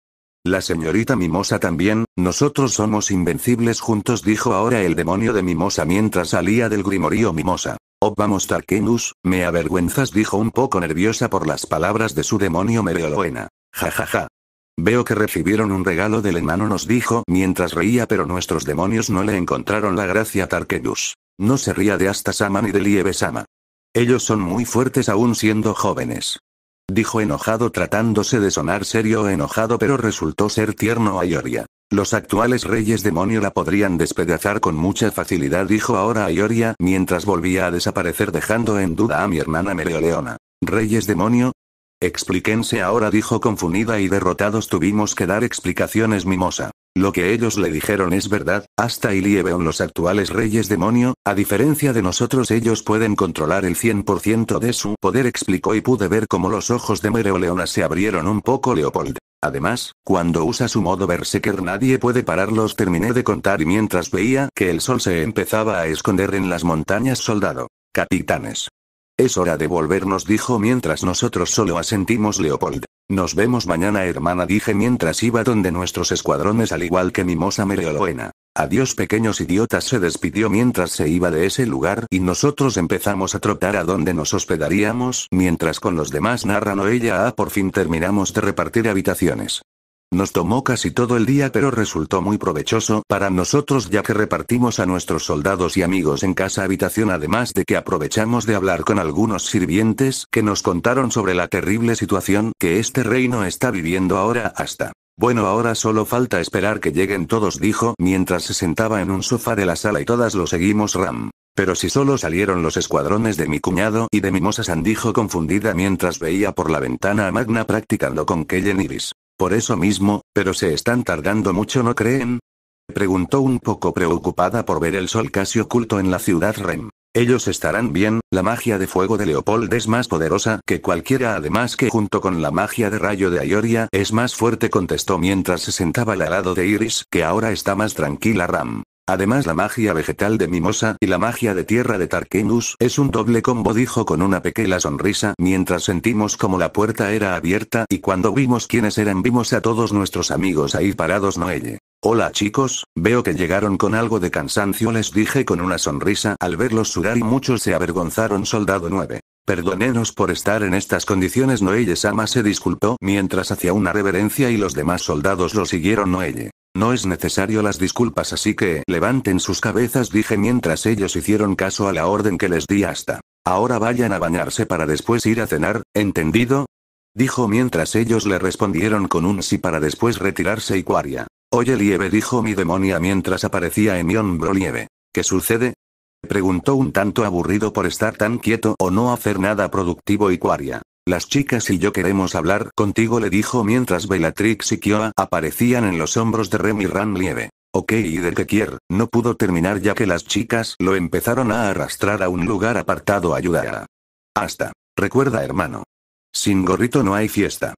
la señorita Mimosa también, nosotros somos invencibles juntos, dijo ahora el demonio de Mimosa mientras salía del grimorío Mimosa. Oh vamos me avergüenzas, dijo un poco nerviosa por las palabras de su demonio Mereoloena. Ja ja ja. Veo que recibieron un regalo del enano, nos dijo mientras reía, pero nuestros demonios no le encontraron la gracia Tarkenus. No se ría de Astasama sama ni de Liebesama. sama Ellos son muy fuertes aún siendo jóvenes dijo enojado tratándose de sonar serio o enojado pero resultó ser tierno a Ioria. Los actuales reyes demonio la podrían despedazar con mucha facilidad dijo ahora a Ioria mientras volvía a desaparecer dejando en duda a mi hermana Meleoleona ¿Reyes demonio? Explíquense ahora dijo confundida y derrotados tuvimos que dar explicaciones mimosa. Lo que ellos le dijeron es verdad, hasta lieveon los actuales reyes demonio, a diferencia de nosotros ellos pueden controlar el 100% de su poder explicó y pude ver cómo los ojos de Mereoleona se abrieron un poco Leopold. Además, cuando usa su modo que nadie puede pararlos terminé de contar y mientras veía que el sol se empezaba a esconder en las montañas soldado. Capitanes. Es hora de volvernos dijo mientras nosotros solo asentimos Leopold. Nos vemos mañana, hermana, dije mientras iba donde nuestros escuadrones, al igual que Mimosa Mereoloena. Adiós, pequeños idiotas, se despidió mientras se iba de ese lugar y nosotros empezamos a trotar a donde nos hospedaríamos, mientras con los demás narran o ella a ah, por fin terminamos de repartir habitaciones. Nos tomó casi todo el día pero resultó muy provechoso para nosotros ya que repartimos a nuestros soldados y amigos en casa habitación además de que aprovechamos de hablar con algunos sirvientes que nos contaron sobre la terrible situación que este reino está viviendo ahora hasta. Bueno, ahora solo falta esperar que lleguen todos, dijo, mientras se sentaba en un sofá de la sala y todas lo seguimos Ram. Pero si solo salieron los escuadrones de mi cuñado y de Mimosa San dijo confundida mientras veía por la ventana a Magna practicando con Kellen Iris. Por eso mismo, pero se están tardando mucho, ¿no creen? Preguntó un poco preocupada por ver el sol casi oculto en la ciudad Rem. Ellos estarán bien, la magia de fuego de Leopold es más poderosa que cualquiera además que junto con la magia de rayo de Ayoria es más fuerte contestó mientras se sentaba al lado de Iris que ahora está más tranquila Ram. Además la magia vegetal de Mimosa y la magia de tierra de Tarquinus es un doble combo dijo con una pequeña sonrisa mientras sentimos como la puerta era abierta y cuando vimos quiénes eran vimos a todos nuestros amigos ahí parados Noelle. Hola chicos, veo que llegaron con algo de cansancio les dije con una sonrisa al verlos sudar y muchos se avergonzaron soldado 9. Perdonenos por estar en estas condiciones Noelle Sama se disculpó mientras hacía una reverencia y los demás soldados lo siguieron Noelle. No es necesario las disculpas así que levanten sus cabezas dije mientras ellos hicieron caso a la orden que les di hasta. Ahora vayan a bañarse para después ir a cenar, ¿entendido? Dijo mientras ellos le respondieron con un sí para después retirarse y Oye Lieve dijo mi demonia mientras aparecía en mi hombro Lieve. ¿Qué sucede? Preguntó un tanto aburrido por estar tan quieto o no hacer nada productivo y las chicas y yo queremos hablar contigo le dijo mientras Bellatrix y Kioa aparecían en los hombros de Remy Ranlieve. Ok y de quiero no pudo terminar ya que las chicas lo empezaron a arrastrar a un lugar apartado a ayudar. Hasta. Recuerda hermano. Sin gorrito no hay fiesta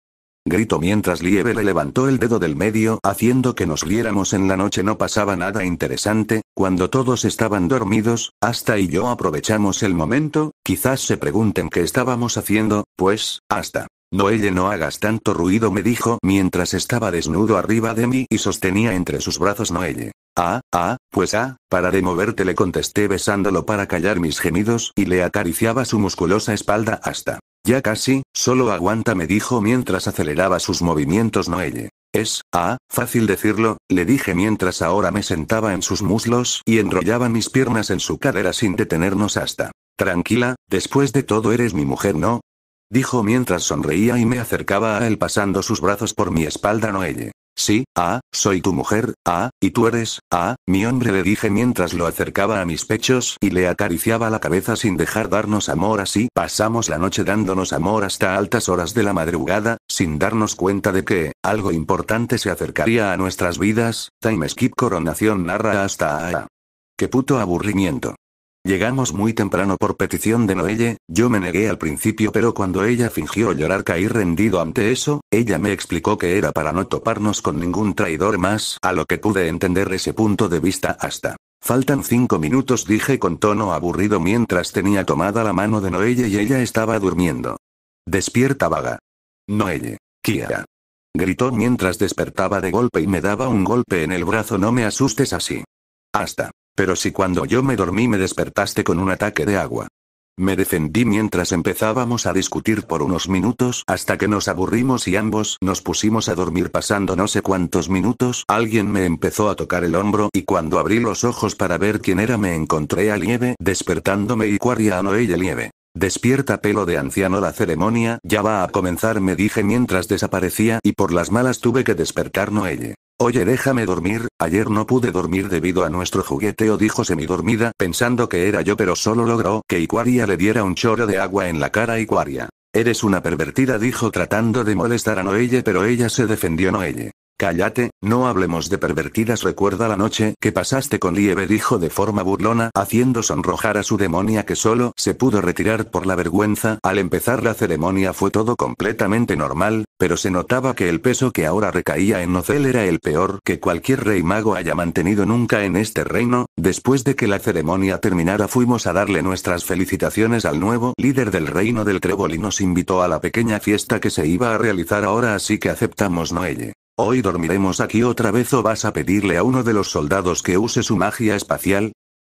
grito mientras Lieve le levantó el dedo del medio haciendo que nos viéramos en la noche no pasaba nada interesante, cuando todos estaban dormidos, hasta y yo aprovechamos el momento, quizás se pregunten qué estábamos haciendo, pues, hasta Noelle no hagas tanto ruido me dijo mientras estaba desnudo arriba de mí y sostenía entre sus brazos Noelle. Ah, ah, pues ah, para de moverte le contesté besándolo para callar mis gemidos y le acariciaba su musculosa espalda hasta. Ya casi, solo aguanta me dijo mientras aceleraba sus movimientos Noelle. Es, ah, fácil decirlo, le dije mientras ahora me sentaba en sus muslos y enrollaba mis piernas en su cadera sin detenernos hasta. Tranquila, después de todo eres mi mujer, ¿no? Dijo mientras sonreía y me acercaba a él pasando sus brazos por mi espalda Noelle. Sí, ah, soy tu mujer, ah, y tú eres, ah, mi hombre le dije mientras lo acercaba a mis pechos y le acariciaba la cabeza sin dejar darnos amor así. Pasamos la noche dándonos amor hasta altas horas de la madrugada, sin darnos cuenta de que, algo importante se acercaría a nuestras vidas. Time Skip Coronación narra hasta ah, Qué puto aburrimiento. Llegamos muy temprano por petición de Noelle, yo me negué al principio pero cuando ella fingió llorar caí rendido ante eso, ella me explicó que era para no toparnos con ningún traidor más, a lo que pude entender ese punto de vista hasta. Faltan cinco minutos dije con tono aburrido mientras tenía tomada la mano de Noelle y ella estaba durmiendo. Despierta vaga. Noelle. quiera Gritó mientras despertaba de golpe y me daba un golpe en el brazo no me asustes así. Hasta. Pero si cuando yo me dormí me despertaste con un ataque de agua. Me defendí mientras empezábamos a discutir por unos minutos hasta que nos aburrimos y ambos nos pusimos a dormir pasando no sé cuántos minutos. Alguien me empezó a tocar el hombro y cuando abrí los ojos para ver quién era me encontré a Lieve despertándome y cuariano ella Lieve. Despierta pelo de anciano la ceremonia ya va a comenzar me dije mientras desaparecía y por las malas tuve que despertar Noelle. Oye déjame dormir, ayer no pude dormir debido a nuestro jugueteo dijo semidormida pensando que era yo pero solo logró que Icuaria le diera un chorro de agua en la cara Icuaria. Eres una pervertida dijo tratando de molestar a Noelle pero ella se defendió Noelle. Cállate, no hablemos de pervertidas. Recuerda la noche que pasaste con Liebe, dijo de forma burlona, haciendo sonrojar a su demonia que solo se pudo retirar por la vergüenza. Al empezar la ceremonia fue todo completamente normal, pero se notaba que el peso que ahora recaía en Nocel era el peor que cualquier rey mago haya mantenido nunca en este reino. Después de que la ceremonia terminara, fuimos a darle nuestras felicitaciones al nuevo líder del reino del Trebol y nos invitó a la pequeña fiesta que se iba a realizar ahora, así que aceptamos Noelle. Hoy dormiremos aquí otra vez o vas a pedirle a uno de los soldados que use su magia espacial.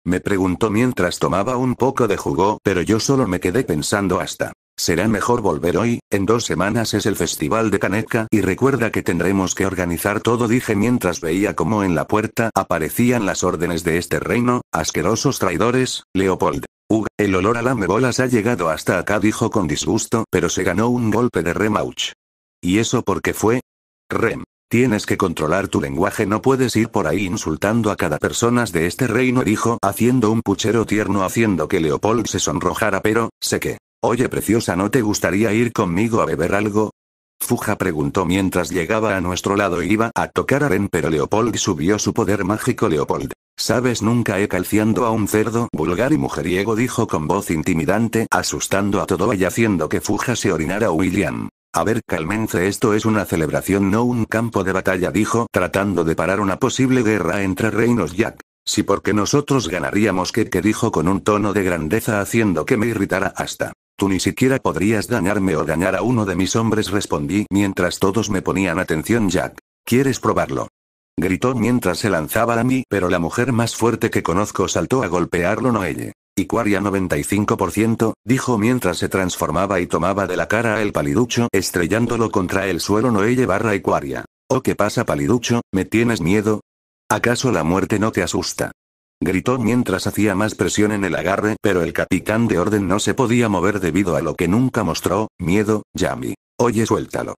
Me preguntó mientras tomaba un poco de jugo, pero yo solo me quedé pensando hasta. Será mejor volver hoy, en dos semanas es el festival de Caneca y recuerda que tendremos que organizar todo dije mientras veía cómo en la puerta aparecían las órdenes de este reino, asquerosos traidores, Leopold. el olor a lamebolas ha llegado hasta acá dijo con disgusto pero se ganó un golpe de remauch. ¿Y eso por qué fue? Rem. Tienes que controlar tu lenguaje, no puedes ir por ahí insultando a cada persona de este reino, dijo, haciendo un puchero tierno, haciendo que Leopold se sonrojara, pero, sé que. Oye, preciosa, ¿no te gustaría ir conmigo a beber algo? Fuja preguntó mientras llegaba a nuestro lado y iba a tocar a Ren, pero Leopold subió su poder mágico. Leopold, sabes, nunca he calciando a un cerdo vulgar y mujeriego, dijo con voz intimidante, asustando a todo y haciendo que Fuja se orinara. William, a ver, calmense, esto es una celebración, no un campo de batalla, dijo, tratando de parar una posible guerra entre reinos Jack. Si porque nosotros ganaríamos que que dijo con un tono de grandeza haciendo que me irritara hasta. Tú ni siquiera podrías dañarme o dañar a uno de mis hombres respondí mientras todos me ponían atención Jack. ¿Quieres probarlo? Gritó mientras se lanzaba a mí, pero la mujer más fuerte que conozco saltó a golpearlo no ella. Iquaria 95%, dijo mientras se transformaba y tomaba de la cara el paliducho estrellándolo contra el suelo Noelle barra Icuaria. ¿O qué pasa paliducho, me tienes miedo? ¿Acaso la muerte no te asusta? Gritó mientras hacía más presión en el agarre, pero el capitán de orden no se podía mover debido a lo que nunca mostró, miedo, Yami. Oye, suéltalo.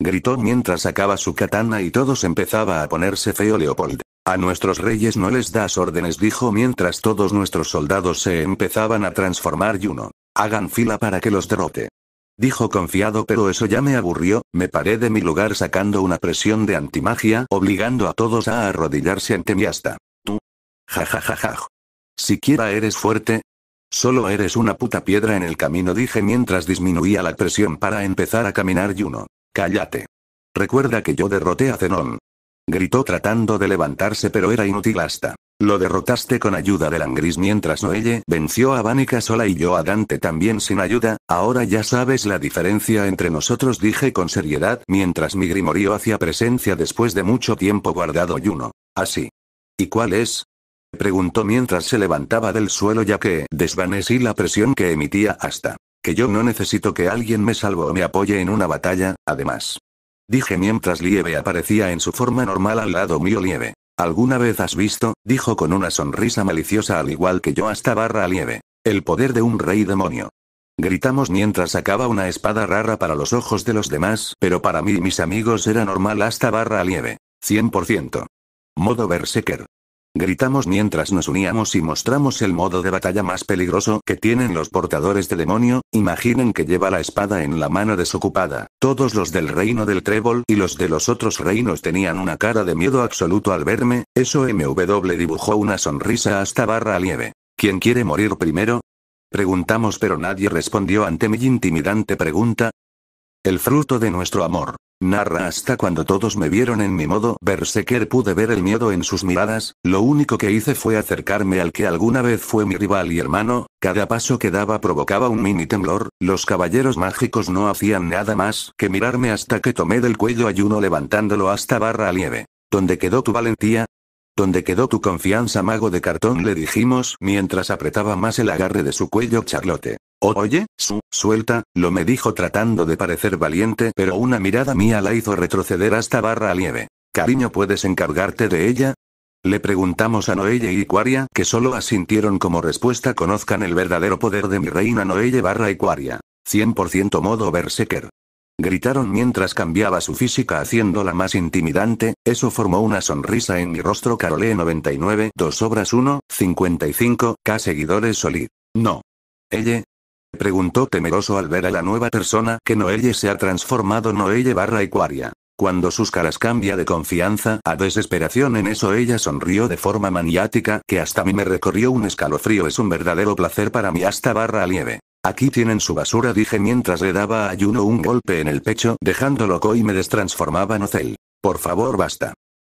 Gritó mientras sacaba su katana y todos empezaba a ponerse feo Leopold. A nuestros reyes no les das órdenes, dijo mientras todos nuestros soldados se empezaban a transformar yuno. Hagan fila para que los derrote. Dijo confiado, pero eso ya me aburrió, me paré de mi lugar sacando una presión de antimagia, obligando a todos a arrodillarse ante mi hasta. Tú. Jajajaja. Siquiera eres fuerte. Solo eres una puta piedra en el camino, dije mientras disminuía la presión para empezar a caminar yuno. Cállate. Recuerda que yo derroté a Zenón gritó tratando de levantarse pero era inútil hasta. Lo derrotaste con ayuda de Langris mientras Noelle venció a Vanica sola y yo a Dante también sin ayuda, ahora ya sabes la diferencia entre nosotros dije con seriedad mientras mi grimorío hacía presencia después de mucho tiempo guardado y uno. Así. ¿Y cuál es? Preguntó mientras se levantaba del suelo ya que desvanecí la presión que emitía hasta. Que yo no necesito que alguien me salve o me apoye en una batalla, además. Dije mientras Lieve aparecía en su forma normal al lado mío Lieve. ¿Alguna vez has visto? dijo con una sonrisa maliciosa al igual que yo hasta barra Lieve. El poder de un rey demonio. Gritamos mientras sacaba una espada rara para los ojos de los demás, pero para mí y mis amigos era normal hasta barra lieve. 100%. Modo Berserker. Gritamos mientras nos uníamos y mostramos el modo de batalla más peligroso que tienen los portadores de demonio, imaginen que lleva la espada en la mano desocupada. Todos los del reino del trébol y los de los otros reinos tenían una cara de miedo absoluto al verme, eso MW dibujó una sonrisa hasta barra lieve. ¿Quién quiere morir primero? Preguntamos pero nadie respondió ante mi intimidante pregunta. El fruto de nuestro amor. Narra hasta cuando todos me vieron en mi modo berserker pude ver el miedo en sus miradas, lo único que hice fue acercarme al que alguna vez fue mi rival y hermano, cada paso que daba provocaba un mini temblor, los caballeros mágicos no hacían nada más que mirarme hasta que tomé del cuello ayuno levantándolo hasta barra lieve. ¿Dónde quedó tu valentía? ¿Dónde quedó tu confianza mago de cartón? le dijimos mientras apretaba más el agarre de su cuello charlote. Oye, su, suelta, lo me dijo tratando de parecer valiente, pero una mirada mía la hizo retroceder hasta barra lieve. Cariño, ¿puedes encargarte de ella? Le preguntamos a Noelle y Cuaria, que solo asintieron como respuesta conozcan el verdadero poder de mi reina Noelle barra y 100% modo berserker. Gritaron mientras cambiaba su física haciéndola más intimidante, eso formó una sonrisa en mi rostro Carolé 99, 2 obras 1, 55, K seguidores Solid. No. Elle preguntó temeroso al ver a la nueva persona que Noelle se ha transformado Noelle barra Ecuaria. Cuando sus caras cambia de confianza a desesperación en eso ella sonrió de forma maniática que hasta mí me recorrió un escalofrío es un verdadero placer para mí hasta barra lieve Aquí tienen su basura dije mientras le daba a un golpe en el pecho dejándolo loco y me destransformaba en Ocel. Por favor basta.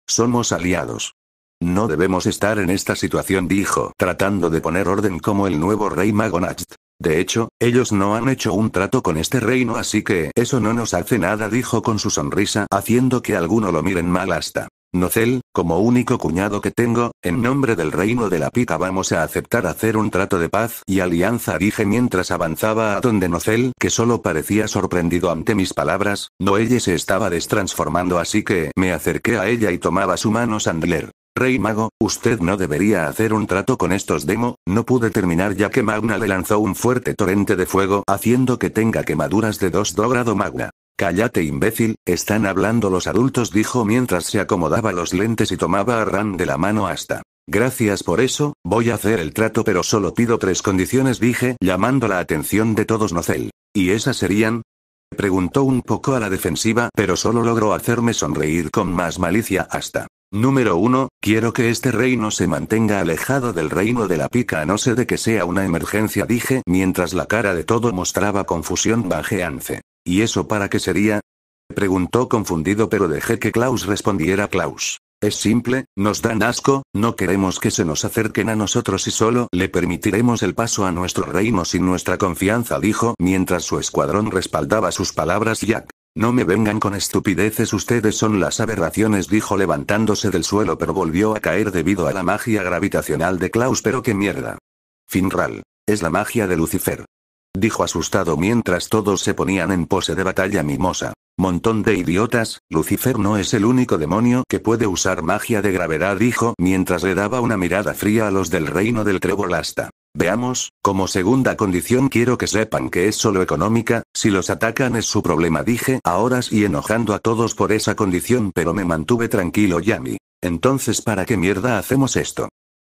Somos aliados. No debemos estar en esta situación dijo, tratando de poner orden como el nuevo rey Magonacht. De hecho, ellos no han hecho un trato con este reino así que eso no nos hace nada dijo con su sonrisa haciendo que alguno lo miren mal hasta. Nocel, como único cuñado que tengo, en nombre del reino de la pica vamos a aceptar hacer un trato de paz y alianza dije mientras avanzaba a donde Nocel, que solo parecía sorprendido ante mis palabras, Noelle se estaba destransformando así que me acerqué a ella y tomaba su mano Sandler. Rey Mago, usted no debería hacer un trato con estos demo, no pude terminar ya que Magna le lanzó un fuerte torrente de fuego haciendo que tenga quemaduras de 2 grado Magna. Cállate imbécil, están hablando los adultos dijo mientras se acomodaba los lentes y tomaba a Ran de la mano hasta. Gracias por eso, voy a hacer el trato pero solo pido tres condiciones dije, llamando la atención de todos nozel. ¿Y esas serían? Preguntó un poco a la defensiva pero solo logró hacerme sonreír con más malicia hasta. Número 1. Quiero que este reino se mantenga alejado del reino de la pica a no ser de que sea una emergencia, dije, mientras la cara de todo mostraba confusión bajeance. ¿Y eso para qué sería? Preguntó confundido pero dejé que Klaus respondiera Klaus. Es simple, nos dan asco, no queremos que se nos acerquen a nosotros y solo le permitiremos el paso a nuestro reino sin nuestra confianza, dijo, mientras su escuadrón respaldaba sus palabras Jack. No me vengan con estupideces, ustedes son las aberraciones, dijo levantándose del suelo, pero volvió a caer debido a la magia gravitacional de Klaus, pero qué mierda. Finral, es la magia de Lucifer. Dijo asustado mientras todos se ponían en pose de batalla mimosa. Montón de idiotas, Lucifer no es el único demonio que puede usar magia de gravedad, dijo mientras le daba una mirada fría a los del reino del Trebolasta. Veamos, como segunda condición quiero que sepan que es solo económica, si los atacan es su problema dije a horas y enojando a todos por esa condición pero me mantuve tranquilo Yami. Entonces ¿para qué mierda hacemos esto?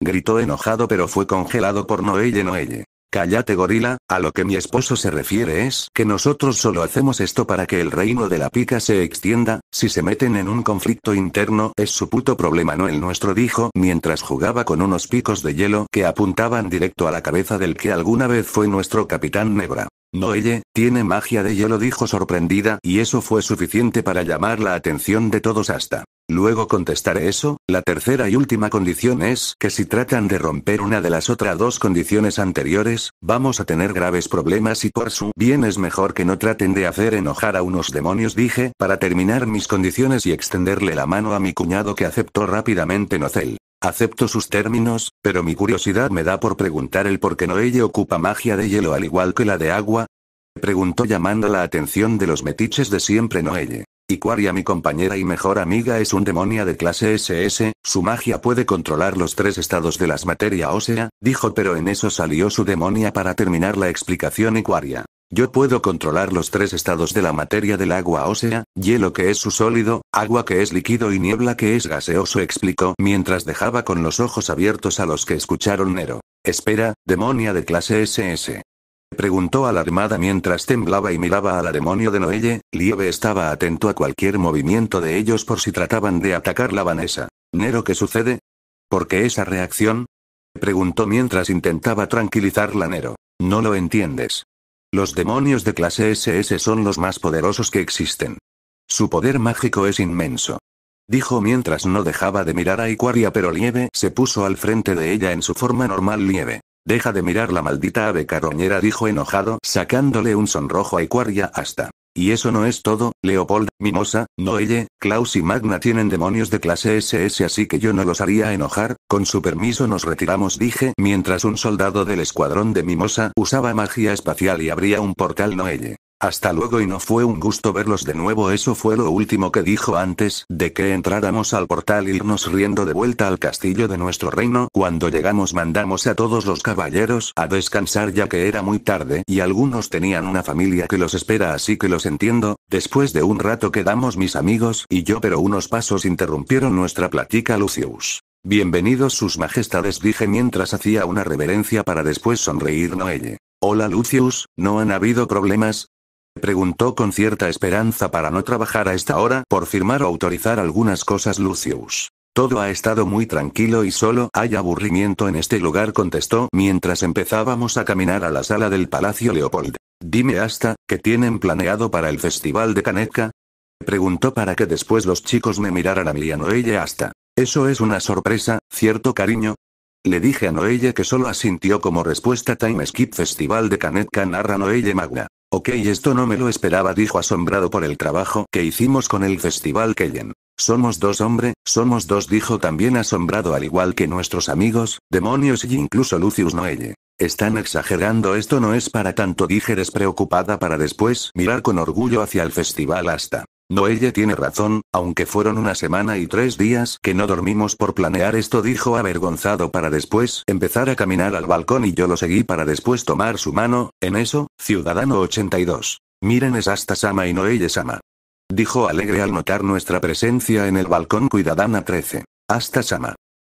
Gritó enojado pero fue congelado por Noelle Noelle. Cállate gorila, a lo que mi esposo se refiere es que nosotros solo hacemos esto para que el reino de la pica se extienda, si se meten en un conflicto interno es su puto problema no el nuestro dijo mientras jugaba con unos picos de hielo que apuntaban directo a la cabeza del que alguna vez fue nuestro capitán Nebra. Noelle, tiene magia de hielo dijo sorprendida y eso fue suficiente para llamar la atención de todos hasta. Luego contestaré eso, la tercera y última condición es que si tratan de romper una de las otras dos condiciones anteriores, vamos a tener graves problemas y por su bien es mejor que no traten de hacer enojar a unos demonios dije, para terminar mis condiciones y extenderle la mano a mi cuñado que aceptó rápidamente Nocel. Acepto sus términos, pero mi curiosidad me da por preguntar el por qué Noelle ocupa magia de hielo al igual que la de agua. Preguntó llamando la atención de los metiches de siempre Noelle. Icuaria mi compañera y mejor amiga es un demonia de clase SS, su magia puede controlar los tres estados de las materia ósea, dijo pero en eso salió su demonia para terminar la explicación Icuaria. Yo puedo controlar los tres estados de la materia del agua ósea, hielo que es su sólido, agua que es líquido y niebla que es gaseoso explicó mientras dejaba con los ojos abiertos a los que escucharon Nero. Espera, demonia de clase SS preguntó alarmada mientras temblaba y miraba a la demonio de Noelle, Lieve estaba atento a cualquier movimiento de ellos por si trataban de atacar la Vanessa. ¿Nero qué sucede? ¿Por qué esa reacción? Preguntó mientras intentaba tranquilizarla Nero. No lo entiendes. Los demonios de clase SS son los más poderosos que existen. Su poder mágico es inmenso. Dijo mientras no dejaba de mirar a Icuaria, pero Lieve se puso al frente de ella en su forma normal Lieve. Deja de mirar la maldita ave carroñera, dijo enojado, sacándole un sonrojo a Icuaria hasta. Y eso no es todo, Leopold, Mimosa, Noelle, Klaus y Magna tienen demonios de clase SS así que yo no los haría enojar, con su permiso nos retiramos dije, mientras un soldado del escuadrón de Mimosa usaba magia espacial y abría un portal Noelle. Hasta luego y no fue un gusto verlos de nuevo, eso fue lo último que dijo antes de que entráramos al portal e irnos riendo de vuelta al castillo de nuestro reino. Cuando llegamos mandamos a todos los caballeros a descansar ya que era muy tarde y algunos tenían una familia que los espera así que los entiendo. Después de un rato quedamos mis amigos y yo pero unos pasos interrumpieron nuestra plática Lucius. Bienvenidos sus majestades dije mientras hacía una reverencia para después sonreír Noelle. Hola Lucius, ¿no han habido problemas? preguntó con cierta esperanza para no trabajar a esta hora por firmar o autorizar algunas cosas Lucius. Todo ha estado muy tranquilo y solo hay aburrimiento en este lugar, contestó mientras empezábamos a caminar a la sala del Palacio Leopold. Dime hasta, ¿qué tienen planeado para el Festival de Canetka Preguntó para que después los chicos me miraran a mí y a Noelle hasta. Eso es una sorpresa, ¿cierto cariño? Le dije a Noelle que solo asintió como respuesta Time Skip Festival de Canetka narra Noelle Magna. Ok, esto no me lo esperaba, dijo asombrado por el trabajo que hicimos con el Festival Kellen. Somos dos hombre, somos dos, dijo también asombrado al igual que nuestros amigos, demonios y incluso Lucius Noelle. Están exagerando, esto no es para tanto, dije despreocupada para después mirar con orgullo hacia el festival hasta Noelle tiene razón, aunque fueron una semana y tres días que no dormimos por planear esto dijo avergonzado para después empezar a caminar al balcón y yo lo seguí para después tomar su mano, en eso, Ciudadano 82. Miren es hasta Sama y Noelle Sama. Dijo alegre al notar nuestra presencia en el balcón Cuidadana 13. Hasta Sama.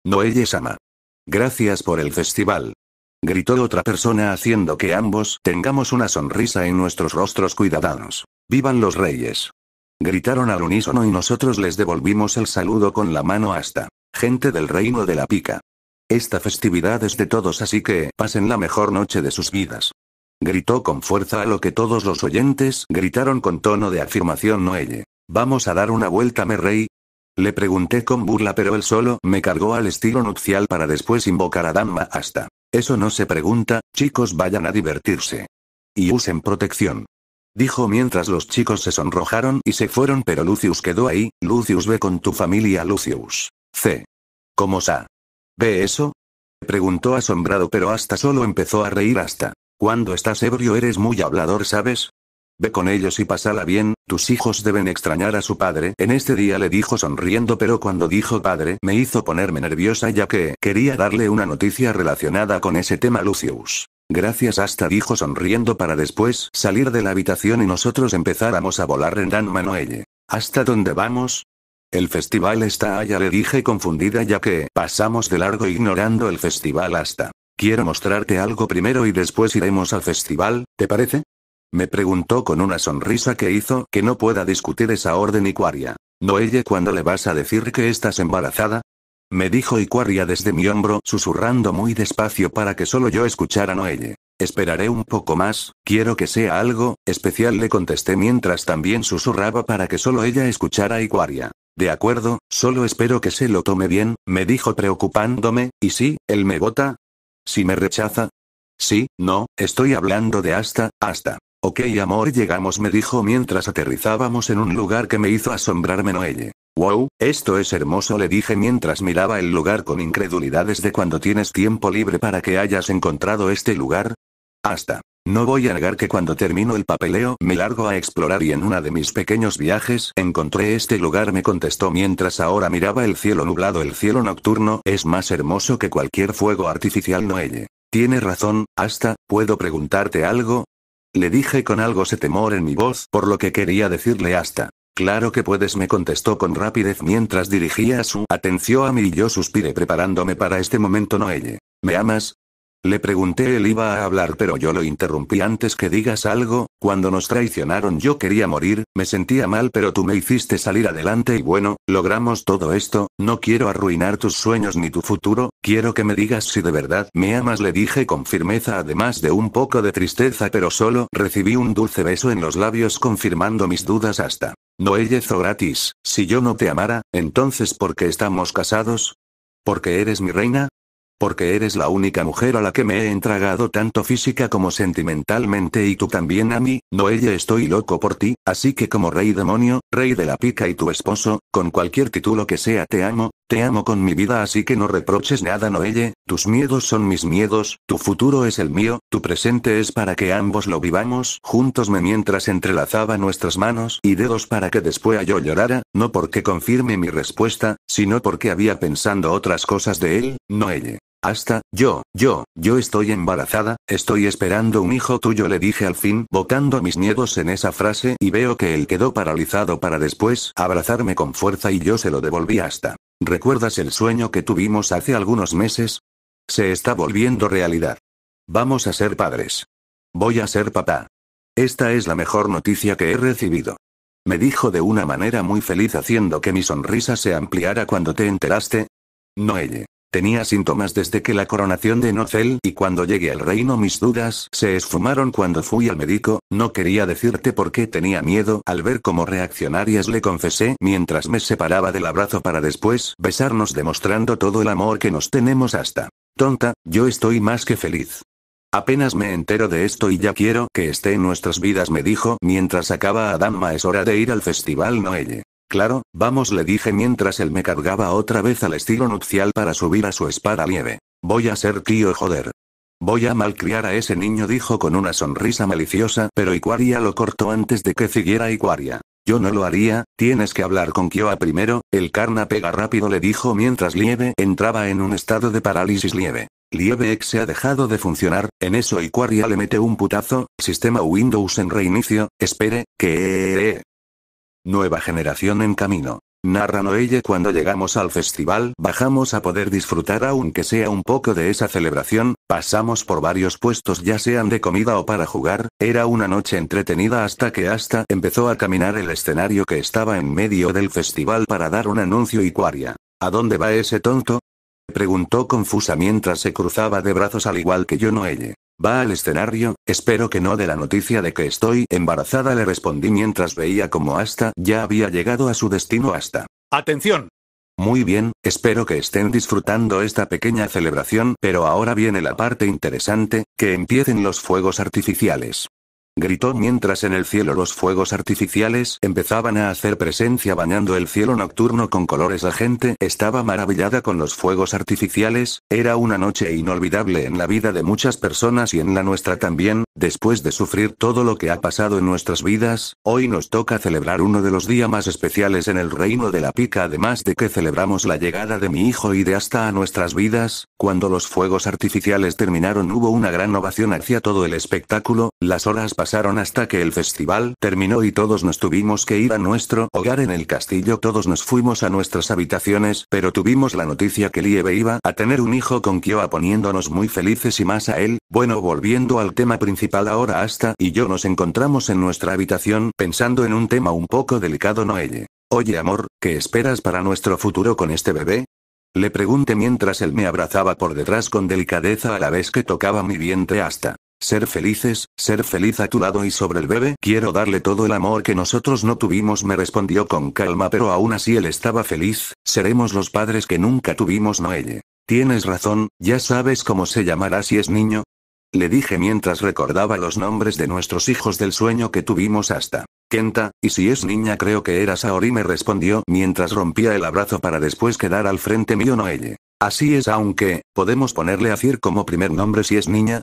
Noelle Sama. Gracias por el festival. Gritó otra persona haciendo que ambos tengamos una sonrisa en nuestros rostros cuidadanos. Vivan los reyes. Gritaron al unísono y nosotros les devolvimos el saludo con la mano hasta. Gente del reino de la pica. Esta festividad es de todos así que pasen la mejor noche de sus vidas. Gritó con fuerza a lo que todos los oyentes gritaron con tono de afirmación Noelle. ¿Vamos a dar una vuelta, me rey? Le pregunté con burla pero él solo me cargó al estilo nupcial para después invocar a dama hasta. Eso no se pregunta, chicos vayan a divertirse. Y usen protección dijo mientras los chicos se sonrojaron y se fueron pero Lucius quedó ahí, Lucius ve con tu familia Lucius. C. ¿Cómo sa? ¿Ve eso? Preguntó asombrado pero hasta solo empezó a reír hasta. Cuando estás ebrio eres muy hablador, ¿sabes? Ve con ellos y pasala bien, tus hijos deben extrañar a su padre. En este día le dijo sonriendo pero cuando dijo padre me hizo ponerme nerviosa ya que quería darle una noticia relacionada con ese tema Lucius. Gracias hasta dijo sonriendo para después salir de la habitación y nosotros empezáramos a volar en Dan Manoelle. ¿Hasta dónde vamos? El festival está allá le dije confundida ya que pasamos de largo ignorando el festival hasta. Quiero mostrarte algo primero y después iremos al festival, ¿te parece? Me preguntó con una sonrisa que hizo que no pueda discutir esa orden Icuaria. Noelle, ¿cuándo le vas a decir que estás embarazada? me dijo Icuaria desde mi hombro, susurrando muy despacio para que solo yo escuchara a Noelle. Esperaré un poco más, quiero que sea algo, especial le contesté mientras también susurraba para que solo ella escuchara Icuaria. De acuerdo, solo espero que se lo tome bien, me dijo preocupándome, y si, él me vota. Si me rechaza. Sí, no, estoy hablando de hasta, hasta. Ok amor llegamos me dijo mientras aterrizábamos en un lugar que me hizo asombrarme Noelle. Wow, esto es hermoso, le dije mientras miraba el lugar con incredulidad de cuando tienes tiempo libre para que hayas encontrado este lugar. Hasta. No voy a negar que cuando termino el papeleo me largo a explorar y en una de mis pequeños viajes encontré este lugar me contestó mientras ahora miraba el cielo nublado el cielo nocturno es más hermoso que cualquier fuego artificial noelle. Tiene razón, hasta, ¿puedo preguntarte algo? Le dije con algo de temor en mi voz por lo que quería decirle hasta. Claro que puedes, me contestó con rapidez mientras dirigía su atención a mí y yo suspiré preparándome para este momento. Noelle. ¿Me amas? Le pregunté él iba a hablar pero yo lo interrumpí antes que digas algo, cuando nos traicionaron yo quería morir, me sentía mal pero tú me hiciste salir adelante y bueno, logramos todo esto, no quiero arruinar tus sueños ni tu futuro, quiero que me digas si de verdad me amas le dije con firmeza además de un poco de tristeza pero solo recibí un dulce beso en los labios confirmando mis dudas hasta. No o gratis, si yo no te amara, entonces ¿por qué estamos casados? ¿Porque eres mi reina? Porque eres la única mujer a la que me he entregado tanto física como sentimentalmente y tú también a mí, Noelle estoy loco por ti, así que como rey demonio, rey de la pica y tu esposo, con cualquier título que sea te amo, te amo con mi vida así que no reproches nada Noelle, tus miedos son mis miedos, tu futuro es el mío, tu presente es para que ambos lo vivamos juntos me mientras entrelazaba nuestras manos y dedos para que después yo llorara, no porque confirme mi respuesta, sino porque había pensando otras cosas de él, Noelle. Hasta, yo, yo, yo estoy embarazada, estoy esperando un hijo tuyo le dije al fin, botando mis miedos en esa frase y veo que él quedó paralizado para después abrazarme con fuerza y yo se lo devolví hasta. ¿Recuerdas el sueño que tuvimos hace algunos meses? Se está volviendo realidad. Vamos a ser padres. Voy a ser papá. Esta es la mejor noticia que he recibido. Me dijo de una manera muy feliz haciendo que mi sonrisa se ampliara cuando te enteraste. No ella. Tenía síntomas desde que la coronación de Nozel y cuando llegué al reino mis dudas se esfumaron cuando fui al médico, no quería decirte por qué tenía miedo al ver cómo reaccionarias le confesé mientras me separaba del abrazo para después besarnos demostrando todo el amor que nos tenemos hasta. Tonta, yo estoy más que feliz. Apenas me entero de esto y ya quiero que esté en nuestras vidas me dijo mientras acaba Adama es hora de ir al festival Noelle. Claro, vamos le dije mientras él me cargaba otra vez al estilo nupcial para subir a su espada lieve. Voy a ser tío joder. Voy a malcriar a ese niño dijo con una sonrisa maliciosa pero Iquaria lo cortó antes de que siguiera Iquaria. Yo no lo haría, tienes que hablar con Kioa primero, el carna pega rápido le dijo mientras Lieve entraba en un estado de parálisis Lieve. Lieve X se ha dejado de funcionar, en eso Iquaria le mete un putazo, sistema Windows en reinicio, espere, que... Nueva generación en camino. Narra Noelle cuando llegamos al festival, bajamos a poder disfrutar aunque sea un poco de esa celebración, pasamos por varios puestos ya sean de comida o para jugar, era una noche entretenida hasta que hasta empezó a caminar el escenario que estaba en medio del festival para dar un anuncio y cuaria. ¿A dónde va ese tonto? Preguntó confusa mientras se cruzaba de brazos al igual que yo no ella Va al escenario, espero que no de la noticia de que estoy embarazada le respondí mientras veía como hasta ya había llegado a su destino hasta. ¡Atención! Muy bien, espero que estén disfrutando esta pequeña celebración, pero ahora viene la parte interesante, que empiecen los fuegos artificiales gritó mientras en el cielo los fuegos artificiales empezaban a hacer presencia bañando el cielo nocturno con colores. La gente estaba maravillada con los fuegos artificiales, era una noche inolvidable en la vida de muchas personas y en la nuestra también, después de sufrir todo lo que ha pasado en nuestras vidas, hoy nos toca celebrar uno de los días más especiales en el reino de la pica además de que celebramos la llegada de mi hijo y de hasta a nuestras vidas, cuando los fuegos artificiales terminaron hubo una gran ovación hacia todo el espectáculo, las horas pasaron hasta que el festival terminó y todos nos tuvimos que ir a nuestro hogar en el castillo. Todos nos fuimos a nuestras habitaciones, pero tuvimos la noticia que Liebe iba a tener un hijo con Kioa poniéndonos muy felices y más a él. Bueno, volviendo al tema principal ahora hasta y yo nos encontramos en nuestra habitación pensando en un tema un poco delicado Noelle. Oye amor, ¿qué esperas para nuestro futuro con este bebé? Le pregunté mientras él me abrazaba por detrás con delicadeza a la vez que tocaba mi vientre hasta ser felices, ser feliz a tu lado y sobre el bebé. Quiero darle todo el amor que nosotros no tuvimos, me respondió con calma, pero aún así él estaba feliz, seremos los padres que nunca tuvimos, Noelle. Tienes razón, ya sabes cómo se llamará si es niño. Le dije mientras recordaba los nombres de nuestros hijos del sueño que tuvimos hasta. Kenta, y si es niña creo que era Saori me respondió mientras rompía el abrazo para después quedar al frente mío Noelle. Así es aunque, podemos ponerle a Cir como primer nombre si es niña,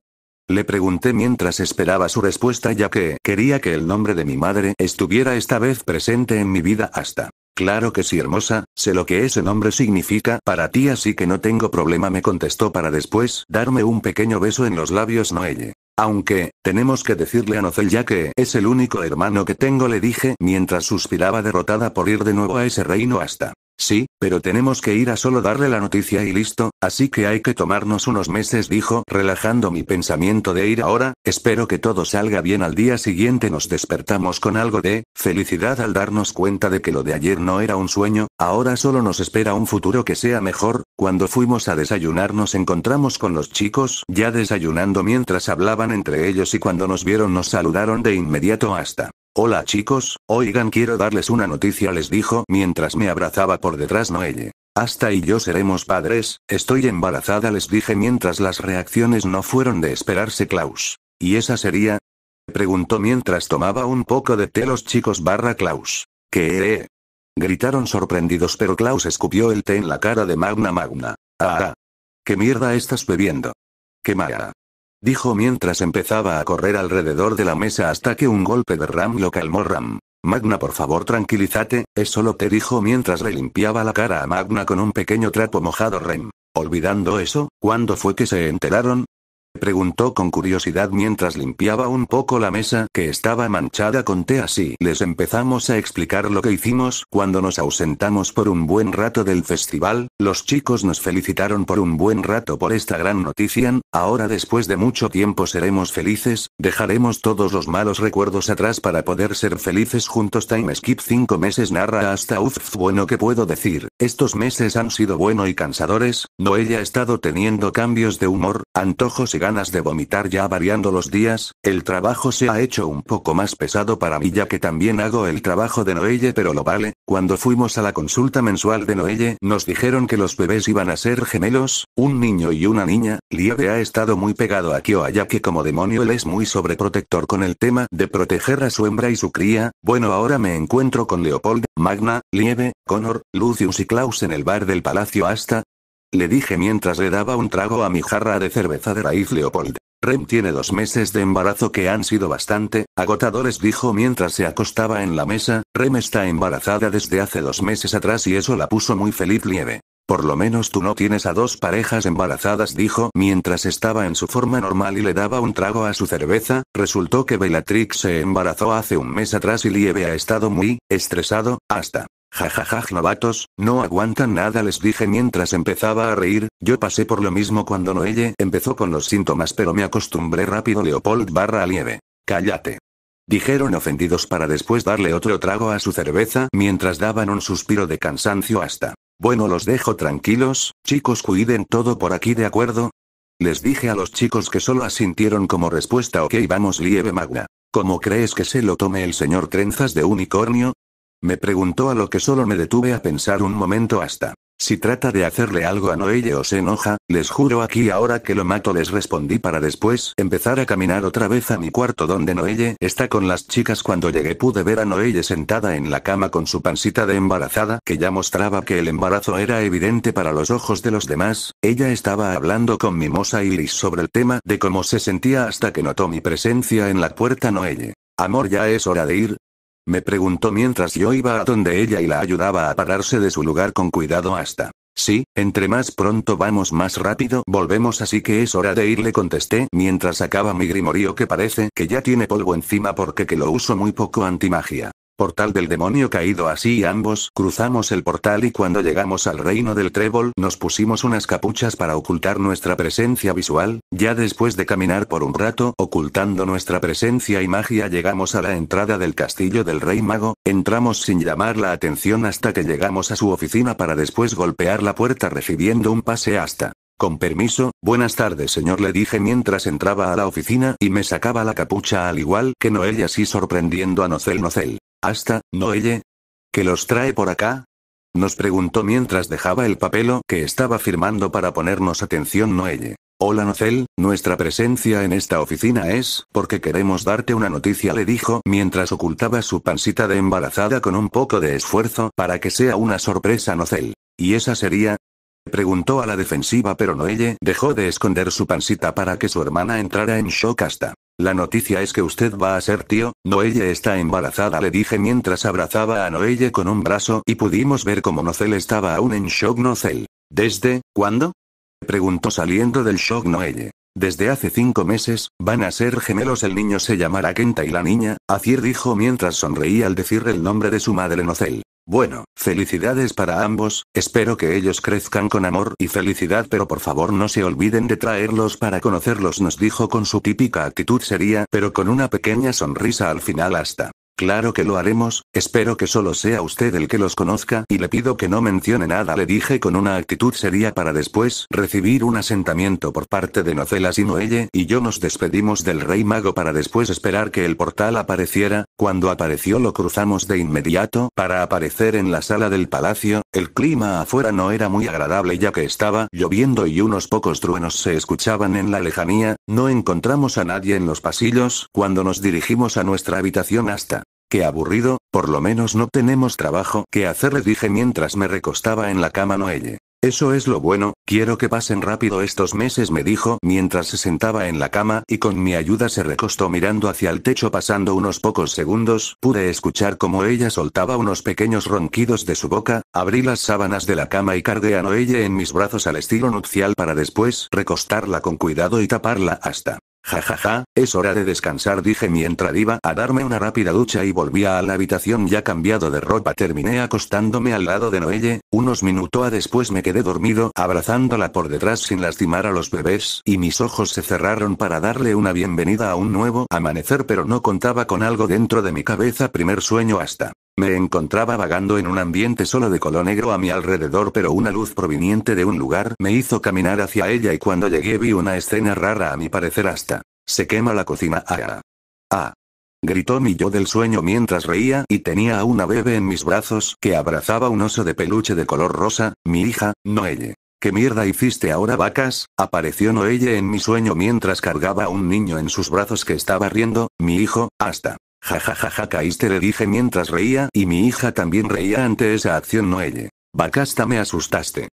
le pregunté mientras esperaba su respuesta ya que quería que el nombre de mi madre estuviera esta vez presente en mi vida hasta. Claro que sí, hermosa, sé lo que ese nombre significa para ti, así que no tengo problema, me contestó para después darme un pequeño beso en los labios Noelle. Aunque, tenemos que decirle a Nozel ya que es el único hermano que tengo, le dije mientras suspiraba derrotada por ir de nuevo a ese reino hasta. Sí, pero tenemos que ir a solo darle la noticia y listo, así que hay que tomarnos unos meses, dijo, relajando mi pensamiento de ir ahora, espero que todo salga bien al día siguiente nos despertamos con algo de felicidad al darnos cuenta de que lo de ayer no era un sueño, ahora solo nos espera un futuro que sea mejor, cuando fuimos a desayunar nos encontramos con los chicos, ya desayunando mientras hablaban entre ellos y cuando nos vieron nos saludaron de inmediato hasta Hola chicos, oigan quiero darles una noticia les dijo mientras me abrazaba por detrás Noelle. Hasta y yo seremos padres, estoy embarazada les dije mientras las reacciones no fueron de esperarse Klaus. ¿Y esa sería? Preguntó mientras tomaba un poco de té los chicos barra Klaus. ¿Qué? Gritaron sorprendidos pero Klaus escupió el té en la cara de Magna Magna. ah. ah. ¿Qué mierda estás bebiendo? ¡Qué mala! dijo mientras empezaba a correr alrededor de la mesa hasta que un golpe de Ram lo calmó Ram. Magna, por favor, tranquilízate, es solo te dijo mientras le limpiaba la cara a Magna con un pequeño trapo mojado Ram Olvidando eso, ¿cuándo fue que se enteraron? preguntó con curiosidad mientras limpiaba un poco la mesa que estaba manchada con té así. Les empezamos a explicar lo que hicimos cuando nos ausentamos por un buen rato del festival, los chicos nos felicitaron por un buen rato por esta gran noticia, ahora después de mucho tiempo seremos felices, dejaremos todos los malos recuerdos atrás para poder ser felices juntos. Time Skip 5 meses narra hasta uff bueno que puedo decir, estos meses han sido bueno y cansadores, no ella ha estado teniendo cambios de humor, antojos y ganas de vomitar ya variando los días, el trabajo se ha hecho un poco más pesado para mí ya que también hago el trabajo de Noelle pero lo vale, cuando fuimos a la consulta mensual de Noelle nos dijeron que los bebés iban a ser gemelos, un niño y una niña, Lieve ha estado muy pegado a o ya que como demonio él es muy sobreprotector con el tema de proteger a su hembra y su cría, bueno ahora me encuentro con Leopold, Magna, Lieve, Connor, Lucius y Klaus en el bar del palacio hasta, le dije mientras le daba un trago a mi jarra de cerveza de raíz Leopold. Rem tiene dos meses de embarazo que han sido bastante agotadores, dijo mientras se acostaba en la mesa. Rem está embarazada desde hace dos meses atrás y eso la puso muy feliz lieve. Por lo menos tú no tienes a dos parejas embarazadas, dijo mientras estaba en su forma normal y le daba un trago a su cerveza. Resultó que Bellatrix se embarazó hace un mes atrás y Lieve ha estado muy estresado, hasta Jajajaj novatos, no aguantan nada les dije mientras empezaba a reír, yo pasé por lo mismo cuando Noelle empezó con los síntomas pero me acostumbré rápido Leopold barra lieve. Cállate. Dijeron ofendidos para después darle otro trago a su cerveza mientras daban un suspiro de cansancio hasta. Bueno los dejo tranquilos, chicos cuiden todo por aquí de acuerdo. Les dije a los chicos que solo asintieron como respuesta ok vamos lieve magna. ¿Cómo crees que se lo tome el señor Trenzas de Unicornio? Me preguntó a lo que solo me detuve a pensar un momento hasta. Si trata de hacerle algo a Noelle o se enoja, les juro aquí ahora que lo mato les respondí para después empezar a caminar otra vez a mi cuarto donde Noelle está con las chicas cuando llegué pude ver a Noelle sentada en la cama con su pancita de embarazada que ya mostraba que el embarazo era evidente para los ojos de los demás, ella estaba hablando con Mimosa y Liz sobre el tema de cómo se sentía hasta que notó mi presencia en la puerta Noelle. Amor ya es hora de ir, me preguntó mientras yo iba a donde ella y la ayudaba a pararse de su lugar con cuidado hasta. Sí, entre más pronto vamos más rápido volvemos así que es hora de ir le contesté mientras sacaba mi grimorío que parece que ya tiene polvo encima porque que lo uso muy poco antimagia. Portal del demonio caído así ambos cruzamos el portal y cuando llegamos al reino del trébol nos pusimos unas capuchas para ocultar nuestra presencia visual, ya después de caminar por un rato ocultando nuestra presencia y magia llegamos a la entrada del castillo del rey mago, entramos sin llamar la atención hasta que llegamos a su oficina para después golpear la puerta recibiendo un pase hasta. Con permiso, buenas tardes señor le dije mientras entraba a la oficina y me sacaba la capucha al igual que Noel y así sorprendiendo a Nocel Nocel. Hasta, Noelle. ¿Que los trae por acá? Nos preguntó mientras dejaba el papel que estaba firmando para ponernos atención Noelle. Hola Nocel, nuestra presencia en esta oficina es porque queremos darte una noticia, le dijo mientras ocultaba su pancita de embarazada con un poco de esfuerzo para que sea una sorpresa Nocel. Y esa sería, Preguntó a la defensiva pero Noelle dejó de esconder su pancita para que su hermana entrara en shock hasta. La noticia es que usted va a ser tío, Noelle está embarazada le dije mientras abrazaba a Noelle con un brazo y pudimos ver cómo Nozel estaba aún en shock Nozel ¿Desde cuándo? Preguntó saliendo del shock Noelle. Desde hace cinco meses, van a ser gemelos. El niño se llamará Kenta y la niña, Acier dijo mientras sonreía al decir el nombre de su madre Nozel bueno, felicidades para ambos, espero que ellos crezcan con amor y felicidad, pero por favor no se olviden de traerlos para conocerlos, nos dijo con su típica actitud seria, pero con una pequeña sonrisa al final hasta. Claro que lo haremos, espero que solo sea usted el que los conozca y le pido que no mencione nada, le dije con una actitud seria para después recibir un asentamiento por parte de Nocelas y Noelle y yo nos despedimos del rey mago para después esperar que el portal apareciera, cuando apareció lo cruzamos de inmediato para aparecer en la sala del palacio, el clima afuera no era muy agradable ya que estaba lloviendo y unos pocos truenos se escuchaban en la lejanía, no encontramos a nadie en los pasillos cuando nos dirigimos a nuestra habitación hasta Qué aburrido, por lo menos no tenemos trabajo que hacer, le dije mientras me recostaba en la cama Noelle. Eso es lo bueno, quiero que pasen rápido estos meses, me dijo mientras se sentaba en la cama y con mi ayuda se recostó mirando hacia el techo. Pasando unos pocos segundos, pude escuchar como ella soltaba unos pequeños ronquidos de su boca, abrí las sábanas de la cama y cargué a Noelle en mis brazos al estilo nupcial para después recostarla con cuidado y taparla hasta Jajaja, es hora de descansar dije mientras iba a darme una rápida ducha y volvía a la habitación ya cambiado de ropa terminé acostándome al lado de Noelle, unos minutos después me quedé dormido abrazándola por detrás sin lastimar a los bebés y mis ojos se cerraron para darle una bienvenida a un nuevo amanecer pero no contaba con algo dentro de mi cabeza primer sueño hasta me encontraba vagando en un ambiente solo de color negro a mi alrededor, pero una luz proveniente de un lugar me hizo caminar hacia ella y cuando llegué vi una escena rara a mi parecer hasta. Se quema la cocina. Ah. Ah. ah gritó mi yo del sueño mientras reía y tenía a una bebé en mis brazos que abrazaba un oso de peluche de color rosa, mi hija, Noelle. ¿Qué mierda hiciste ahora vacas? Apareció Noelle en mi sueño mientras cargaba a un niño en sus brazos que estaba riendo, mi hijo, hasta. Jajajaja caíste le dije mientras reía y mi hija también reía ante esa acción noelle. hasta me asustaste.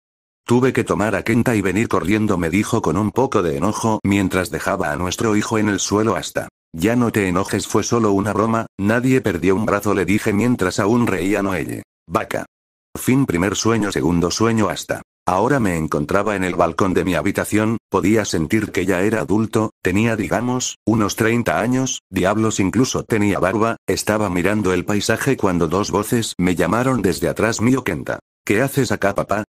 Tuve que tomar a Kenta y venir corriendo me dijo con un poco de enojo mientras dejaba a nuestro hijo en el suelo hasta. Ya no te enojes fue solo una broma, nadie perdió un brazo le dije mientras aún reía Noelle. Vaca. Fin primer sueño segundo sueño hasta. Ahora me encontraba en el balcón de mi habitación, podía sentir que ya era adulto, tenía digamos, unos 30 años, diablos incluso tenía barba, estaba mirando el paisaje cuando dos voces me llamaron desde atrás mío Kenta. ¿Qué haces acá papá?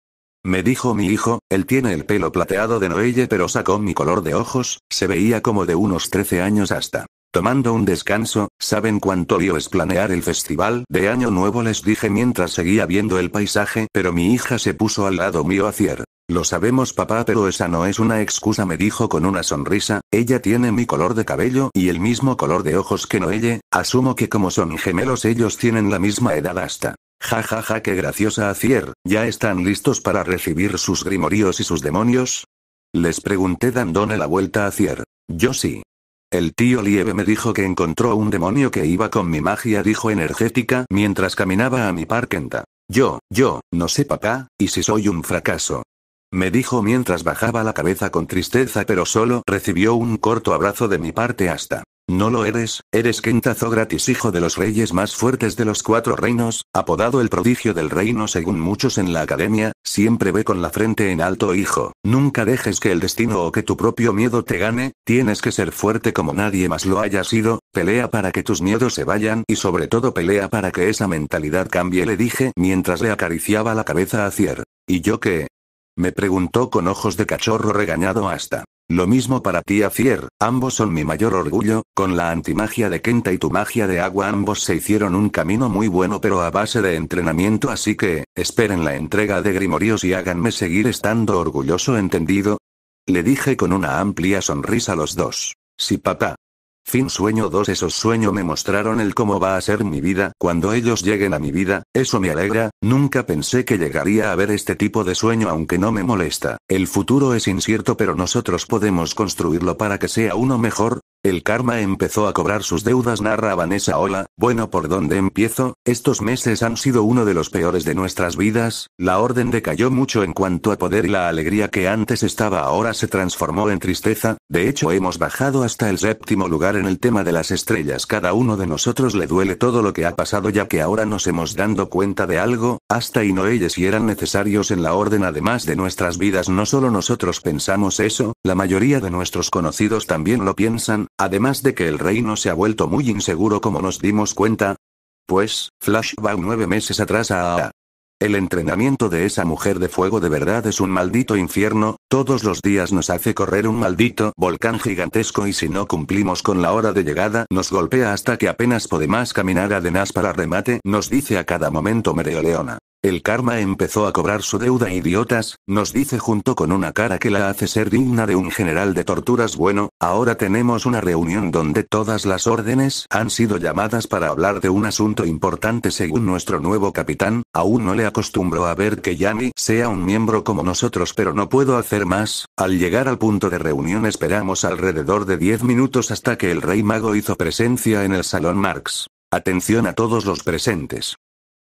Me dijo mi hijo, él tiene el pelo plateado de Noelle pero sacó mi color de ojos, se veía como de unos 13 años hasta. Tomando un descanso, ¿saben cuánto lío es planear el festival de Año Nuevo? Les dije mientras seguía viendo el paisaje, pero mi hija se puso al lado mío a cier. Lo sabemos papá, pero esa no es una excusa, me dijo con una sonrisa, ella tiene mi color de cabello y el mismo color de ojos que Noelle, asumo que como son gemelos ellos tienen la misma edad hasta. Ja ja ja, qué graciosa Acier, ¿ya están listos para recibir sus grimoríos y sus demonios? Les pregunté dándole la vuelta a Cier. Yo sí. El tío Lieve me dijo que encontró un demonio que iba con mi magia, dijo energética mientras caminaba a mi parkenta. Yo, yo, no sé papá, y si soy un fracaso. Me dijo mientras bajaba la cabeza con tristeza pero solo recibió un corto abrazo de mi parte hasta no lo eres, eres Gratis, hijo de los reyes más fuertes de los cuatro reinos, apodado el prodigio del reino según muchos en la academia, siempre ve con la frente en alto, hijo, nunca dejes que el destino o que tu propio miedo te gane, tienes que ser fuerte como nadie más lo haya sido, pelea para que tus miedos se vayan y sobre todo pelea para que esa mentalidad cambie, le dije mientras le acariciaba la cabeza a Cier. ¿Y yo qué? Me preguntó con ojos de cachorro regañado hasta lo mismo para ti Fier, ambos son mi mayor orgullo, con la antimagia de Kenta y tu magia de agua ambos se hicieron un camino muy bueno pero a base de entrenamiento así que, esperen la entrega de Grimorios y háganme seguir estando orgulloso entendido. Le dije con una amplia sonrisa a los dos. Si papá. Fin sueño 2 Esos sueños me mostraron el cómo va a ser mi vida, cuando ellos lleguen a mi vida, eso me alegra, nunca pensé que llegaría a ver este tipo de sueño aunque no me molesta, el futuro es incierto pero nosotros podemos construirlo para que sea uno mejor, el karma empezó a cobrar sus deudas, Narraban esa Hola. Bueno, ¿por dónde empiezo? Estos meses han sido uno de los peores de nuestras vidas. La orden decayó mucho en cuanto a poder y la alegría que antes estaba ahora se transformó en tristeza. De hecho, hemos bajado hasta el séptimo lugar en el tema de las estrellas. Cada uno de nosotros le duele todo lo que ha pasado, ya que ahora nos hemos dado cuenta de algo. Hasta y no ellos y eran necesarios en la orden, además de nuestras vidas. No solo nosotros pensamos eso, la mayoría de nuestros conocidos también lo piensan. Además de que el reino se ha vuelto muy inseguro como nos dimos cuenta. Pues, Flash va nueve meses atrás a El entrenamiento de esa mujer de fuego de verdad es un maldito infierno, todos los días nos hace correr un maldito volcán gigantesco y si no cumplimos con la hora de llegada nos golpea hasta que apenas podemos caminar además para remate, nos dice a cada momento Mereoleona. El karma empezó a cobrar su deuda idiotas, nos dice junto con una cara que la hace ser digna de un general de torturas. Bueno, ahora tenemos una reunión donde todas las órdenes han sido llamadas para hablar de un asunto importante según nuestro nuevo capitán, aún no le acostumbro a ver que Yanni sea un miembro como nosotros pero no puedo hacer más, al llegar al punto de reunión esperamos alrededor de 10 minutos hasta que el rey mago hizo presencia en el salón Marx. Atención a todos los presentes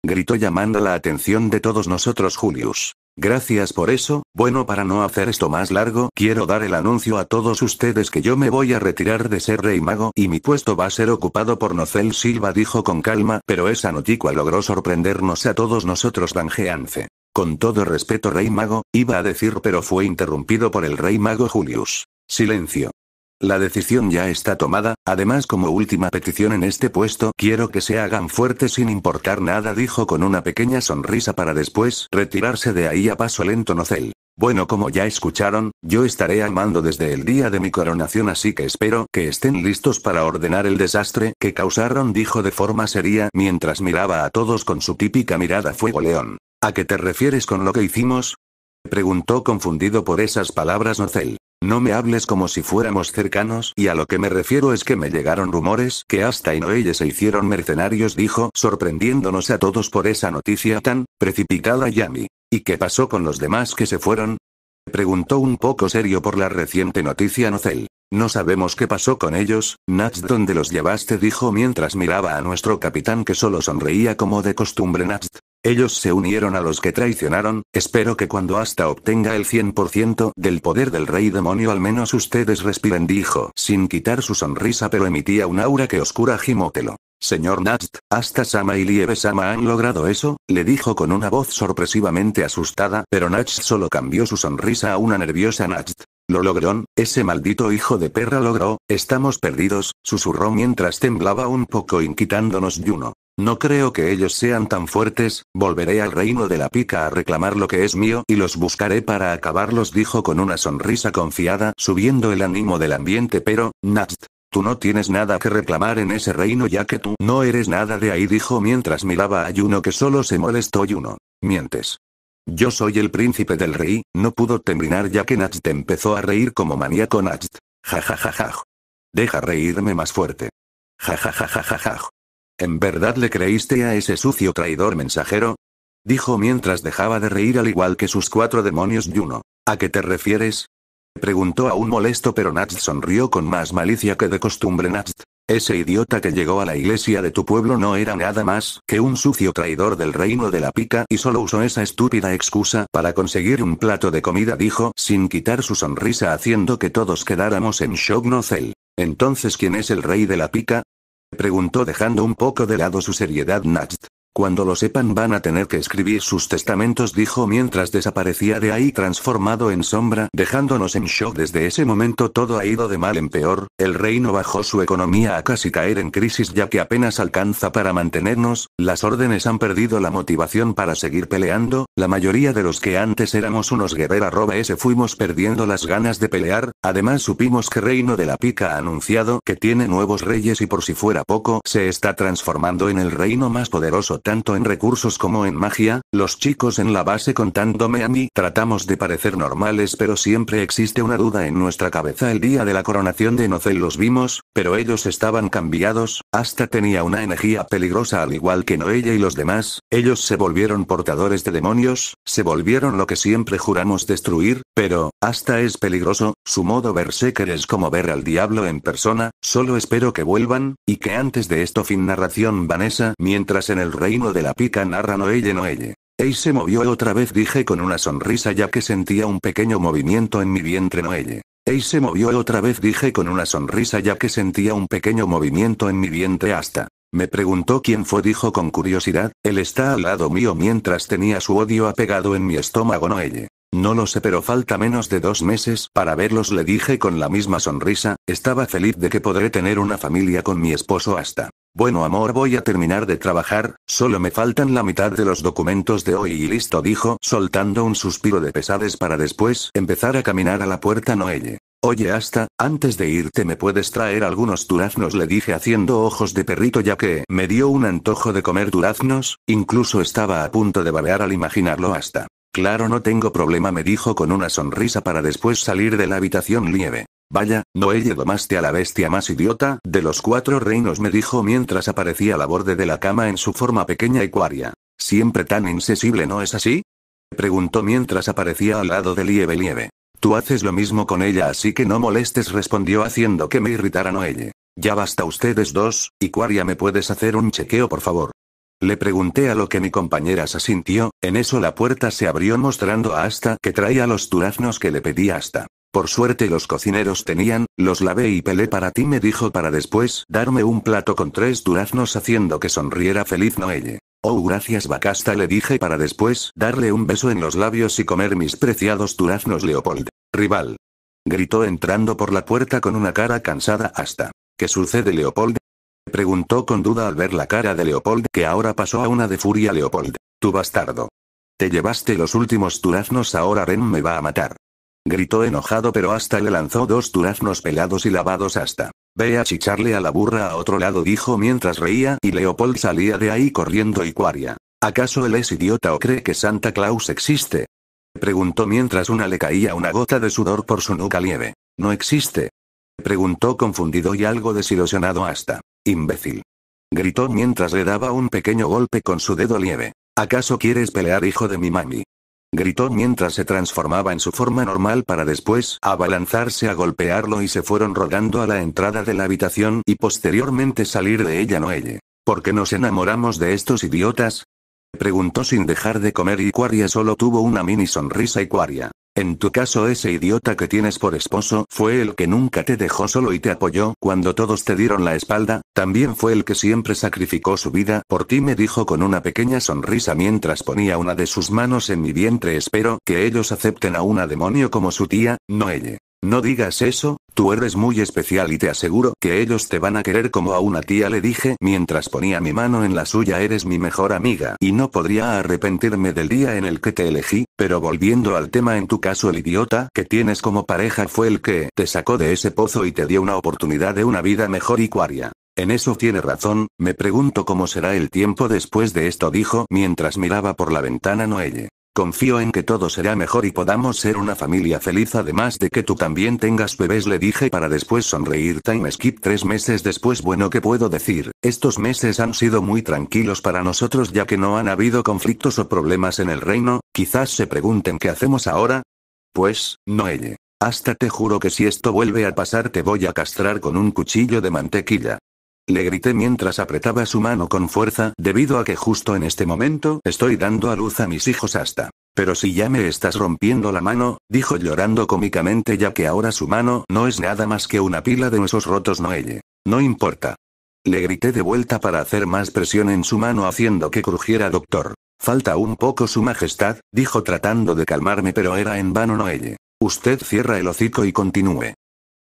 gritó llamando la atención de todos nosotros Julius. Gracias por eso, bueno para no hacer esto más largo, quiero dar el anuncio a todos ustedes que yo me voy a retirar de ser rey mago y mi puesto va a ser ocupado por Nocel Silva dijo con calma, pero esa noticia logró sorprendernos a todos nosotros Dangeance. Con todo respeto rey mago, iba a decir pero fue interrumpido por el rey mago Julius. Silencio. La decisión ya está tomada, además como última petición en este puesto quiero que se hagan fuertes sin importar nada dijo con una pequeña sonrisa para después retirarse de ahí a paso lento Nocel. Bueno como ya escucharon, yo estaré al mando desde el día de mi coronación así que espero que estén listos para ordenar el desastre que causaron dijo de forma seria mientras miraba a todos con su típica mirada fuego león. ¿A qué te refieres con lo que hicimos? preguntó confundido por esas palabras Nocel. No me hables como si fuéramos cercanos y a lo que me refiero es que me llegaron rumores que hasta Inoelle se hicieron mercenarios dijo sorprendiéndonos a todos por esa noticia tan precipitada Yami. ¿Y qué pasó con los demás que se fueron? Preguntó un poco serio por la reciente noticia Nocel. No sabemos qué pasó con ellos, Nats donde los llevaste? dijo mientras miraba a nuestro capitán que solo sonreía como de costumbre Nats. Ellos se unieron a los que traicionaron, espero que cuando hasta obtenga el 100% del poder del rey demonio al menos ustedes respiren dijo, sin quitar su sonrisa pero emitía un aura que oscura Jimotelo. Señor Nast, hasta Sama y Liebe sama han logrado eso, le dijo con una voz sorpresivamente asustada, pero Nast solo cambió su sonrisa a una nerviosa Nast. Lo logró, ese maldito hijo de perra logró, estamos perdidos, susurró mientras temblaba un poco inquitándonos Juno. No creo que ellos sean tan fuertes, volveré al reino de la pica a reclamar lo que es mío y los buscaré para acabarlos, dijo con una sonrisa confiada, subiendo el ánimo del ambiente, pero, Nast, Tú no tienes nada que reclamar en ese reino ya que tú no eres nada de ahí, dijo mientras miraba a Yuno que solo se molestó Yuno. Mientes. Yo soy el príncipe del rey, no pudo terminar ya que Nazd empezó a reír como maníaco Nazd. Ja ja Deja reírme más fuerte. Ja ¿En verdad le creíste a ese sucio traidor mensajero? Dijo mientras dejaba de reír al igual que sus cuatro demonios Juno, ¿A qué te refieres? Preguntó un molesto pero Natsd sonrió con más malicia que de costumbre Nazd. Ese idiota que llegó a la iglesia de tu pueblo no era nada más que un sucio traidor del reino de la pica y solo usó esa estúpida excusa para conseguir un plato de comida dijo sin quitar su sonrisa haciendo que todos quedáramos en shock no Entonces ¿quién es el rey de la pica? preguntó dejando un poco de lado su seriedad Nast. Cuando lo sepan van a tener que escribir sus testamentos, dijo mientras desaparecía de ahí transformado en sombra, dejándonos en shock. Desde ese momento todo ha ido de mal en peor, el reino bajó su economía a casi caer en crisis ya que apenas alcanza para mantenernos, las órdenes han perdido la motivación para seguir peleando, la mayoría de los que antes éramos unos guerreros roba fuimos perdiendo las ganas de pelear, además supimos que Reino de la Pica ha anunciado que tiene nuevos reyes y por si fuera poco se está transformando en el reino más poderoso tanto en recursos como en magia, los chicos en la base contándome a mí tratamos de parecer normales pero siempre existe una duda en nuestra cabeza el día de la coronación de Nocel los vimos, pero ellos estaban cambiados, hasta tenía una energía peligrosa al igual que Noella y los demás, ellos se volvieron portadores de demonios, se volvieron lo que siempre juramos destruir, pero, hasta es peligroso, su modo berserker es como ver al diablo en persona, solo espero que vuelvan, y que antes de esto fin narración Vanessa mientras en el rey de la pica narra Noelle Noelle. Ey se movió otra vez dije con una sonrisa ya que sentía un pequeño movimiento en mi vientre Noelle. Ey se movió otra vez dije con una sonrisa ya que sentía un pequeño movimiento en mi vientre hasta. Me preguntó quién fue, dijo con curiosidad, él está al lado mío mientras tenía su odio apegado en mi estómago Noelle. No lo sé pero falta menos de dos meses para verlos le dije con la misma sonrisa, estaba feliz de que podré tener una familia con mi esposo hasta. Bueno amor voy a terminar de trabajar, solo me faltan la mitad de los documentos de hoy y listo dijo, soltando un suspiro de pesades para después empezar a caminar a la puerta Noelle. Oye hasta, antes de irte me puedes traer algunos duraznos le dije haciendo ojos de perrito ya que me dio un antojo de comer duraznos, incluso estaba a punto de babear al imaginarlo hasta. Claro no tengo problema me dijo con una sonrisa para después salir de la habitación Nieve. Vaya, Noelle domaste a la bestia más idiota de los cuatro reinos, me dijo mientras aparecía a la borde de la cama en su forma pequeña y cuaria. Siempre tan insensible, ¿no es así? Preguntó mientras aparecía al lado de Lieve Lieve. Tú haces lo mismo con ella, así que no molestes, respondió haciendo que me irritara Noelle. Ya basta ustedes dos, y Cuaria, ¿me puedes hacer un chequeo, por favor? Le pregunté a lo que mi compañera se sintió, en eso la puerta se abrió mostrando a Asta que traía los turaznos que le pedí Asta. Por suerte los cocineros tenían, los lavé y pelé para ti me dijo para después darme un plato con tres duraznos haciendo que sonriera feliz Noelle. Oh gracias Bacasta le dije para después darle un beso en los labios y comer mis preciados duraznos Leopold. Rival. Gritó entrando por la puerta con una cara cansada hasta. ¿Qué sucede Leopold? Preguntó con duda al ver la cara de Leopold que ahora pasó a una de furia Leopold. Tu bastardo. Te llevaste los últimos duraznos ahora Ren me va a matar. Gritó enojado pero hasta le lanzó dos duraznos pelados y lavados hasta. Ve a chicharle a la burra a otro lado dijo mientras reía y Leopold salía de ahí corriendo y cuaria. ¿Acaso él es idiota o cree que Santa Claus existe? Preguntó mientras una le caía una gota de sudor por su nuca lieve. ¿No existe? Preguntó confundido y algo desilusionado hasta. Imbécil. Gritó mientras le daba un pequeño golpe con su dedo lieve. ¿Acaso quieres pelear hijo de mi mami? gritó mientras se transformaba en su forma normal para después abalanzarse a golpearlo y se fueron rodando a la entrada de la habitación y posteriormente salir de ella Noelle. ¿Por qué nos enamoramos de estos idiotas? Preguntó sin dejar de comer y Cuaria solo tuvo una mini sonrisa y Cuaria. En tu caso ese idiota que tienes por esposo fue el que nunca te dejó solo y te apoyó cuando todos te dieron la espalda, también fue el que siempre sacrificó su vida por ti me dijo con una pequeña sonrisa mientras ponía una de sus manos en mi vientre espero que ellos acepten a una demonio como su tía, no ella. No digas eso, tú eres muy especial y te aseguro que ellos te van a querer como a una tía le dije mientras ponía mi mano en la suya eres mi mejor amiga y no podría arrepentirme del día en el que te elegí, pero volviendo al tema en tu caso el idiota que tienes como pareja fue el que te sacó de ese pozo y te dio una oportunidad de una vida mejor y cuaria. En eso tiene razón, me pregunto cómo será el tiempo después de esto dijo mientras miraba por la ventana Noelle. Confío en que todo será mejor y podamos ser una familia feliz además de que tú también tengas bebés le dije para después sonreír time skip tres meses después bueno que puedo decir, estos meses han sido muy tranquilos para nosotros ya que no han habido conflictos o problemas en el reino, quizás se pregunten qué hacemos ahora. Pues, Noelle. Hasta te juro que si esto vuelve a pasar te voy a castrar con un cuchillo de mantequilla. Le grité mientras apretaba su mano con fuerza, debido a que justo en este momento estoy dando a luz a mis hijos hasta. Pero si ya me estás rompiendo la mano, dijo llorando cómicamente ya que ahora su mano no es nada más que una pila de huesos rotos noelle. No importa. Le grité de vuelta para hacer más presión en su mano haciendo que crujiera doctor. Falta un poco su majestad, dijo tratando de calmarme pero era en vano Noelle. Usted cierra el hocico y continúe.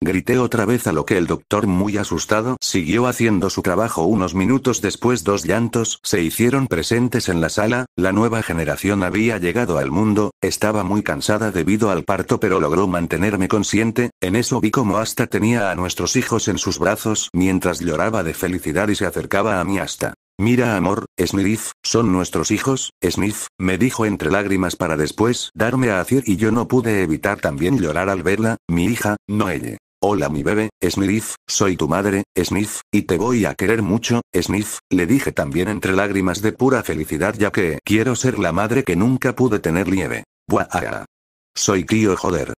Grité otra vez a lo que el doctor muy asustado siguió haciendo su trabajo unos minutos después dos llantos se hicieron presentes en la sala, la nueva generación había llegado al mundo, estaba muy cansada debido al parto pero logró mantenerme consciente, en eso vi como hasta tenía a nuestros hijos en sus brazos mientras lloraba de felicidad y se acercaba a mí hasta. Mira amor, Smith son nuestros hijos, Smith me dijo entre lágrimas para después darme a hacer y yo no pude evitar también llorar al verla, mi hija, no ella Hola mi bebé, Smith, soy tu madre, Smith y te voy a querer mucho, Smith. le dije también entre lágrimas de pura felicidad ya que quiero ser la madre que nunca pude tener lieve. Buah. Ah, ah. Soy tío joder.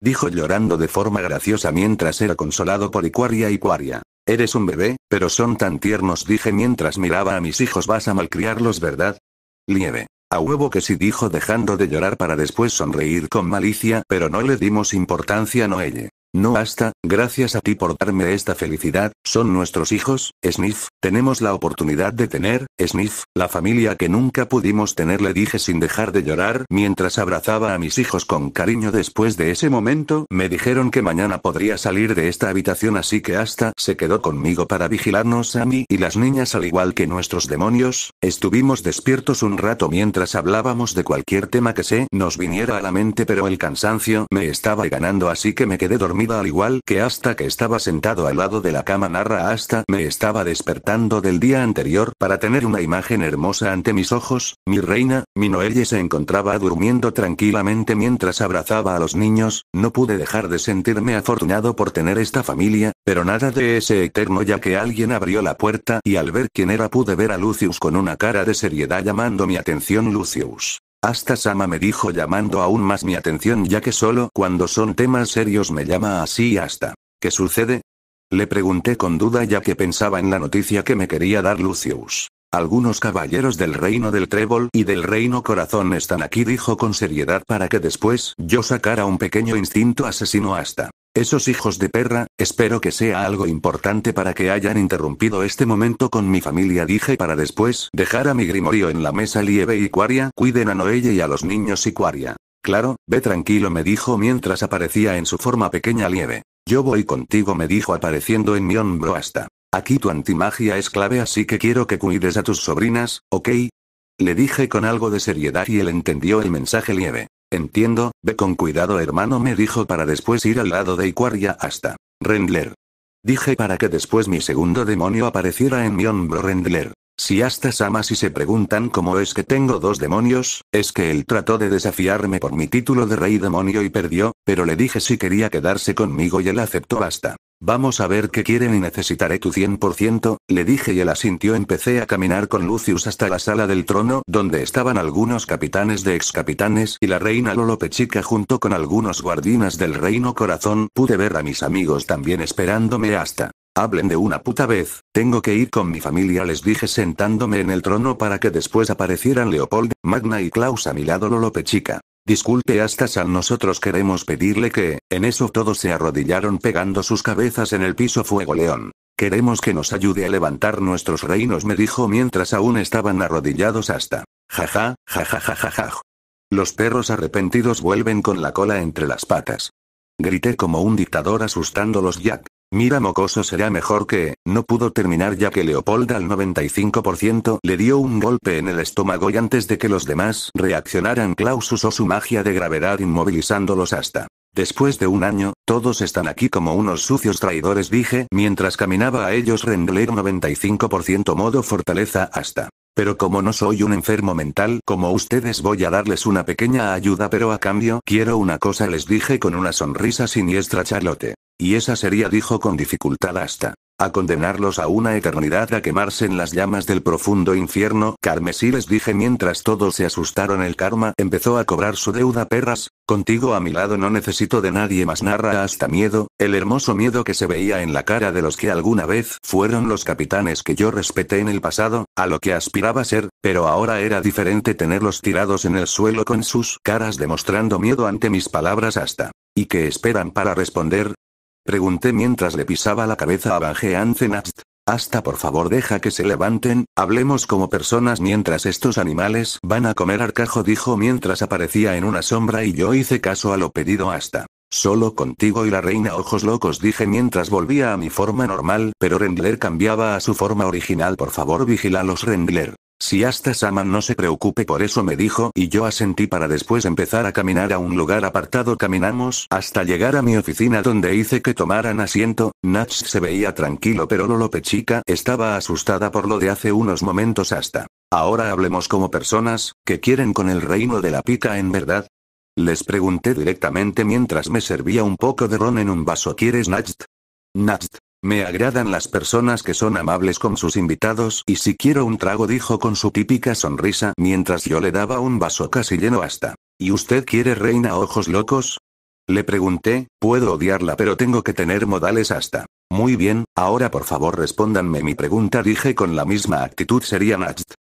Dijo llorando de forma graciosa mientras era consolado por Icuaria Icuaria. Eres un bebé, pero son tan tiernos dije mientras miraba a mis hijos vas a malcriarlos ¿verdad? Lieve. A huevo que sí dijo dejando de llorar para después sonreír con malicia pero no le dimos importancia no Noelle. No hasta, gracias a ti por darme esta felicidad, son nuestros hijos, Sniff, tenemos la oportunidad de tener, Sniff, la familia que nunca pudimos tener le dije sin dejar de llorar mientras abrazaba a mis hijos con cariño después de ese momento, me dijeron que mañana podría salir de esta habitación así que hasta se quedó conmigo para vigilarnos a mí y las niñas al igual que nuestros demonios, estuvimos despiertos un rato mientras hablábamos de cualquier tema que se nos viniera a la mente pero el cansancio me estaba ganando así que me quedé dormido al igual que hasta que estaba sentado al lado de la cama narra hasta me estaba despertando del día anterior para tener una imagen hermosa ante mis ojos, mi reina, mi Noelle se encontraba durmiendo tranquilamente mientras abrazaba a los niños, no pude dejar de sentirme afortunado por tener esta familia, pero nada de ese eterno ya que alguien abrió la puerta y al ver quién era pude ver a Lucius con una cara de seriedad llamando mi atención Lucius. Hasta Sama me dijo llamando aún más mi atención ya que solo cuando son temas serios me llama así hasta. ¿Qué sucede? Le pregunté con duda ya que pensaba en la noticia que me quería dar Lucius. Algunos caballeros del reino del trébol y del reino corazón están aquí, dijo con seriedad para que después yo sacara un pequeño instinto asesino hasta. Esos hijos de perra, espero que sea algo importante para que hayan interrumpido este momento con mi familia, dije para después dejar a mi grimorio en la mesa lieve y cuaria, cuiden a Noelle y a los niños y cuaria. Claro, ve tranquilo, me dijo mientras aparecía en su forma pequeña lieve. Yo voy contigo, me dijo apareciendo en mi hombro hasta. Aquí tu antimagia es clave, así que quiero que cuides a tus sobrinas, ¿ok? Le dije con algo de seriedad y él entendió el mensaje lieve. Entiendo, ve con cuidado hermano me dijo para después ir al lado de Icuaria hasta Rendler. Dije para que después mi segundo demonio apareciera en mi hombro Rendler. Si hasta Sama y se preguntan cómo es que tengo dos demonios, es que él trató de desafiarme por mi título de rey demonio y perdió, pero le dije si quería quedarse conmigo y él aceptó hasta Vamos a ver qué quieren y necesitaré tu 100%, le dije y él asintió. Empecé a caminar con Lucius hasta la sala del trono, donde estaban algunos capitanes de excapitanes y la reina Lolopechica junto con algunos guardinas del reino corazón. Pude ver a mis amigos también esperándome hasta. Hablen de una puta vez, tengo que ir con mi familia, les dije sentándome en el trono para que después aparecieran Leopold, Magna y Klaus a mi lado Lolopechica. Disculpe hasta San nosotros queremos pedirle que, en eso todos se arrodillaron pegando sus cabezas en el piso fuego león. Queremos que nos ayude a levantar nuestros reinos me dijo mientras aún estaban arrodillados hasta. Jaja, ja. Los perros arrepentidos vuelven con la cola entre las patas. Grité como un dictador asustándolos Jack, Mira mocoso será mejor que, no pudo terminar ya que Leopolda al 95% le dio un golpe en el estómago y antes de que los demás reaccionaran Klaus usó su magia de gravedad inmovilizándolos hasta. Después de un año, todos están aquí como unos sucios traidores dije mientras caminaba a ellos Rendler 95% modo fortaleza hasta. Pero como no soy un enfermo mental como ustedes voy a darles una pequeña ayuda pero a cambio quiero una cosa les dije con una sonrisa siniestra Charlotte. Y esa sería, dijo con dificultad hasta, a condenarlos a una eternidad a quemarse en las llamas del profundo infierno. Carmesí les dije mientras todos se asustaron el karma empezó a cobrar su deuda perras, contigo a mi lado no necesito de nadie más narra hasta miedo, el hermoso miedo que se veía en la cara de los que alguna vez fueron los capitanes que yo respeté en el pasado, a lo que aspiraba ser, pero ahora era diferente tenerlos tirados en el suelo con sus caras demostrando miedo ante mis palabras hasta. ¿Y que esperan para responder? Pregunté mientras le pisaba la cabeza a Van Hasta por favor deja que se levanten, hablemos como personas mientras estos animales van a comer arcajo dijo mientras aparecía en una sombra y yo hice caso a lo pedido hasta. Solo contigo y la reina ojos locos dije mientras volvía a mi forma normal pero Rendler cambiaba a su forma original por favor los Rendler. Si hasta Saman no se preocupe por eso me dijo y yo asentí para después empezar a caminar a un lugar apartado caminamos hasta llegar a mi oficina donde hice que tomaran asiento, Natch se veía tranquilo pero Lolope chica estaba asustada por lo de hace unos momentos hasta. Ahora hablemos como personas, que quieren con el reino de la pica en verdad? Les pregunté directamente mientras me servía un poco de ron en un vaso ¿Quieres Natch? Natch, me agradan las personas que son amables con sus invitados y si quiero un trago dijo con su típica sonrisa mientras yo le daba un vaso casi lleno hasta. ¿Y usted quiere reina ojos locos? Le pregunté, puedo odiarla pero tengo que tener modales hasta. Muy bien, ahora por favor respóndanme mi pregunta dije con la misma actitud sería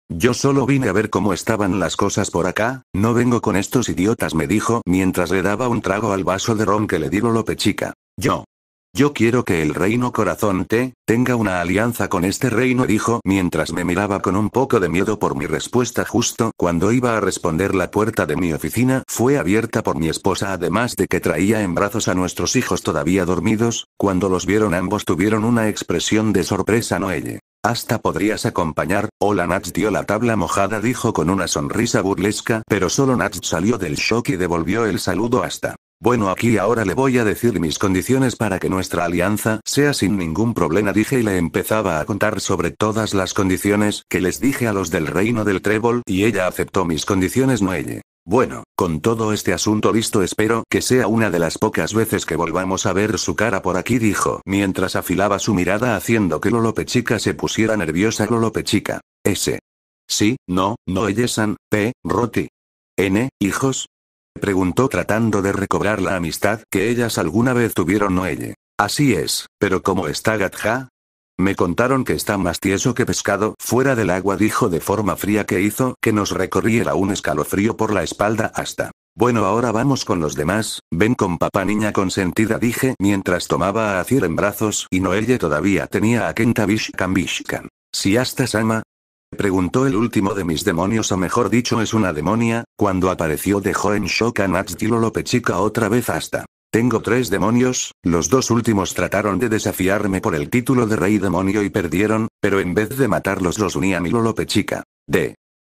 Yo solo vine a ver cómo estaban las cosas por acá, no vengo con estos idiotas me dijo mientras le daba un trago al vaso de ron que le dio lo Yo. Yo quiero que el reino corazón T, tenga una alianza con este reino, dijo mientras me miraba con un poco de miedo por mi respuesta justo cuando iba a responder la puerta de mi oficina fue abierta por mi esposa además de que traía en brazos a nuestros hijos todavía dormidos, cuando los vieron ambos tuvieron una expresión de sorpresa Noelle. Hasta podrías acompañar, hola Nats dio la tabla mojada dijo con una sonrisa burlesca pero solo Nats salió del shock y devolvió el saludo hasta. Bueno, aquí ahora le voy a decir mis condiciones para que nuestra alianza sea sin ningún problema, dije y le empezaba a contar sobre todas las condiciones que les dije a los del reino del trébol y ella aceptó mis condiciones, Noelle. Bueno, con todo este asunto listo espero que sea una de las pocas veces que volvamos a ver su cara por aquí dijo, mientras afilaba su mirada haciendo que Lolopechica se pusiera nerviosa Lolopechica. S. Sí, no, no San, P, Roti. N, hijos, preguntó tratando de recobrar la amistad que ellas alguna vez tuvieron Noelle. Así es, pero ¿cómo está Gatja? Me contaron que está más tieso que pescado fuera del agua, dijo de forma fría que hizo que nos recorriera un escalofrío por la espalda hasta. Bueno, ahora vamos con los demás, ven con papá niña consentida, dije mientras tomaba a hacer en brazos y Noelle todavía tenía a Kenta Vishkan. Si hasta Sama, preguntó el último de mis demonios o mejor dicho es una demonia, cuando apareció dejó en shock a Natsdilolope otra vez hasta. Tengo tres demonios, los dos últimos trataron de desafiarme por el título de rey demonio y perdieron, pero en vez de matarlos los uní a Milo De.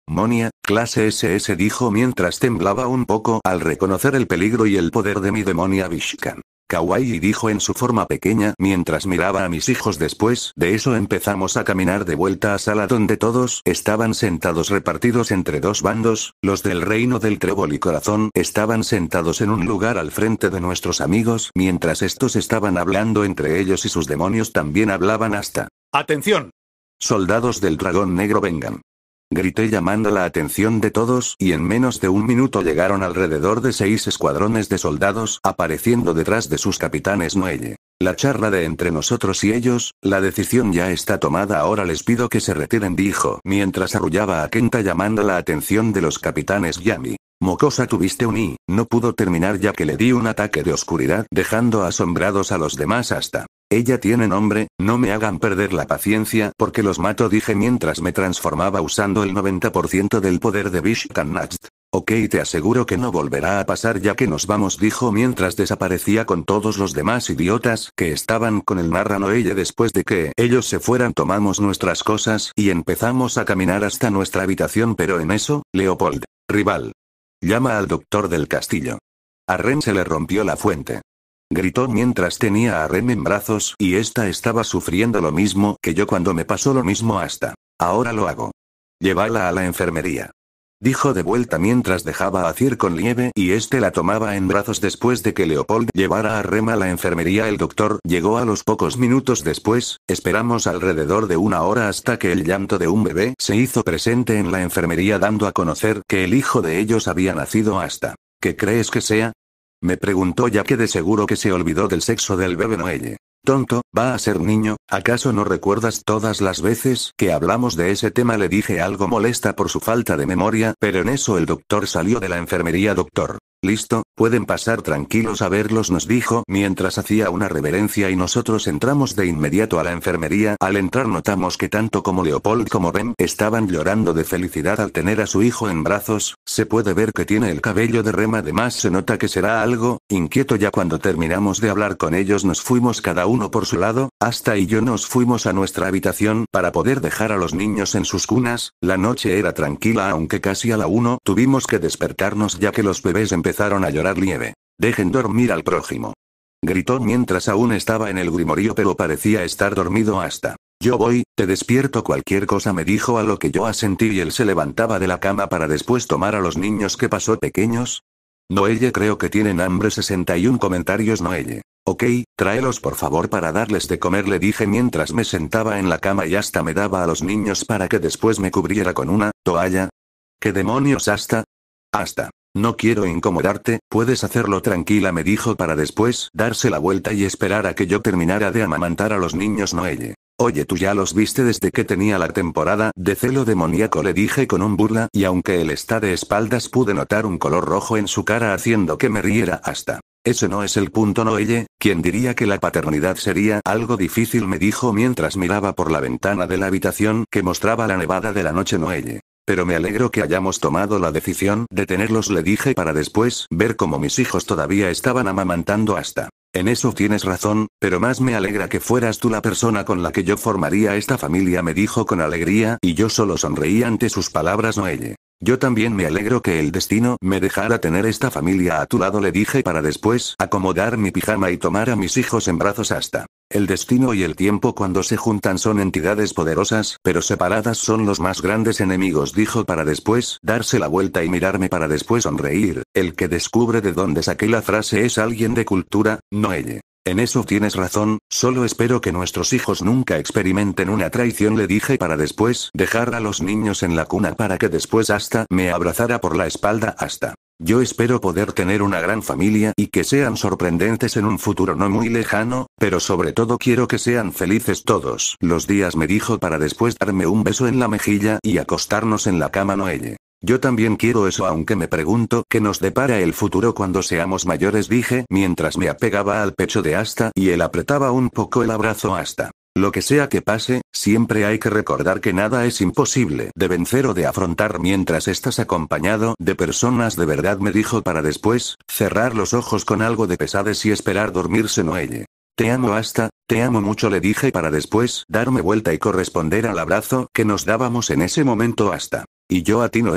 Monia, clase SS dijo mientras temblaba un poco al reconocer el peligro y el poder de mi demonia Vishkan. Kawaii dijo en su forma pequeña mientras miraba a mis hijos después de eso empezamos a caminar de vuelta a sala donde todos estaban sentados repartidos entre dos bandos, los del reino del trébol y corazón estaban sentados en un lugar al frente de nuestros amigos mientras estos estaban hablando entre ellos y sus demonios también hablaban hasta. ¡Atención! Soldados del dragón negro vengan. Grité llamando la atención de todos y en menos de un minuto llegaron alrededor de seis escuadrones de soldados apareciendo detrás de sus capitanes Muelle. La charla de entre nosotros y ellos, la decisión ya está tomada ahora les pido que se retiren dijo mientras arrullaba a Kenta llamando la atención de los capitanes Yami. Mocosa tuviste un i, no pudo terminar ya que le di un ataque de oscuridad dejando asombrados a los demás hasta ella tiene nombre, no me hagan perder la paciencia porque los mato dije mientras me transformaba usando el 90% del poder de Vishkanast. Ok te aseguro que no volverá a pasar ya que nos vamos dijo mientras desaparecía con todos los demás idiotas que estaban con el Ella después de que ellos se fueran tomamos nuestras cosas y empezamos a caminar hasta nuestra habitación pero en eso, Leopold, rival. Llama al doctor del castillo. A Ren se le rompió la fuente. Gritó mientras tenía a Rem en brazos y ésta estaba sufriendo lo mismo que yo cuando me pasó lo mismo hasta. Ahora lo hago. Llévala a la enfermería. Dijo de vuelta mientras dejaba a Cir con Lieve y este la tomaba en brazos después de que Leopold llevara a Rem a la enfermería. El doctor llegó a los pocos minutos después, esperamos alrededor de una hora hasta que el llanto de un bebé se hizo presente en la enfermería dando a conocer que el hijo de ellos había nacido hasta. ¿Qué crees que sea? Me preguntó ya que de seguro que se olvidó del sexo del bebé Noelle. Tonto, va a ser niño, ¿acaso no recuerdas todas las veces que hablamos de ese tema? Le dije algo molesta por su falta de memoria, pero en eso el doctor salió de la enfermería. Doctor, Listo, pueden pasar tranquilos a verlos, nos dijo mientras hacía una reverencia y nosotros entramos de inmediato a la enfermería. Al entrar notamos que tanto como Leopold como Rem estaban llorando de felicidad al tener a su hijo en brazos, se puede ver que tiene el cabello de rema, además se nota que será algo, inquieto ya cuando terminamos de hablar con ellos nos fuimos cada uno por su lado, hasta y yo nos fuimos a nuestra habitación para poder dejar a los niños en sus cunas, la noche era tranquila aunque casi a la uno tuvimos que despertarnos ya que los bebés empezaron a llorar lieve. Dejen dormir al prójimo. Gritó mientras aún estaba en el grimorío pero parecía estar dormido hasta. Yo voy, te despierto cualquier cosa me dijo a lo que yo asentí y él se levantaba de la cama para después tomar a los niños que pasó pequeños. Noelle creo que tienen hambre 61 comentarios Noelle. Ok, tráelos por favor para darles de comer, le dije mientras me sentaba en la cama y hasta me daba a los niños para que después me cubriera con una toalla. ¿Qué demonios hasta? Hasta. No quiero incomodarte, puedes hacerlo tranquila, me dijo para después darse la vuelta y esperar a que yo terminara de amamantar a los niños Noelle. Oye, tú ya los viste desde que tenía la temporada de celo demoníaco, le dije con un burla, y aunque él está de espaldas pude notar un color rojo en su cara haciendo que me riera hasta. Ese no es el punto Noelle, quien diría que la paternidad sería algo difícil me dijo mientras miraba por la ventana de la habitación que mostraba la nevada de la noche Noelle. Pero me alegro que hayamos tomado la decisión de tenerlos le dije para después ver cómo mis hijos todavía estaban amamantando hasta. En eso tienes razón, pero más me alegra que fueras tú la persona con la que yo formaría esta familia me dijo con alegría y yo solo sonreí ante sus palabras Noelle. Yo también me alegro que el destino me dejara tener esta familia a tu lado, le dije para después acomodar mi pijama y tomar a mis hijos en brazos hasta. El destino y el tiempo cuando se juntan son entidades poderosas, pero separadas son los más grandes enemigos, dijo para después darse la vuelta y mirarme para después sonreír. El que descubre de dónde saqué la frase es alguien de cultura, no ella. En eso tienes razón, solo espero que nuestros hijos nunca experimenten una traición, le dije para después dejar a los niños en la cuna para que después hasta me abrazara por la espalda hasta. Yo espero poder tener una gran familia y que sean sorprendentes en un futuro no muy lejano, pero sobre todo quiero que sean felices todos los días, me dijo para después darme un beso en la mejilla y acostarnos en la cama Noelle. Yo también quiero eso aunque me pregunto qué nos depara el futuro cuando seamos mayores dije mientras me apegaba al pecho de Asta y él apretaba un poco el abrazo Asta. Lo que sea que pase, siempre hay que recordar que nada es imposible de vencer o de afrontar mientras estás acompañado de personas de verdad me dijo para después, cerrar los ojos con algo de pesades y esperar dormirse Noelle. Te amo hasta, te amo mucho le dije para después darme vuelta y corresponder al abrazo que nos dábamos en ese momento hasta. Y yo a ti no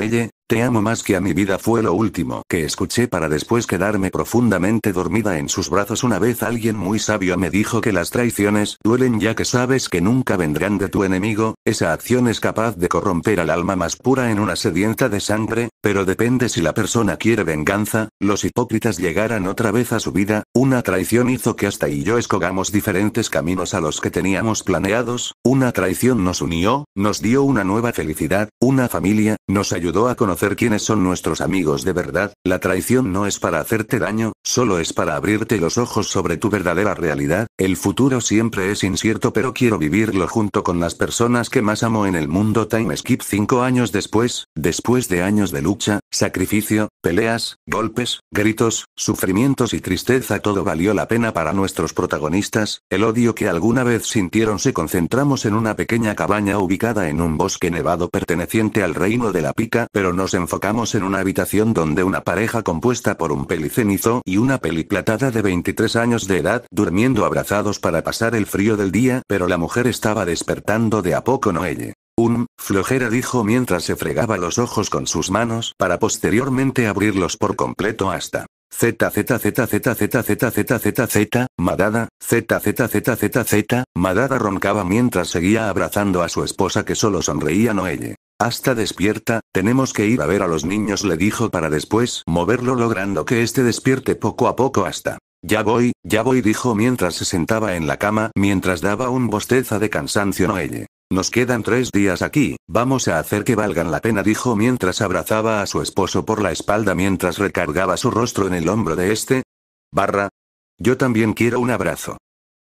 te amo más que a mi vida fue lo último que escuché para después quedarme profundamente dormida en sus brazos. Una vez alguien muy sabio me dijo que las traiciones duelen ya que sabes que nunca vendrán de tu enemigo, esa acción es capaz de corromper al alma más pura en una sedienta de sangre, pero depende si la persona quiere venganza, los hipócritas llegaran otra vez a su vida, una traición hizo que hasta y yo escogamos diferentes caminos a los que teníamos planeados, una traición nos unió, nos dio una nueva felicidad, una familia, nos ayudó a conocer quiénes son nuestros amigos de verdad, la traición no es para hacerte daño, solo es para abrirte los ojos sobre tu verdadera realidad, el futuro siempre es incierto pero quiero vivirlo junto con las personas que más amo en el mundo Time Skip 5 años después, después de años de lucha, sacrificio, peleas, golpes, gritos, sufrimientos y tristeza todo valió la pena para nuestros protagonistas, el odio que alguna vez sintieron se concentramos en una pequeña cabaña ubicada en un bosque nevado perteneciente al reino de la pica pero no enfocamos en una habitación donde una pareja compuesta por un pelicenizo y una peliplatada de 23 años de edad, durmiendo abrazados para pasar el frío del día, pero la mujer estaba despertando de a poco Noelle. Un, flojera dijo mientras se fregaba los ojos con sus manos para posteriormente abrirlos por completo hasta ZZZZZZZZZZ, Madada, ZZZZZZ, Madada roncaba mientras seguía abrazando a su esposa que solo sonreía Noelle. Hasta despierta, tenemos que ir a ver a los niños, le dijo para después moverlo logrando que éste despierte poco a poco hasta. Ya voy, ya voy, dijo mientras se sentaba en la cama, mientras daba un bosteza de cansancio Noelle. Nos quedan tres días aquí, vamos a hacer que valgan la pena, dijo mientras abrazaba a su esposo por la espalda mientras recargaba su rostro en el hombro de este. Barra. Yo también quiero un abrazo.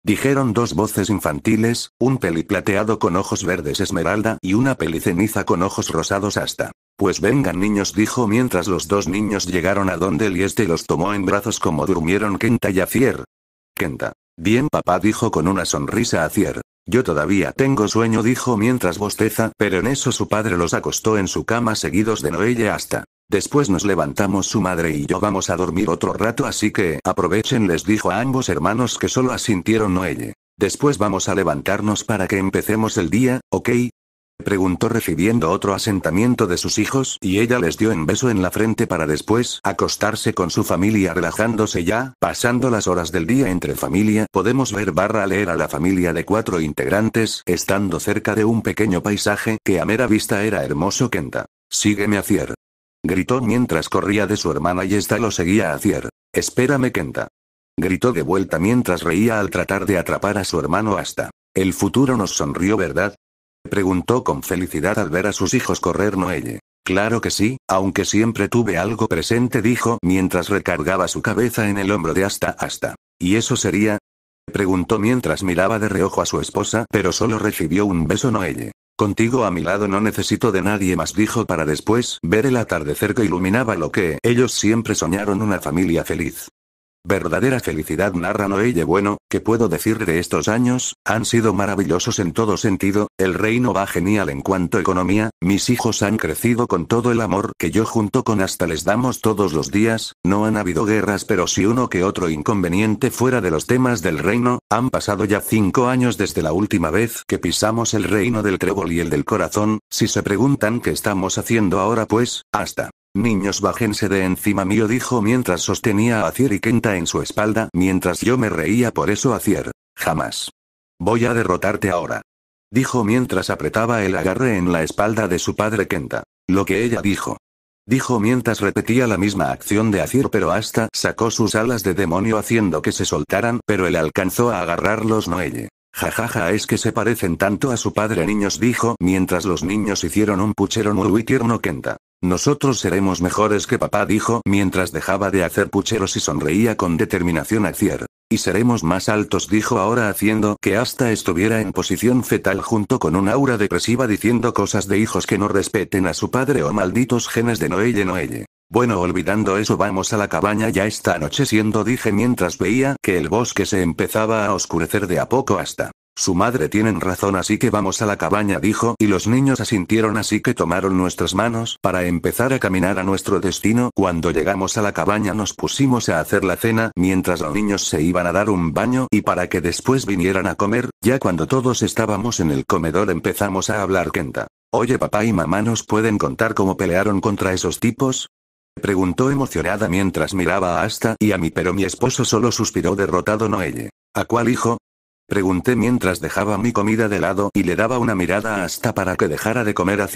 Dijeron dos voces infantiles, un peli plateado con ojos verdes esmeralda y una peli ceniza con ojos rosados hasta. Pues vengan niños, dijo mientras los dos niños llegaron a donde el este los tomó en brazos como durmieron Kenta y Acier. Kenta. Bien papá dijo con una sonrisa a Cier. Yo todavía tengo sueño dijo mientras bosteza, pero en eso su padre los acostó en su cama seguidos de Noelle hasta. Después nos levantamos su madre y yo vamos a dormir otro rato así que aprovechen les dijo a ambos hermanos que solo asintieron Noelle. Después vamos a levantarnos para que empecemos el día, ¿ok? Preguntó recibiendo otro asentamiento de sus hijos y ella les dio un beso en la frente para después acostarse con su familia relajándose ya, pasando las horas del día entre familia. Podemos ver barra leer a la familia de cuatro integrantes, estando cerca de un pequeño paisaje que a mera vista era hermoso Kenta. Sígueme a cierre. Gritó mientras corría de su hermana y esta lo seguía a hacer. Espérame, Kenta. Gritó de vuelta mientras reía al tratar de atrapar a su hermano hasta. El futuro nos sonrió, ¿verdad? Preguntó con felicidad al ver a sus hijos correr Noelle. Claro que sí, aunque siempre tuve algo presente, dijo mientras recargaba su cabeza en el hombro de hasta hasta. ¿Y eso sería? Preguntó mientras miraba de reojo a su esposa, pero solo recibió un beso Noelle. Contigo a mi lado no necesito de nadie más, dijo para después ver el atardecer que iluminaba lo que ellos siempre soñaron, una familia feliz. Verdadera felicidad narra Noelle Bueno, que puedo decir de estos años, han sido maravillosos en todo sentido, el reino va genial en cuanto a economía, mis hijos han crecido con todo el amor que yo junto con hasta les damos todos los días, no han habido guerras pero si uno que otro inconveniente fuera de los temas del reino, han pasado ya cinco años desde la última vez que pisamos el reino del trébol y el del corazón, si se preguntan qué estamos haciendo ahora pues, hasta Niños, bájense de encima mío, dijo mientras sostenía a Acier y Kenta en su espalda, mientras yo me reía por eso Acier. Jamás. Voy a derrotarte ahora. Dijo mientras apretaba el agarre en la espalda de su padre Kenta. Lo que ella dijo. Dijo mientras repetía la misma acción de Acier pero hasta sacó sus alas de demonio haciendo que se soltaran pero él alcanzó a agarrarlos no ella. Jajaja ja, ja, es que se parecen tanto a su padre niños dijo mientras los niños hicieron un puchero y tierno Kenta. Nosotros seremos mejores que papá, dijo mientras dejaba de hacer pucheros y sonreía con determinación a Cier. Y seremos más altos, dijo ahora haciendo que hasta estuviera en posición fetal junto con un aura depresiva diciendo cosas de hijos que no respeten a su padre o malditos genes de Noelle Noelle. Bueno, olvidando eso, vamos a la cabaña ya está anocheciendo, dije mientras veía que el bosque se empezaba a oscurecer de a poco hasta su madre tienen razón así que vamos a la cabaña dijo y los niños asintieron así que tomaron nuestras manos para empezar a caminar a nuestro destino. Cuando llegamos a la cabaña nos pusimos a hacer la cena mientras los niños se iban a dar un baño y para que después vinieran a comer, ya cuando todos estábamos en el comedor empezamos a hablar Kenta. Oye papá y mamá nos pueden contar cómo pelearon contra esos tipos, preguntó emocionada mientras miraba a hasta y a mí pero mi esposo solo suspiró derrotado Noelle. ¿A cuál hijo? Pregunté mientras dejaba mi comida de lado y le daba una mirada hasta para que dejara de comer a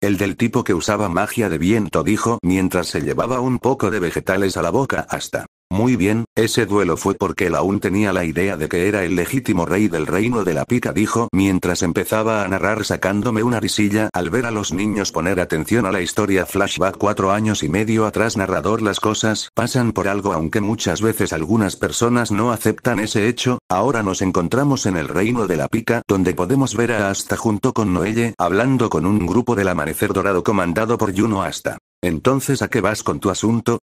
El del tipo que usaba magia de viento dijo mientras se llevaba un poco de vegetales a la boca hasta. Muy bien, ese duelo fue porque él aún tenía la idea de que era el legítimo rey del reino de la pica dijo mientras empezaba a narrar sacándome una risilla al ver a los niños poner atención a la historia flashback cuatro años y medio atrás narrador las cosas pasan por algo aunque muchas veces algunas personas no aceptan ese hecho, ahora nos encontramos en el reino de la pica donde podemos ver a Asta junto con Noelle hablando con un grupo del amanecer dorado comandado por Juno Asta. Entonces, ¿a qué vas con tu asunto?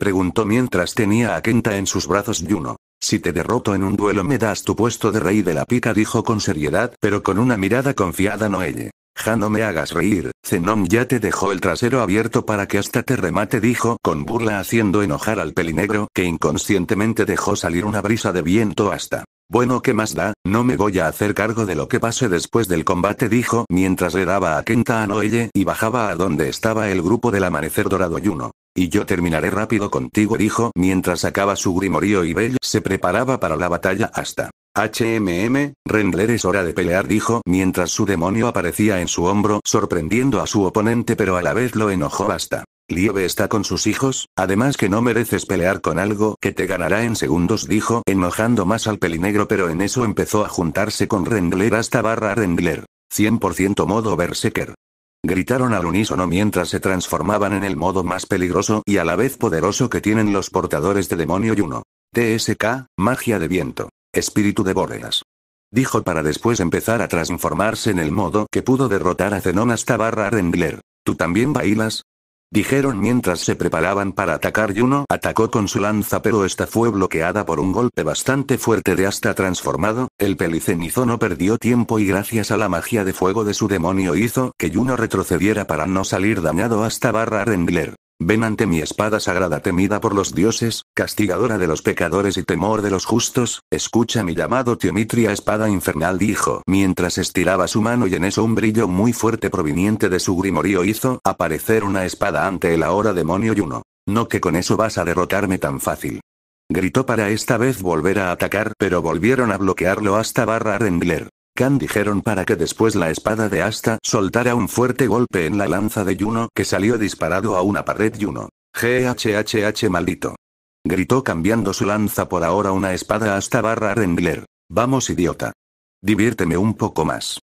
Preguntó mientras tenía a Kenta en sus brazos Yuno. Si te derroto en un duelo me das tu puesto de rey de la pica dijo con seriedad pero con una mirada confiada Noelle. Ja no me hagas reír, Zenon ya te dejó el trasero abierto para que hasta te remate dijo con burla haciendo enojar al pelinegro que inconscientemente dejó salir una brisa de viento hasta. Bueno qué más da, no me voy a hacer cargo de lo que pase después del combate dijo mientras le daba a Kenta a Noelle y bajaba a donde estaba el grupo del amanecer dorado Yuno. Y yo terminaré rápido contigo, dijo mientras sacaba su grimorío y Bell se preparaba para la batalla hasta. HMM, Rendler es hora de pelear, dijo mientras su demonio aparecía en su hombro, sorprendiendo a su oponente, pero a la vez lo enojó hasta. Lieve está con sus hijos, además que no mereces pelear con algo que te ganará en segundos, dijo, enojando más al pelinegro, pero en eso empezó a juntarse con Rendler hasta barra Rendler. 100% modo Berserker gritaron al unísono mientras se transformaban en el modo más peligroso y a la vez poderoso que tienen los portadores de demonio Yuno. TSK, magia de viento. Espíritu de Bóreas. Dijo para después empezar a transformarse en el modo que pudo derrotar a Zenon hasta barra Rendler. ¿Tú también bailas? dijeron mientras se preparaban para atacar Yuno atacó con su lanza pero esta fue bloqueada por un golpe bastante fuerte de hasta transformado, el pelicenizo no perdió tiempo y gracias a la magia de fuego de su demonio hizo que Yuno retrocediera para no salir dañado hasta barra Rendler. Ven ante mi espada sagrada temida por los dioses, castigadora de los pecadores y temor de los justos, escucha mi llamado Teomitria espada infernal dijo mientras estiraba su mano y en eso un brillo muy fuerte proveniente de su grimorío hizo aparecer una espada ante el ahora demonio Yuno. No que con eso vas a derrotarme tan fácil. Gritó para esta vez volver a atacar pero volvieron a bloquearlo hasta barra Rendler dijeron para que después la espada de Asta soltara un fuerte golpe en la lanza de Yuno que salió disparado a una pared Yuno. GHHH maldito. Gritó cambiando su lanza por ahora una espada hasta barra Rengler. Vamos idiota. Diviérteme un poco más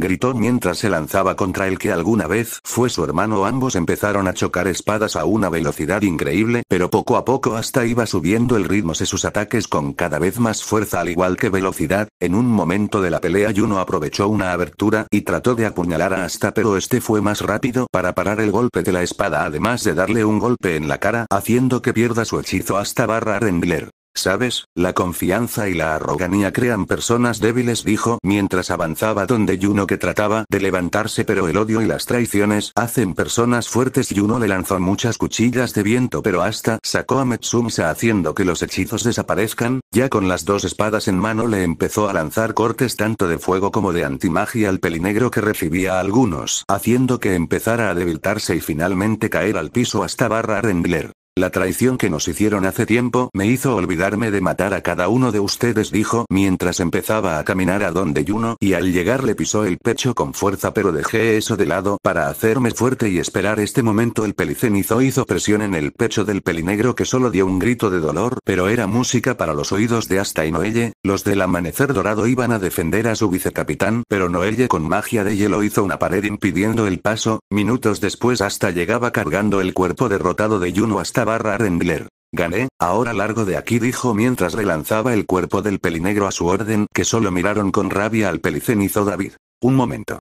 gritó mientras se lanzaba contra el que alguna vez fue su hermano. Ambos empezaron a chocar espadas a una velocidad increíble, pero poco a poco hasta iba subiendo el ritmo de sus ataques con cada vez más fuerza al igual que velocidad. En un momento de la pelea Yuno aprovechó una abertura y trató de apuñalar a Hasta pero este fue más rápido para parar el golpe de la espada además de darle un golpe en la cara haciendo que pierda su hechizo hasta barra rendler Sabes, la confianza y la arrogancia crean personas débiles, dijo mientras avanzaba donde yuno que trataba de levantarse, pero el odio y las traiciones hacen personas fuertes. yuno le lanzó muchas cuchillas de viento, pero hasta sacó a Metsumsa haciendo que los hechizos desaparezcan, ya con las dos espadas en mano le empezó a lanzar cortes tanto de fuego como de antimagia al pelinegro que recibía a algunos, haciendo que empezara a debilitarse y finalmente caer al piso hasta barra Rendler. La traición que nos hicieron hace tiempo me hizo olvidarme de matar a cada uno de ustedes, dijo mientras empezaba a caminar a donde Yuno y al llegar le pisó el pecho con fuerza, pero dejé eso de lado para hacerme fuerte y esperar este momento. El pelicenizo hizo presión en el pecho del pelinegro que solo dio un grito de dolor, pero era música para los oídos de hasta y Noelle. Los del amanecer dorado iban a defender a su vicecapitán, pero Noelle con magia de hielo hizo una pared impidiendo el paso. Minutos después, hasta llegaba cargando el cuerpo derrotado de Yuno hasta barra Rendler. Gané, ahora largo de aquí dijo mientras relanzaba el cuerpo del pelinegro a su orden que solo miraron con rabia al pelicenizo David. Un momento.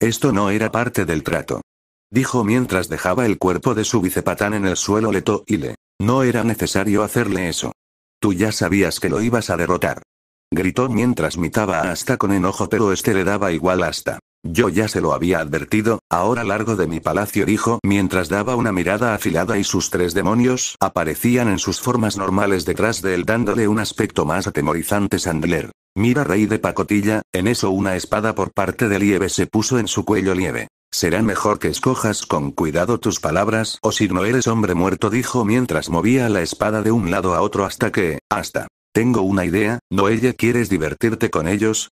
Esto no era parte del trato. Dijo mientras dejaba el cuerpo de su vicepatán en el suelo leto y le. No era necesario hacerle eso. Tú ya sabías que lo ibas a derrotar. Gritó mientras mitaba hasta con enojo pero este le daba igual hasta. Yo ya se lo había advertido, ahora largo de mi palacio dijo mientras daba una mirada afilada y sus tres demonios aparecían en sus formas normales detrás de él dándole un aspecto más atemorizante Sandler. Mira rey de pacotilla, en eso una espada por parte de Lieve se puso en su cuello Lieve. Será mejor que escojas con cuidado tus palabras o si no eres hombre muerto dijo mientras movía la espada de un lado a otro hasta que, hasta. Tengo una idea, ¿no ella quieres divertirte con ellos?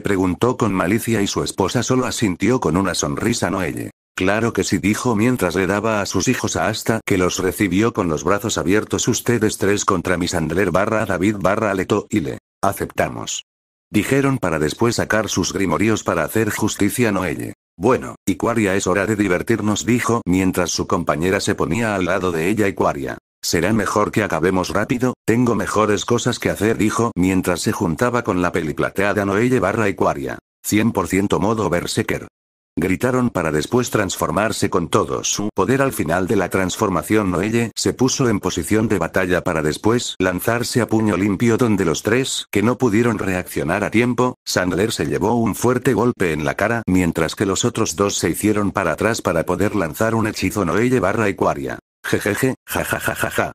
preguntó con malicia y su esposa solo asintió con una sonrisa noelle. Claro que sí dijo mientras le daba a sus hijos a hasta que los recibió con los brazos abiertos ustedes tres contra sandler barra David barra Leto y le aceptamos. Dijeron para después sacar sus grimorios para hacer justicia noelle. Bueno, Icuaria es hora de divertirnos dijo mientras su compañera se ponía al lado de ella Icuaria. Será mejor que acabemos rápido, tengo mejores cosas que hacer, dijo mientras se juntaba con la peliplateada Noelle barra Ecuaria. 100% modo Berserker. Gritaron para después transformarse con todo su poder al final de la transformación Noelle se puso en posición de batalla para después lanzarse a puño limpio donde los tres que no pudieron reaccionar a tiempo, Sandler se llevó un fuerte golpe en la cara mientras que los otros dos se hicieron para atrás para poder lanzar un hechizo Noelle barra Ecuaria. Jejeje, jajajajaja.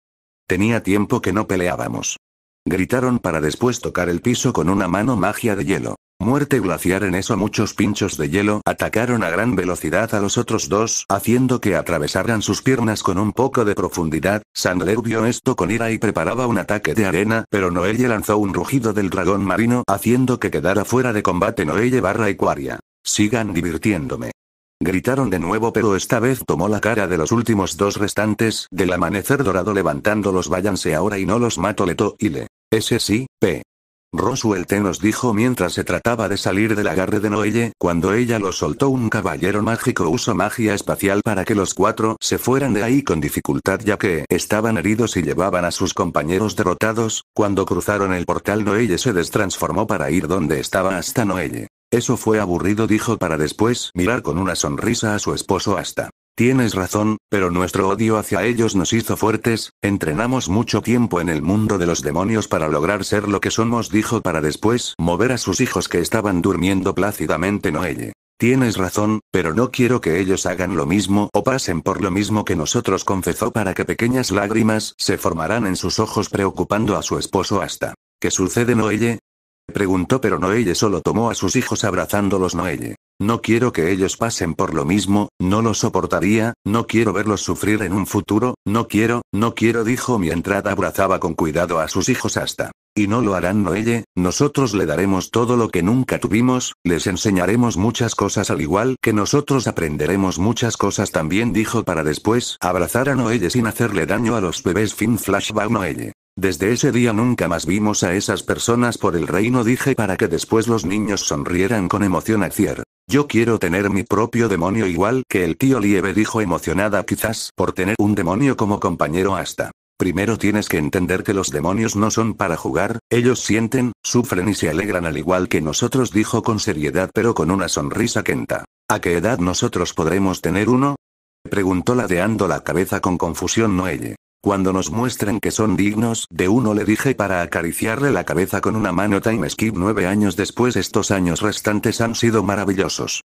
Tenía tiempo que no peleábamos. Gritaron para después tocar el piso con una mano magia de hielo. Muerte glaciar en eso muchos pinchos de hielo atacaron a gran velocidad a los otros dos, haciendo que atravesaran sus piernas con un poco de profundidad. Sandler vio esto con ira y preparaba un ataque de arena, pero Noelle lanzó un rugido del dragón marino haciendo que quedara fuera de combate Noelle barra Ecuaria. Sigan divirtiéndome. Gritaron de nuevo pero esta vez tomó la cara de los últimos dos restantes del amanecer dorado levantándolos váyanse ahora y no los mato leto y le. Ese sí, P. Roswell nos dijo mientras se trataba de salir del agarre de Noelle, cuando ella lo soltó un caballero mágico usó magia espacial para que los cuatro se fueran de ahí con dificultad ya que estaban heridos y llevaban a sus compañeros derrotados, cuando cruzaron el portal Noelle se destransformó para ir donde estaba hasta Noelle. Eso fue aburrido, dijo para después mirar con una sonrisa a su esposo hasta. Tienes razón, pero nuestro odio hacia ellos nos hizo fuertes, entrenamos mucho tiempo en el mundo de los demonios para lograr ser lo que somos, dijo para después mover a sus hijos que estaban durmiendo plácidamente Noelle. Tienes razón, pero no quiero que ellos hagan lo mismo o pasen por lo mismo que nosotros, confesó para que pequeñas lágrimas se formaran en sus ojos preocupando a su esposo hasta. ¿Qué sucede Noelle? preguntó pero Noelle solo tomó a sus hijos abrazándolos Noelle. No quiero que ellos pasen por lo mismo, no lo soportaría, no quiero verlos sufrir en un futuro, no quiero, no quiero dijo mientras abrazaba con cuidado a sus hijos hasta. Y no lo harán Noelle, nosotros le daremos todo lo que nunca tuvimos, les enseñaremos muchas cosas al igual que nosotros aprenderemos muchas cosas también dijo para después abrazar a Noelle sin hacerle daño a los bebés fin flashback Noelle. Desde ese día nunca más vimos a esas personas por el reino, dije para que después los niños sonrieran con emoción a Yo quiero tener mi propio demonio igual que el tío Lieve dijo emocionada quizás por tener un demonio como compañero hasta. Primero tienes que entender que los demonios no son para jugar, ellos sienten, sufren y se alegran al igual que nosotros dijo con seriedad pero con una sonrisa quenta. ¿A qué edad nosotros podremos tener uno? Preguntó ladeando la cabeza con confusión Noelle. Cuando nos muestren que son dignos de uno le dije para acariciarle la cabeza con una mano time skip nueve años después estos años restantes han sido maravillosos.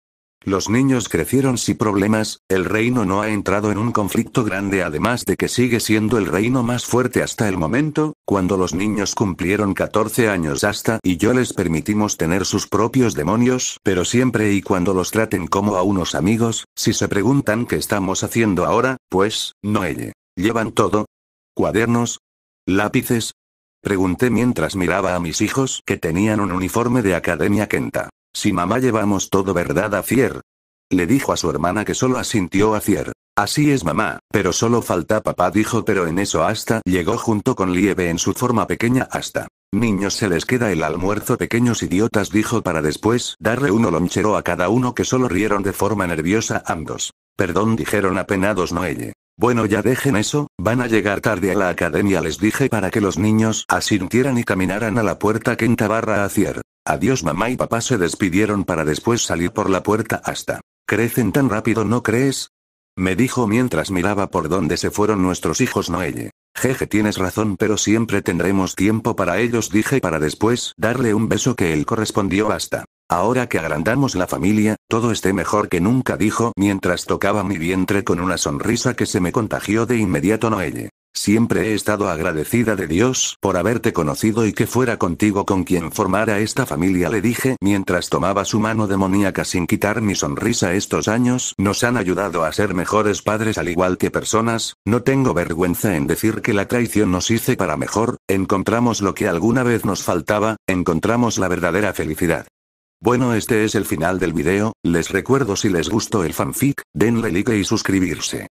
Los niños crecieron sin problemas, el reino no ha entrado en un conflicto grande además de que sigue siendo el reino más fuerte hasta el momento, cuando los niños cumplieron 14 años hasta y yo les permitimos tener sus propios demonios, pero siempre y cuando los traten como a unos amigos, si se preguntan qué estamos haciendo ahora, pues, no ella. ¿Llevan todo? ¿Cuadernos? ¿Lápices? Pregunté mientras miraba a mis hijos que tenían un uniforme de Academia Kenta. Si mamá llevamos todo, ¿verdad, a fier. Le dijo a su hermana que solo asintió Fier. Así es mamá, pero solo falta papá dijo pero en eso hasta llegó junto con Lieve en su forma pequeña hasta Niños se les queda el almuerzo pequeños idiotas dijo para después darle uno lonchero a cada uno que solo rieron de forma nerviosa ambos. Perdón dijeron apenados Noelle. Bueno, ya dejen eso, van a llegar tarde a la academia, les dije para que los niños asintieran y caminaran a la puerta quinta barra acier. Adiós, mamá y papá se despidieron para después salir por la puerta hasta. Crecen tan rápido, ¿no crees? Me dijo mientras miraba por dónde se fueron nuestros hijos Noelle. Jeje, tienes razón, pero siempre tendremos tiempo para ellos, dije para después darle un beso que él correspondió hasta. Ahora que agrandamos la familia, todo esté mejor que nunca dijo mientras tocaba mi vientre con una sonrisa que se me contagió de inmediato Noelle. Siempre he estado agradecida de Dios por haberte conocido y que fuera contigo con quien formara esta familia, le dije mientras tomaba su mano demoníaca sin quitar mi sonrisa. Estos años nos han ayudado a ser mejores padres al igual que personas, no tengo vergüenza en decir que la traición nos hice para mejor, encontramos lo que alguna vez nos faltaba, encontramos la verdadera felicidad. Bueno este es el final del video, les recuerdo si les gustó el fanfic, denle like y suscribirse.